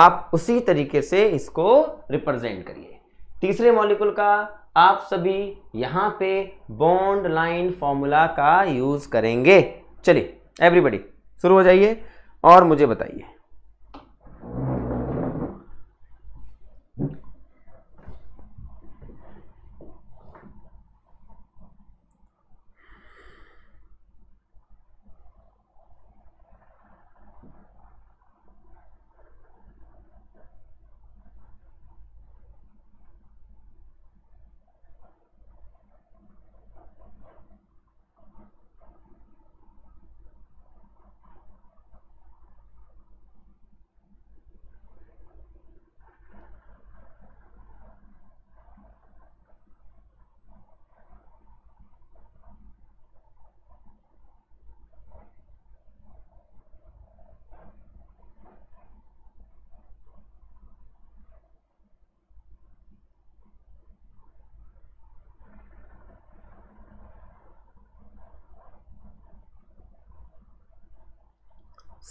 आप उसी तरीके से इसको रिप्रेजेंट करिए तीसरे मॉलिक्यूल का आप सभी यहाँ पे बॉन्ड लाइन फॉर्मूला का यूज़ करेंगे चलिए एवरीबडी शुरू हो जाइए और मुझे बताइए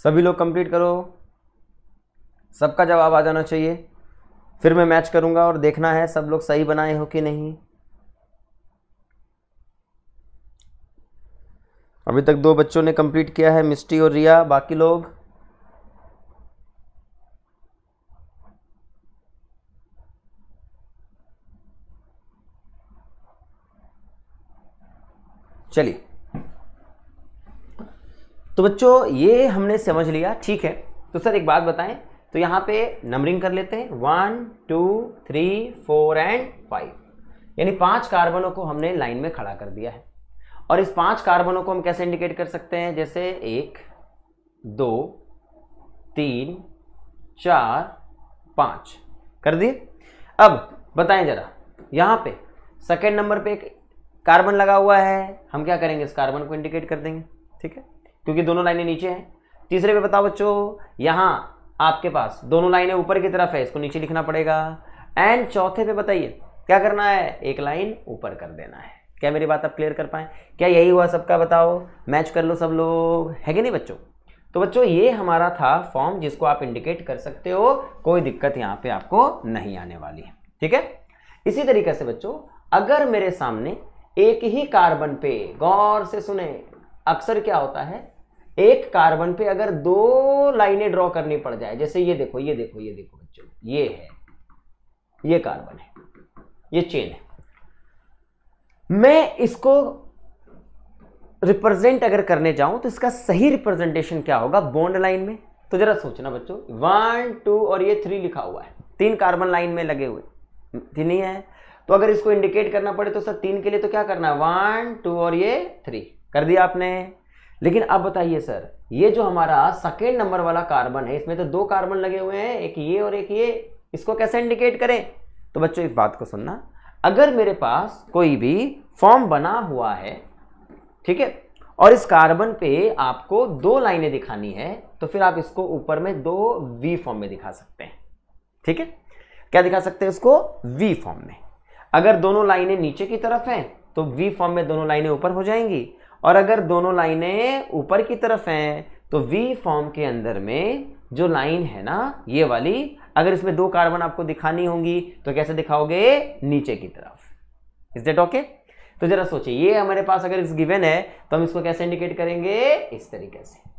सभी लोग कंप्लीट करो सबका जवाब आ जाना चाहिए फिर मैं मैच करूंगा और देखना है सब लोग सही बनाए हो कि नहीं अभी तक दो बच्चों ने कंप्लीट किया है मिस्टी और रिया बाकी लोग चलिए तो बच्चों ये हमने समझ लिया ठीक है तो सर एक बात बताएं तो यहाँ पे नंबरिंग कर लेते हैं one two three four and five यानी पांच कार्बनों को हमने लाइन में खड़ा कर दिया है और इस पांच कार्बनों को हम कैसे इंडिकेट कर सकते हैं जैसे एक दो तीन चार पाँच कर दिए अब बताएं जरा यहाँ पे सेकेंड नंबर पे एक कार्बन लगा हुआ है हम क्या करेंगे इस कार्बन को इंडिकेट कर देंगे ठीक है क्योंकि दोनों लाइनें नीचे हैं तीसरे पे बताओ बच्चों यहाँ आपके पास दोनों लाइनें ऊपर की तरफ है इसको नीचे लिखना पड़ेगा एंड चौथे पे बताइए क्या करना है एक लाइन ऊपर कर देना है क्या मेरी बात आप क्लियर कर पाए क्या यही हुआ सबका बताओ मैच कर लो सब लोग है कि नहीं बच्चों तो बच्चों ये हमारा था फॉर्म जिसको आप इंडिकेट कर सकते हो कोई दिक्कत यहाँ पर आपको नहीं आने वाली है ठीक है इसी तरीके से बच्चों अगर मेरे सामने एक ही कार्बन पे गौर से सुने अक्सर क्या होता है एक कार्बन पे अगर दो लाइनें ड्रॉ करनी पड़ जाए जैसे ये देखो ये देखो ये देखो बच्चों ये है ये कार्बन है ये चेन है मैं इसको रिप्रेजेंट अगर करने जाऊं तो इसका सही रिप्रेजेंटेशन क्या होगा बॉन्ड लाइन में तो जरा सोचना बच्चों वन टू और ये थ्री लिखा हुआ है तीन कार्बन लाइन में लगे हुए तीन ही है तो अगर इसको इंडिकेट करना पड़े तो सर तीन के लिए तो क्या करना है वन टू और ये थ्री कर दिया आपने लेकिन अब बताइए सर ये जो हमारा सेकेंड नंबर वाला कार्बन है इसमें तो दो कार्बन लगे हुए हैं एक ये और एक ये इसको कैसे इंडिकेट करें तो बच्चों इस बात को सुनना अगर मेरे पास कोई भी फॉर्म बना हुआ है ठीक है और इस कार्बन पे आपको दो लाइनें दिखानी है तो फिर आप इसको ऊपर में दो वी फॉर्म में दिखा सकते हैं ठीक है क्या दिखा सकते हैं इसको वी फॉर्म में अगर दोनों लाइनें नीचे की तरफ हैं तो वी फॉर्म में दोनों लाइनें ऊपर हो जाएंगी और अगर दोनों लाइनें ऊपर की तरफ हैं तो वी फॉर्म के अंदर में जो लाइन है ना ये वाली अगर इसमें दो कार्बन आपको दिखानी होंगी तो कैसे दिखाओगे नीचे की तरफ इज दट ओके तो जरा सोचिए ये हमारे पास अगर इस गिवन है तो हम इसको कैसे इंडिकेट करेंगे इस तरीके से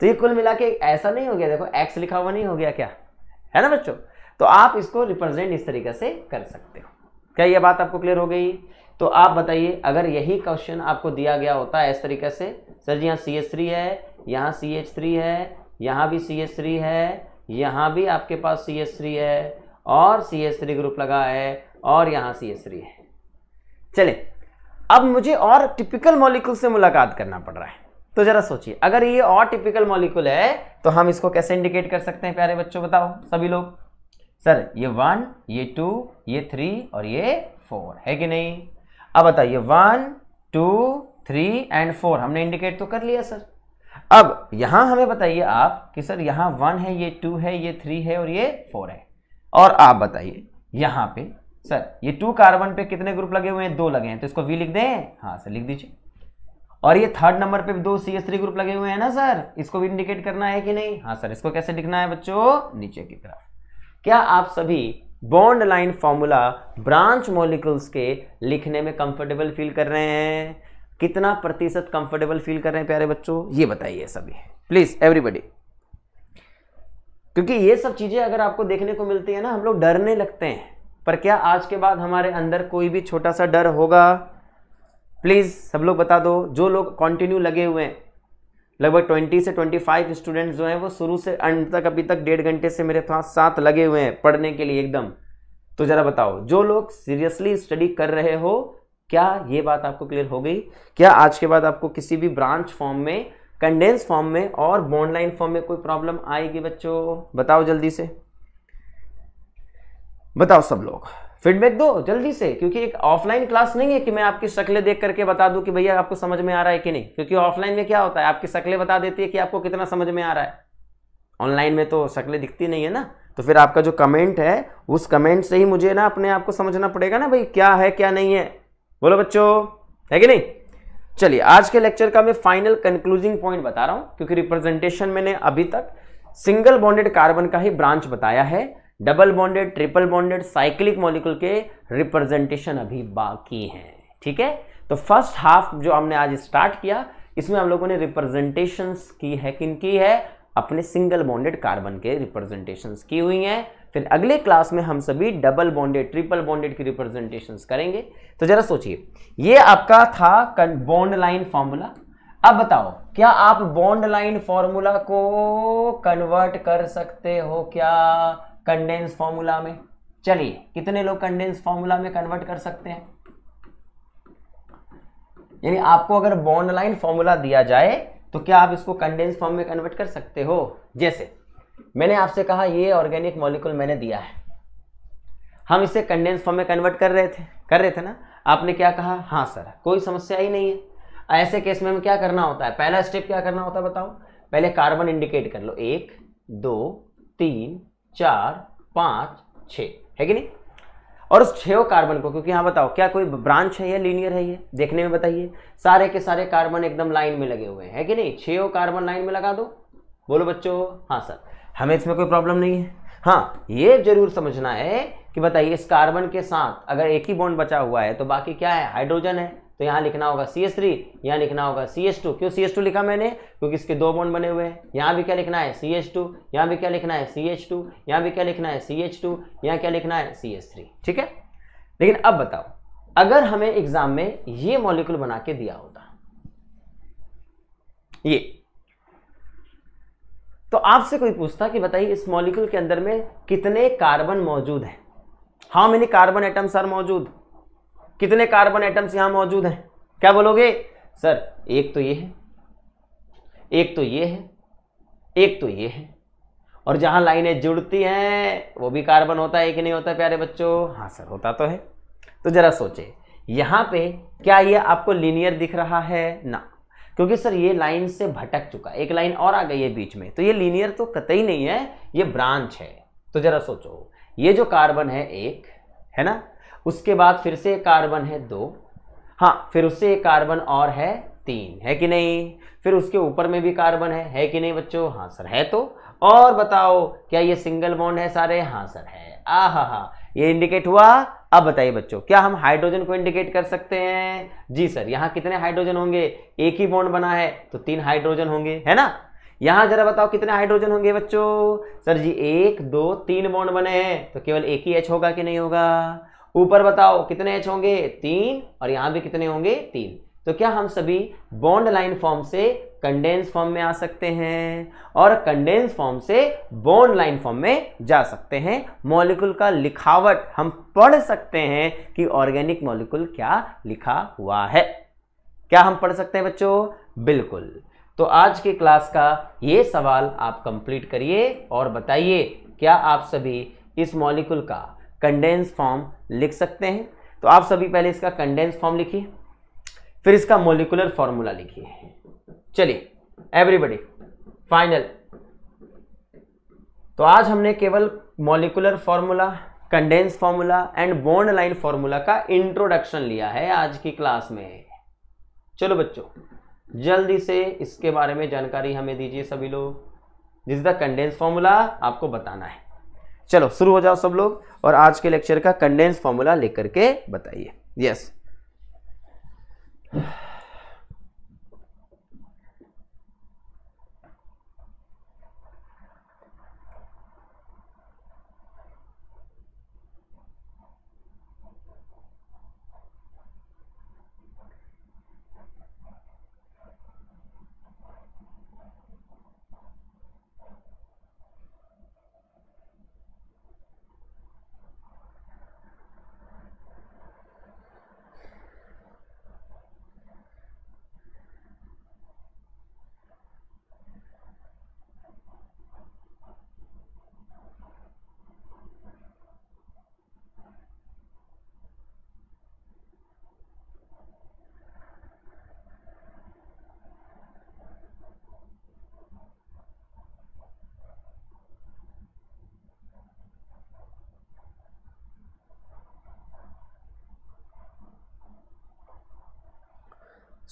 तो ये कुल मिला के ऐसा नहीं हो गया देखो एक्स लिखा हुआ नहीं हो गया क्या है ना बच्चों तो आप इसको रिप्रेजेंट इस तरीके से कर सकते हो क्या ये बात आपको क्लियर हो गई तो आप बताइए अगर यही क्वेश्चन आपको दिया गया होता है इस तरीके से सर जी यहाँ सी एच थ्री है यहाँ सी एच थ्री है यहाँ भी सी एच थ्री है यहाँ भी आपके पास सी एच थ्री है और सी एच थ्री ग्रुप लगा है और यहाँ सी एच थ्री है चले अब मुझे और टिपिकल मॉलिक्यूल से मुलाकात करना पड़ रहा है तो जरा सोचिए अगर ये और टिपिकल मॉलिक्यूल है तो हम इसको कैसे इंडिकेट कर सकते हैं प्यारे बच्चों बताओ सभी लोग सर ये वन ये टू ये थ्री और ये फोर है कि नहीं अब बताइए one two three and four हमने इंडिकेट तो कर लिया सर अब यहां हमें बताइए आप कि सर यहां वन है ये टू है ये थ्री है और ये फोर है और आप बताइए यहां पे सर ये टू कार्बन पे कितने ग्रुप लगे हुए हैं दो लगे हैं तो इसको वी लिख दें हाँ सर लिख दीजिए और ये थर्ड नंबर पे दो सी एस थ्री ग्रुप लगे हुए हैं ना सर इसको भी इंडिकेट करना है कि नहीं हाँ सर इसको कैसे लिखना है बच्चों नीचे की तरफ क्या आप सभी bond line formula branch molecules के लिखने में कंफर्टेबल फील कर रहे हैं कितना प्रतिशत कंफर्टेबल फील कर रहे हैं प्यारे बच्चों ये बताइए सभी प्लीज एवरीबडी क्योंकि ये सब चीजें अगर आपको देखने को मिलती है ना हम लोग डरने लगते हैं पर क्या आज के बाद हमारे अंदर कोई भी छोटा सा डर होगा प्लीज सब लोग बता दो जो लोग कंटिन्यू लगे हुए हैं लगभग ट्वेंटी से ट्वेंटी फाइव स्टूडेंट्स जो हैं वो शुरू से अंत तक अभी तक डेढ़ घंटे से मेरे पास साथ लगे हुए हैं पढ़ने के लिए एकदम तो ज़रा बताओ जो लोग सीरियसली स्टडी कर रहे हो क्या ये बात आपको क्लियर हो गई क्या आज के बाद आपको किसी भी ब्रांच फॉर्म में कंडेंस फॉर्म में और बॉन्डलाइन फॉर्म में कोई प्रॉब्लम आएगी बच्चों बताओ जल्दी से बताओ सब लोग फीडबैक दो जल्दी से क्योंकि एक ऑफलाइन क्लास नहीं है कि मैं आपकी शक्लें देख करके बता दूं कि भैया आपको समझ में आ रहा है कि नहीं क्योंकि ऑफलाइन में क्या होता है आपकी शक्लें बता देती है कि आपको कितना समझ में आ रहा है ऑनलाइन में तो शक्लें दिखती नहीं है ना तो फिर आपका जो कमेंट है उस कमेंट से ही मुझे ना अपने आप को समझना पड़ेगा ना भाई क्या है क्या नहीं है बोलो बच्चों है कि नहीं चलिए आज के लेक्चर का मैं फाइनल कंक्लूजिंग पॉइंट बता रहा हूँ क्योंकि रिप्रेजेंटेशन मैंने अभी तक सिंगल बॉन्डेड कार्बन का ही ब्रांच बताया है double bonded triple bonded cyclic molecule के रिप्रेजेंटेशन अभी बाकी हैं ठीक है तो फर्स्ट हाफ जो हमने आज स्टार्ट किया इसमें हम लोगों ने रिप्रेजेंटेशन की है किन की है अपने सिंगल बॉन्डेड कार्बन के रिप्रेजेंटेशन की हुई हैं फिर अगले क्लास में हम सभी डबल बॉन्डेड ट्रिपल बॉन्डेड की रिप्रेजेंटेशन करेंगे तो जरा सोचिए ये आपका था बॉन्ड लाइन फॉर्मूला अब बताओ क्या आप बॉन्ड लाइन फॉर्मूला को कन्वर्ट कर सकते हो क्या कंडेंस फॉर्मूला में चलिए कितने लोग कंडेंस फॉर्मूला में कन्वर्ट कर सकते हैं यानी आपको अगर बॉन्ड लाइन फॉर्मूला दिया जाए तो क्या आप इसको कंडेंस फॉर्म में कन्वर्ट कर सकते हो जैसे मैंने आपसे कहा ये ऑर्गेनिक मॉलिक्यूल मैंने दिया है हम इसे कंडेंस फॉर्म में कन्वर्ट कर रहे थे कर रहे थे ना आपने क्या कहा हाँ सर कोई समस्या ही नहीं है ऐसे केस में हमें क्या करना होता है पहला स्टेप क्या करना होता है बताओ पहले कार्बन इंडिकेट कर लो एक दो तीन चार पाँच छ है कि नहीं और उस छो कार्बन को क्योंकि यहां बताओ क्या कोई ब्रांच है या लीनियर है ये देखने में बताइए सारे के सारे कार्बन एकदम लाइन में लगे हुए हैं है कि नहीं छो कार्बन लाइन में लगा दो बोलो बच्चों हाँ सर हमें इसमें कोई प्रॉब्लम नहीं है हाँ ये जरूर समझना है कि बताइए इस कार्बन के साथ अगर एक ही बॉन्ड बचा हुआ है तो बाकी क्या है हाइड्रोजन है तो यहाँ लिखना होगा सी एस थ्री यहाँ लिखना होगा सी एस टू क्यों सी एस टू लिखा मैंने क्योंकि इसके दो बॉन्ड बने हुए हैं यहाँ भी क्या लिखना है सी एस टू यहाँ भी क्या लिखना है सी एच टू यहाँ भी क्या लिखना है सी एच टू यहाँ क्या लिखना है सी एस थ्री ठीक है लेकिन अब बताओ अगर हमें एग्जाम में ये मॉलिक्यूल बना के दिया होता ये तो आपसे कोई पूछता कि बताइए इस मॉलिक्यूल के अंदर में कितने कार्बन मौजूद हैं how many carbon atoms are मौजूद कितने कार्बन एटम्स यहां मौजूद हैं क्या बोलोगे सर एक तो ये है एक तो ये है एक तो ये है और जहां लाइनें जुड़ती हैं वो भी कार्बन होता है कि नहीं होता प्यारे बच्चों हाँ सर होता तो है तो ज़रा सोचे यहां पे क्या ये आपको लीनियर दिख रहा है ना क्योंकि सर ये लाइन से भटक चुका एक लाइन और आ गई है बीच में तो ये लीनियर तो कतई नहीं है ये ब्रांच है तो ज़रा सोचो ये जो कार्बन है एक है ना उसके बाद फिर से कार्बन है दो हाँ फिर उससे एक कार्बन और है तीन है कि नहीं फिर उसके ऊपर में भी कार्बन है है कि नहीं बच्चों हाँ सर है तो और बताओ क्या ये सिंगल बॉन्ड है सारे हाँ सर है आ हा हा ये इंडिकेट हुआ अब बताइए बच्चों क्या हम हाइड्रोजन को इंडिकेट कर सकते हैं जी सर यहाँ कितने हाइड्रोजन होंगे एक ही बॉन्ड बना है तो तीन हाइड्रोजन होंगे है ना यहाँ जरा बताओ कितने हाइड्रोजन होंगे बच्चों सर जी एक दो तीन बॉन्ड बने हैं तो केवल एक ही एच होगा कि नहीं होगा ऊपर बताओ कितने एच होंगे तीन और यहाँ भी कितने होंगे तीन तो क्या हम सभी बॉन्ड लाइन फॉर्म से कंडेंस फॉर्म में आ सकते हैं और कंडेंस फॉर्म से बॉन्ड लाइन फॉर्म में जा सकते हैं मॉलिक्यूल का लिखावट हम पढ़ सकते हैं कि ऑर्गेनिक मॉलिक्यूल क्या लिखा हुआ है क्या हम पढ़ सकते हैं बच्चों बिल्कुल तो आज के क्लास का ये सवाल आप कंप्लीट करिए और बताइए क्या आप सभी इस मॉलिक्यूल का कंडेंस फॉर्म लिख सकते हैं तो आप सभी पहले इसका कंडेंस फॉर्म लिखिए फिर इसका मोलिकुलर फॉर्मूला लिखिए चलिए एवरीबडी फाइनल तो आज हमने केवल molecular formula condense formula and bond line formula का इंट्रोडक्शन लिया है आज की क्लास में चलो बच्चों जल्दी से इसके बारे में जानकारी हमें दीजिए सभी लोग दिस द कंडेंस फॉर्मूला आपको बताना है चलो शुरू हो जाओ सब लोग और आज के लेक्चर का कंडेंस फॉर्मूला लेकर के बताइए यस yes.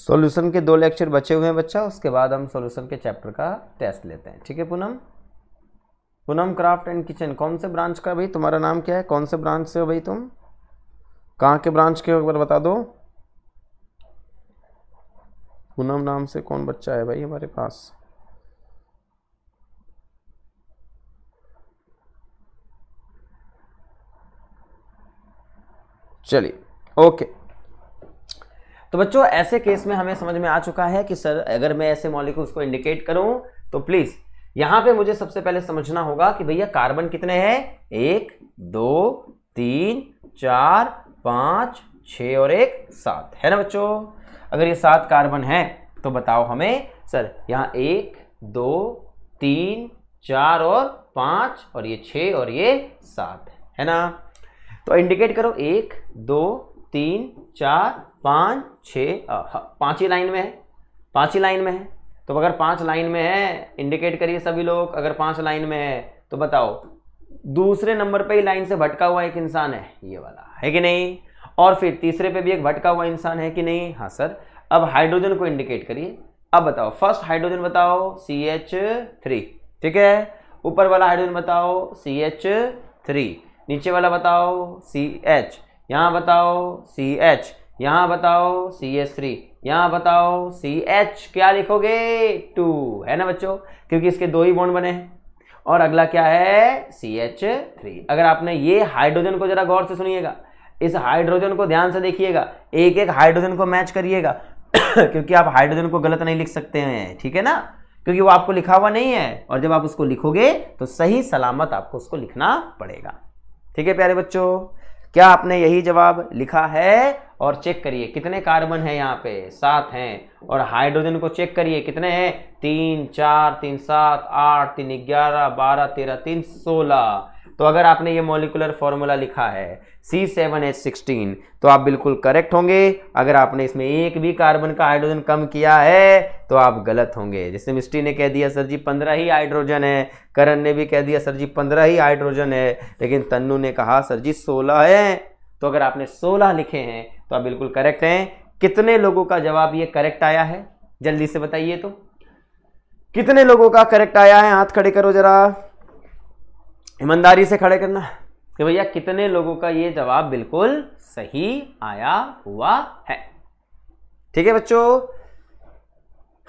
सॉल्यूशन के दो लेक्चर बचे हुए हैं बच्चा उसके बाद हम सॉल्यूशन के चैप्टर का टेस्ट लेते हैं ठीक है Poonam Poonam craft and kitchen कौन से ब्रांच का भाई तुम्हारा नाम क्या है कौन से ब्रांच से हो भाई तुम कहाँ के ब्रांच के हो एक बार बता दो पूनम नाम से कौन बच्चा है भाई हमारे पास चलिए ओके तो बच्चों ऐसे केस में हमें समझ में आ चुका है कि सर अगर मैं ऐसे मॉलिक्यूल्स को इंडिकेट करूं तो प्लीज यहां पे मुझे सबसे पहले समझना होगा कि भैया कार्बन कितने हैं एक दो तीन चार पाँच छ और एक सात है ना बच्चों अगर ये सात कार्बन है तो बताओ हमें सर यहाँ एक दो तीन चार और पांच और ये छ और ये सात है ना तो इंडिकेट करो एक दो तीन चार पाँच छः पाँच ही लाइन में है पाँच ही लाइन में है तो अगर पाँच लाइन में है इंडिकेट करिए सभी लोग अगर पाँच लाइन में है तो बताओ दूसरे नंबर पे ही लाइन से भटका हुआ एक इंसान है ये वाला है कि नहीं और फिर तीसरे पे भी एक भटका हुआ इंसान है कि नहीं हाँ सर अब हाइड्रोजन को इंडिकेट करिए अब बताओ फर्स्ट हाइड्रोजन बताओ सी एच थ्री ठीक है ऊपर वाला हाइड्रोजन बताओ सी एच थ्री नीचे वाला बताओ सी एच यहाँ बताओ सी एच यहाँ बताओ सी एच थ्री यहां बताओ सी एच क्या लिखोगे टू है ना बच्चों क्योंकि इसके दो ही बॉन्ड बने हैं और अगला क्या है सी एच थ्री अगर आपने ये हाइड्रोजन को जरा गौर से सुनिएगा इस हाइड्रोजन को ध्यान से देखिएगा एक एक हाइड्रोजन को मैच करिएगा क्योंकि आप हाइड्रोजन को गलत नहीं लिख सकते हैं ठीक है ना क्योंकि वो आपको लिखा हुआ नहीं है और जब आप उसको लिखोगे तो सही सलामत आपको उसको लिखना पड़ेगा ठीक है प्यारे बच्चों क्या आपने यही जवाब लिखा है और चेक करिए कितने कार्बन है यहाँ पे सात हैं और हाइड्रोजन को चेक करिए कितने हैं तीन चार तीन सात आठ तीन ग्यारह बारह तेरह तीन सोलह तो अगर आपने ये मोलिकुलर फॉर्मूला लिखा है सी सेवन एच सिक्सटीन तो आप बिल्कुल करेक्ट होंगे अगर आपने इसमें एक भी कार्बन का हाइड्रोजन कम किया है तो आप गलत होंगे जैसे मिस्टी ने कह दिया सर जी पंद्रह ही हाइड्रोजन है करण ने भी कह दिया सर जी पंद्रह ही हाइड्रोजन है लेकिन तन्नू ने कहा सर जी सोलह है तो अगर आपने सोलह लिखे हैं तो आप बिल्कुल करेक्ट हैं कितने लोगों का जवाब ये करेक्ट आया है जल्दी से बताइए तो कितने लोगों का करेक्ट आया है हाथ खड़े करो जरा ईमानदारी से खड़े करना कि भैया कितने लोगों का ये जवाब बिल्कुल सही आया हुआ है ठीक है बच्चों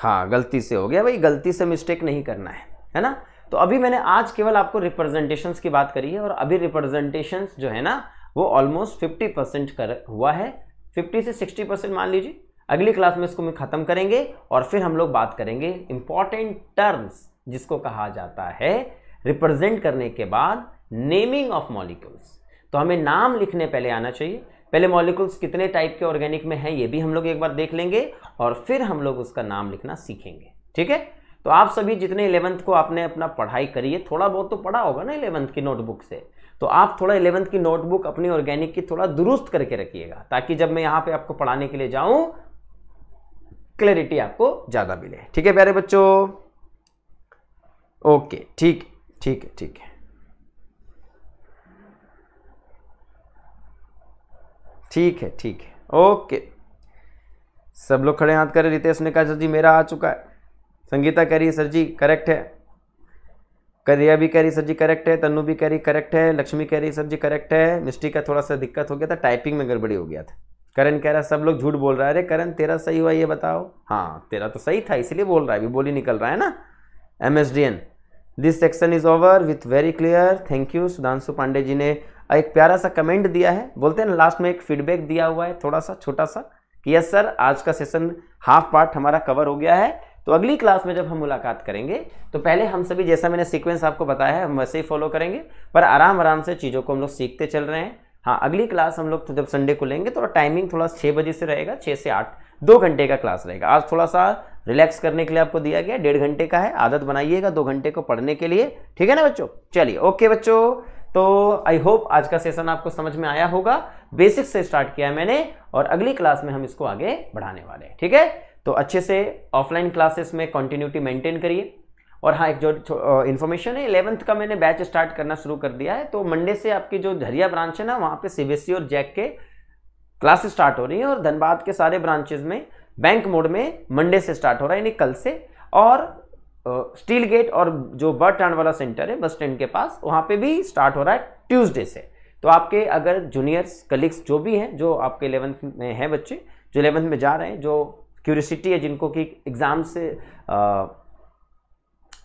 हाँ गलती से हो गया भाई गलती से मिस्टेक नहीं करना है है ना तो अभी मैंने आज केवल आपको रिप्रेजेंटेशंस की बात करी है और अभी रिप्रेजेंटेशंस जो है ना वो ऑलमोस्ट 50 परसेंट कर हुआ है फिफ्टी से सिक्सटी परसेंट मान लीजिए अगली क्लास में इसको हम ख़त्म करेंगे और फिर हम लोग बात करेंगे इंपॉर्टेंट टर्म्स जिसको कहा जाता है रिप्रेजेंट करने के बाद नेमिंग ऑफ मॉलिक्यूल्स तो हमें नाम लिखने पहले आना चाहिए पहले मॉलिक्यूल्स कितने टाइप के ऑर्गेनिक में हैं ये भी हम लोग एक बार देख लेंगे और फिर हम लोग उसका नाम लिखना सीखेंगे ठीक है तो आप सभी जितने इलेवंथ को आपने अपना पढ़ाई करी है थोड़ा बहुत तो पढ़ा होगा ना इलेवंथ की नोटबुक से तो आप थोड़ा इलेवंथ की नोटबुक अपनी ऑर्गेनिक की थोड़ा दुरुस्त करके रखिएगा ताकि जब मैं यहां पे आपको पढ़ाने के लिए जाऊं क्लैरिटी आपको ज़्यादा मिले ठीक है प्यारे बच्चों ओके ठीक ठीक है ठीक है ठीक है ठीक है ओके सब लोग खड़े हाथ करें रितेश ने कहा सर जी मेरा आ चुका है संगीता कह रही है सर जी करेक्ट है करिया भी कह रही सर जी करेक्ट है तन्नू भी कह रही करेक्ट है लक्ष्मी कह रही सर जी करेक्ट है मिस्टी का थोड़ा सा दिक्कत हो गया था टाइपिंग में गड़बड़ी हो गया था करण कह रहा सब लोग झूठ बोल रहा है अरे करण तेरा सही हुआ ये बताओ हाँ तेरा तो सही था इसलिए बोल रहा है अभी बोली निकल रहा है ना M S D N this section is over with very clear thank you Sudhanshu Pandey ji ने एक प्यारा सा कमेंट दिया है बोलते हैं ना लास्ट में एक फीडबैक दिया हुआ है थोड़ा सा छोटा सा कि यस सर आज का सेशन हाफ पार्ट हमारा कवर हो गया है तो अगली क्लास में जब हम मुलाकात करेंगे तो पहले हम सभी जैसा मैंने सीक्वेंस आपको बताया है हम वैसे ही फॉलो करेंगे पर आराम आराम से चीज़ों को हम लोग सीखते चल रहे हैं हाँ अगली क्लास हम लोग तो जब संडे को लेंगे थोड़ा टाइमिंग थोड़ा छः बजे से रहेगा छः से आठ दो घंटे का क्लास रहेगा आज थोड़ा सा रिलैक्स करने के लिए आपको दिया गया डेढ़ घंटे का है आदत बनाइएगा दो घंटे को पढ़ने के लिए ठीक है ना बच्चों चलिए ओके बच्चों तो आई होप आज का सेशन आपको समझ में आया होगा बेसिक से स्टार्ट किया है मैंने और अगली क्लास में हम इसको आगे बढ़ाने वाले हैं ठीक है तो अच्छे से ऑफलाइन क्लासेस में कंटिन्यूटी मेंटेन करिए और हाँ एक जो इन्फॉर्मेशन है इलेवंथ का मैंने बैच स्टार्ट करना शुरू कर दिया है तो मंडे से आपकी जो झरिया ब्रांच है ना वहाँ पे सी e और जैक के क्लासेस स्टार्ट हो रही हैं और धनबाद के सारे ब्रांचेज में बैंक मोड में मंडे से स्टार्ट हो रहा है यानी कल से और स्टील uh, गेट और जो बर्ड टाउन वाला सेंटर है बस स्टैंड के पास वहाँ पर भी स्टार्ट हो रहा है ट्यूजडे से तो आपके अगर जूनियर्स कलीग्स जो भी हैं जो आपके इलेवंथ में हैं बच्चे जो इलेवंथ में जा रहे हैं जो क्यूरिसिटी है जिनको कि एग्ज़ाम से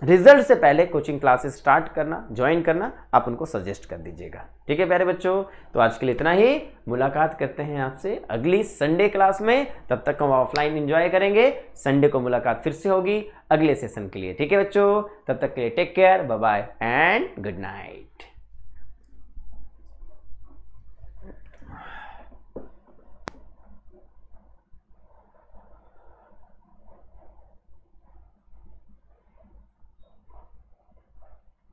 रिजल्ट से पहले कोचिंग क्लासेस स्टार्ट करना ज्वाइन करना आप उनको सजेस्ट कर दीजिएगा ठीक है प्यारे बच्चों तो आज के लिए इतना ही मुलाकात करते हैं आपसे अगली संडे क्लास में तब तक हम ऑफलाइन एंजॉय करेंगे संडे को मुलाकात फिर से होगी अगले सेशन के लिए ठीक है बच्चों तब तक के लिए take care bye bye and good night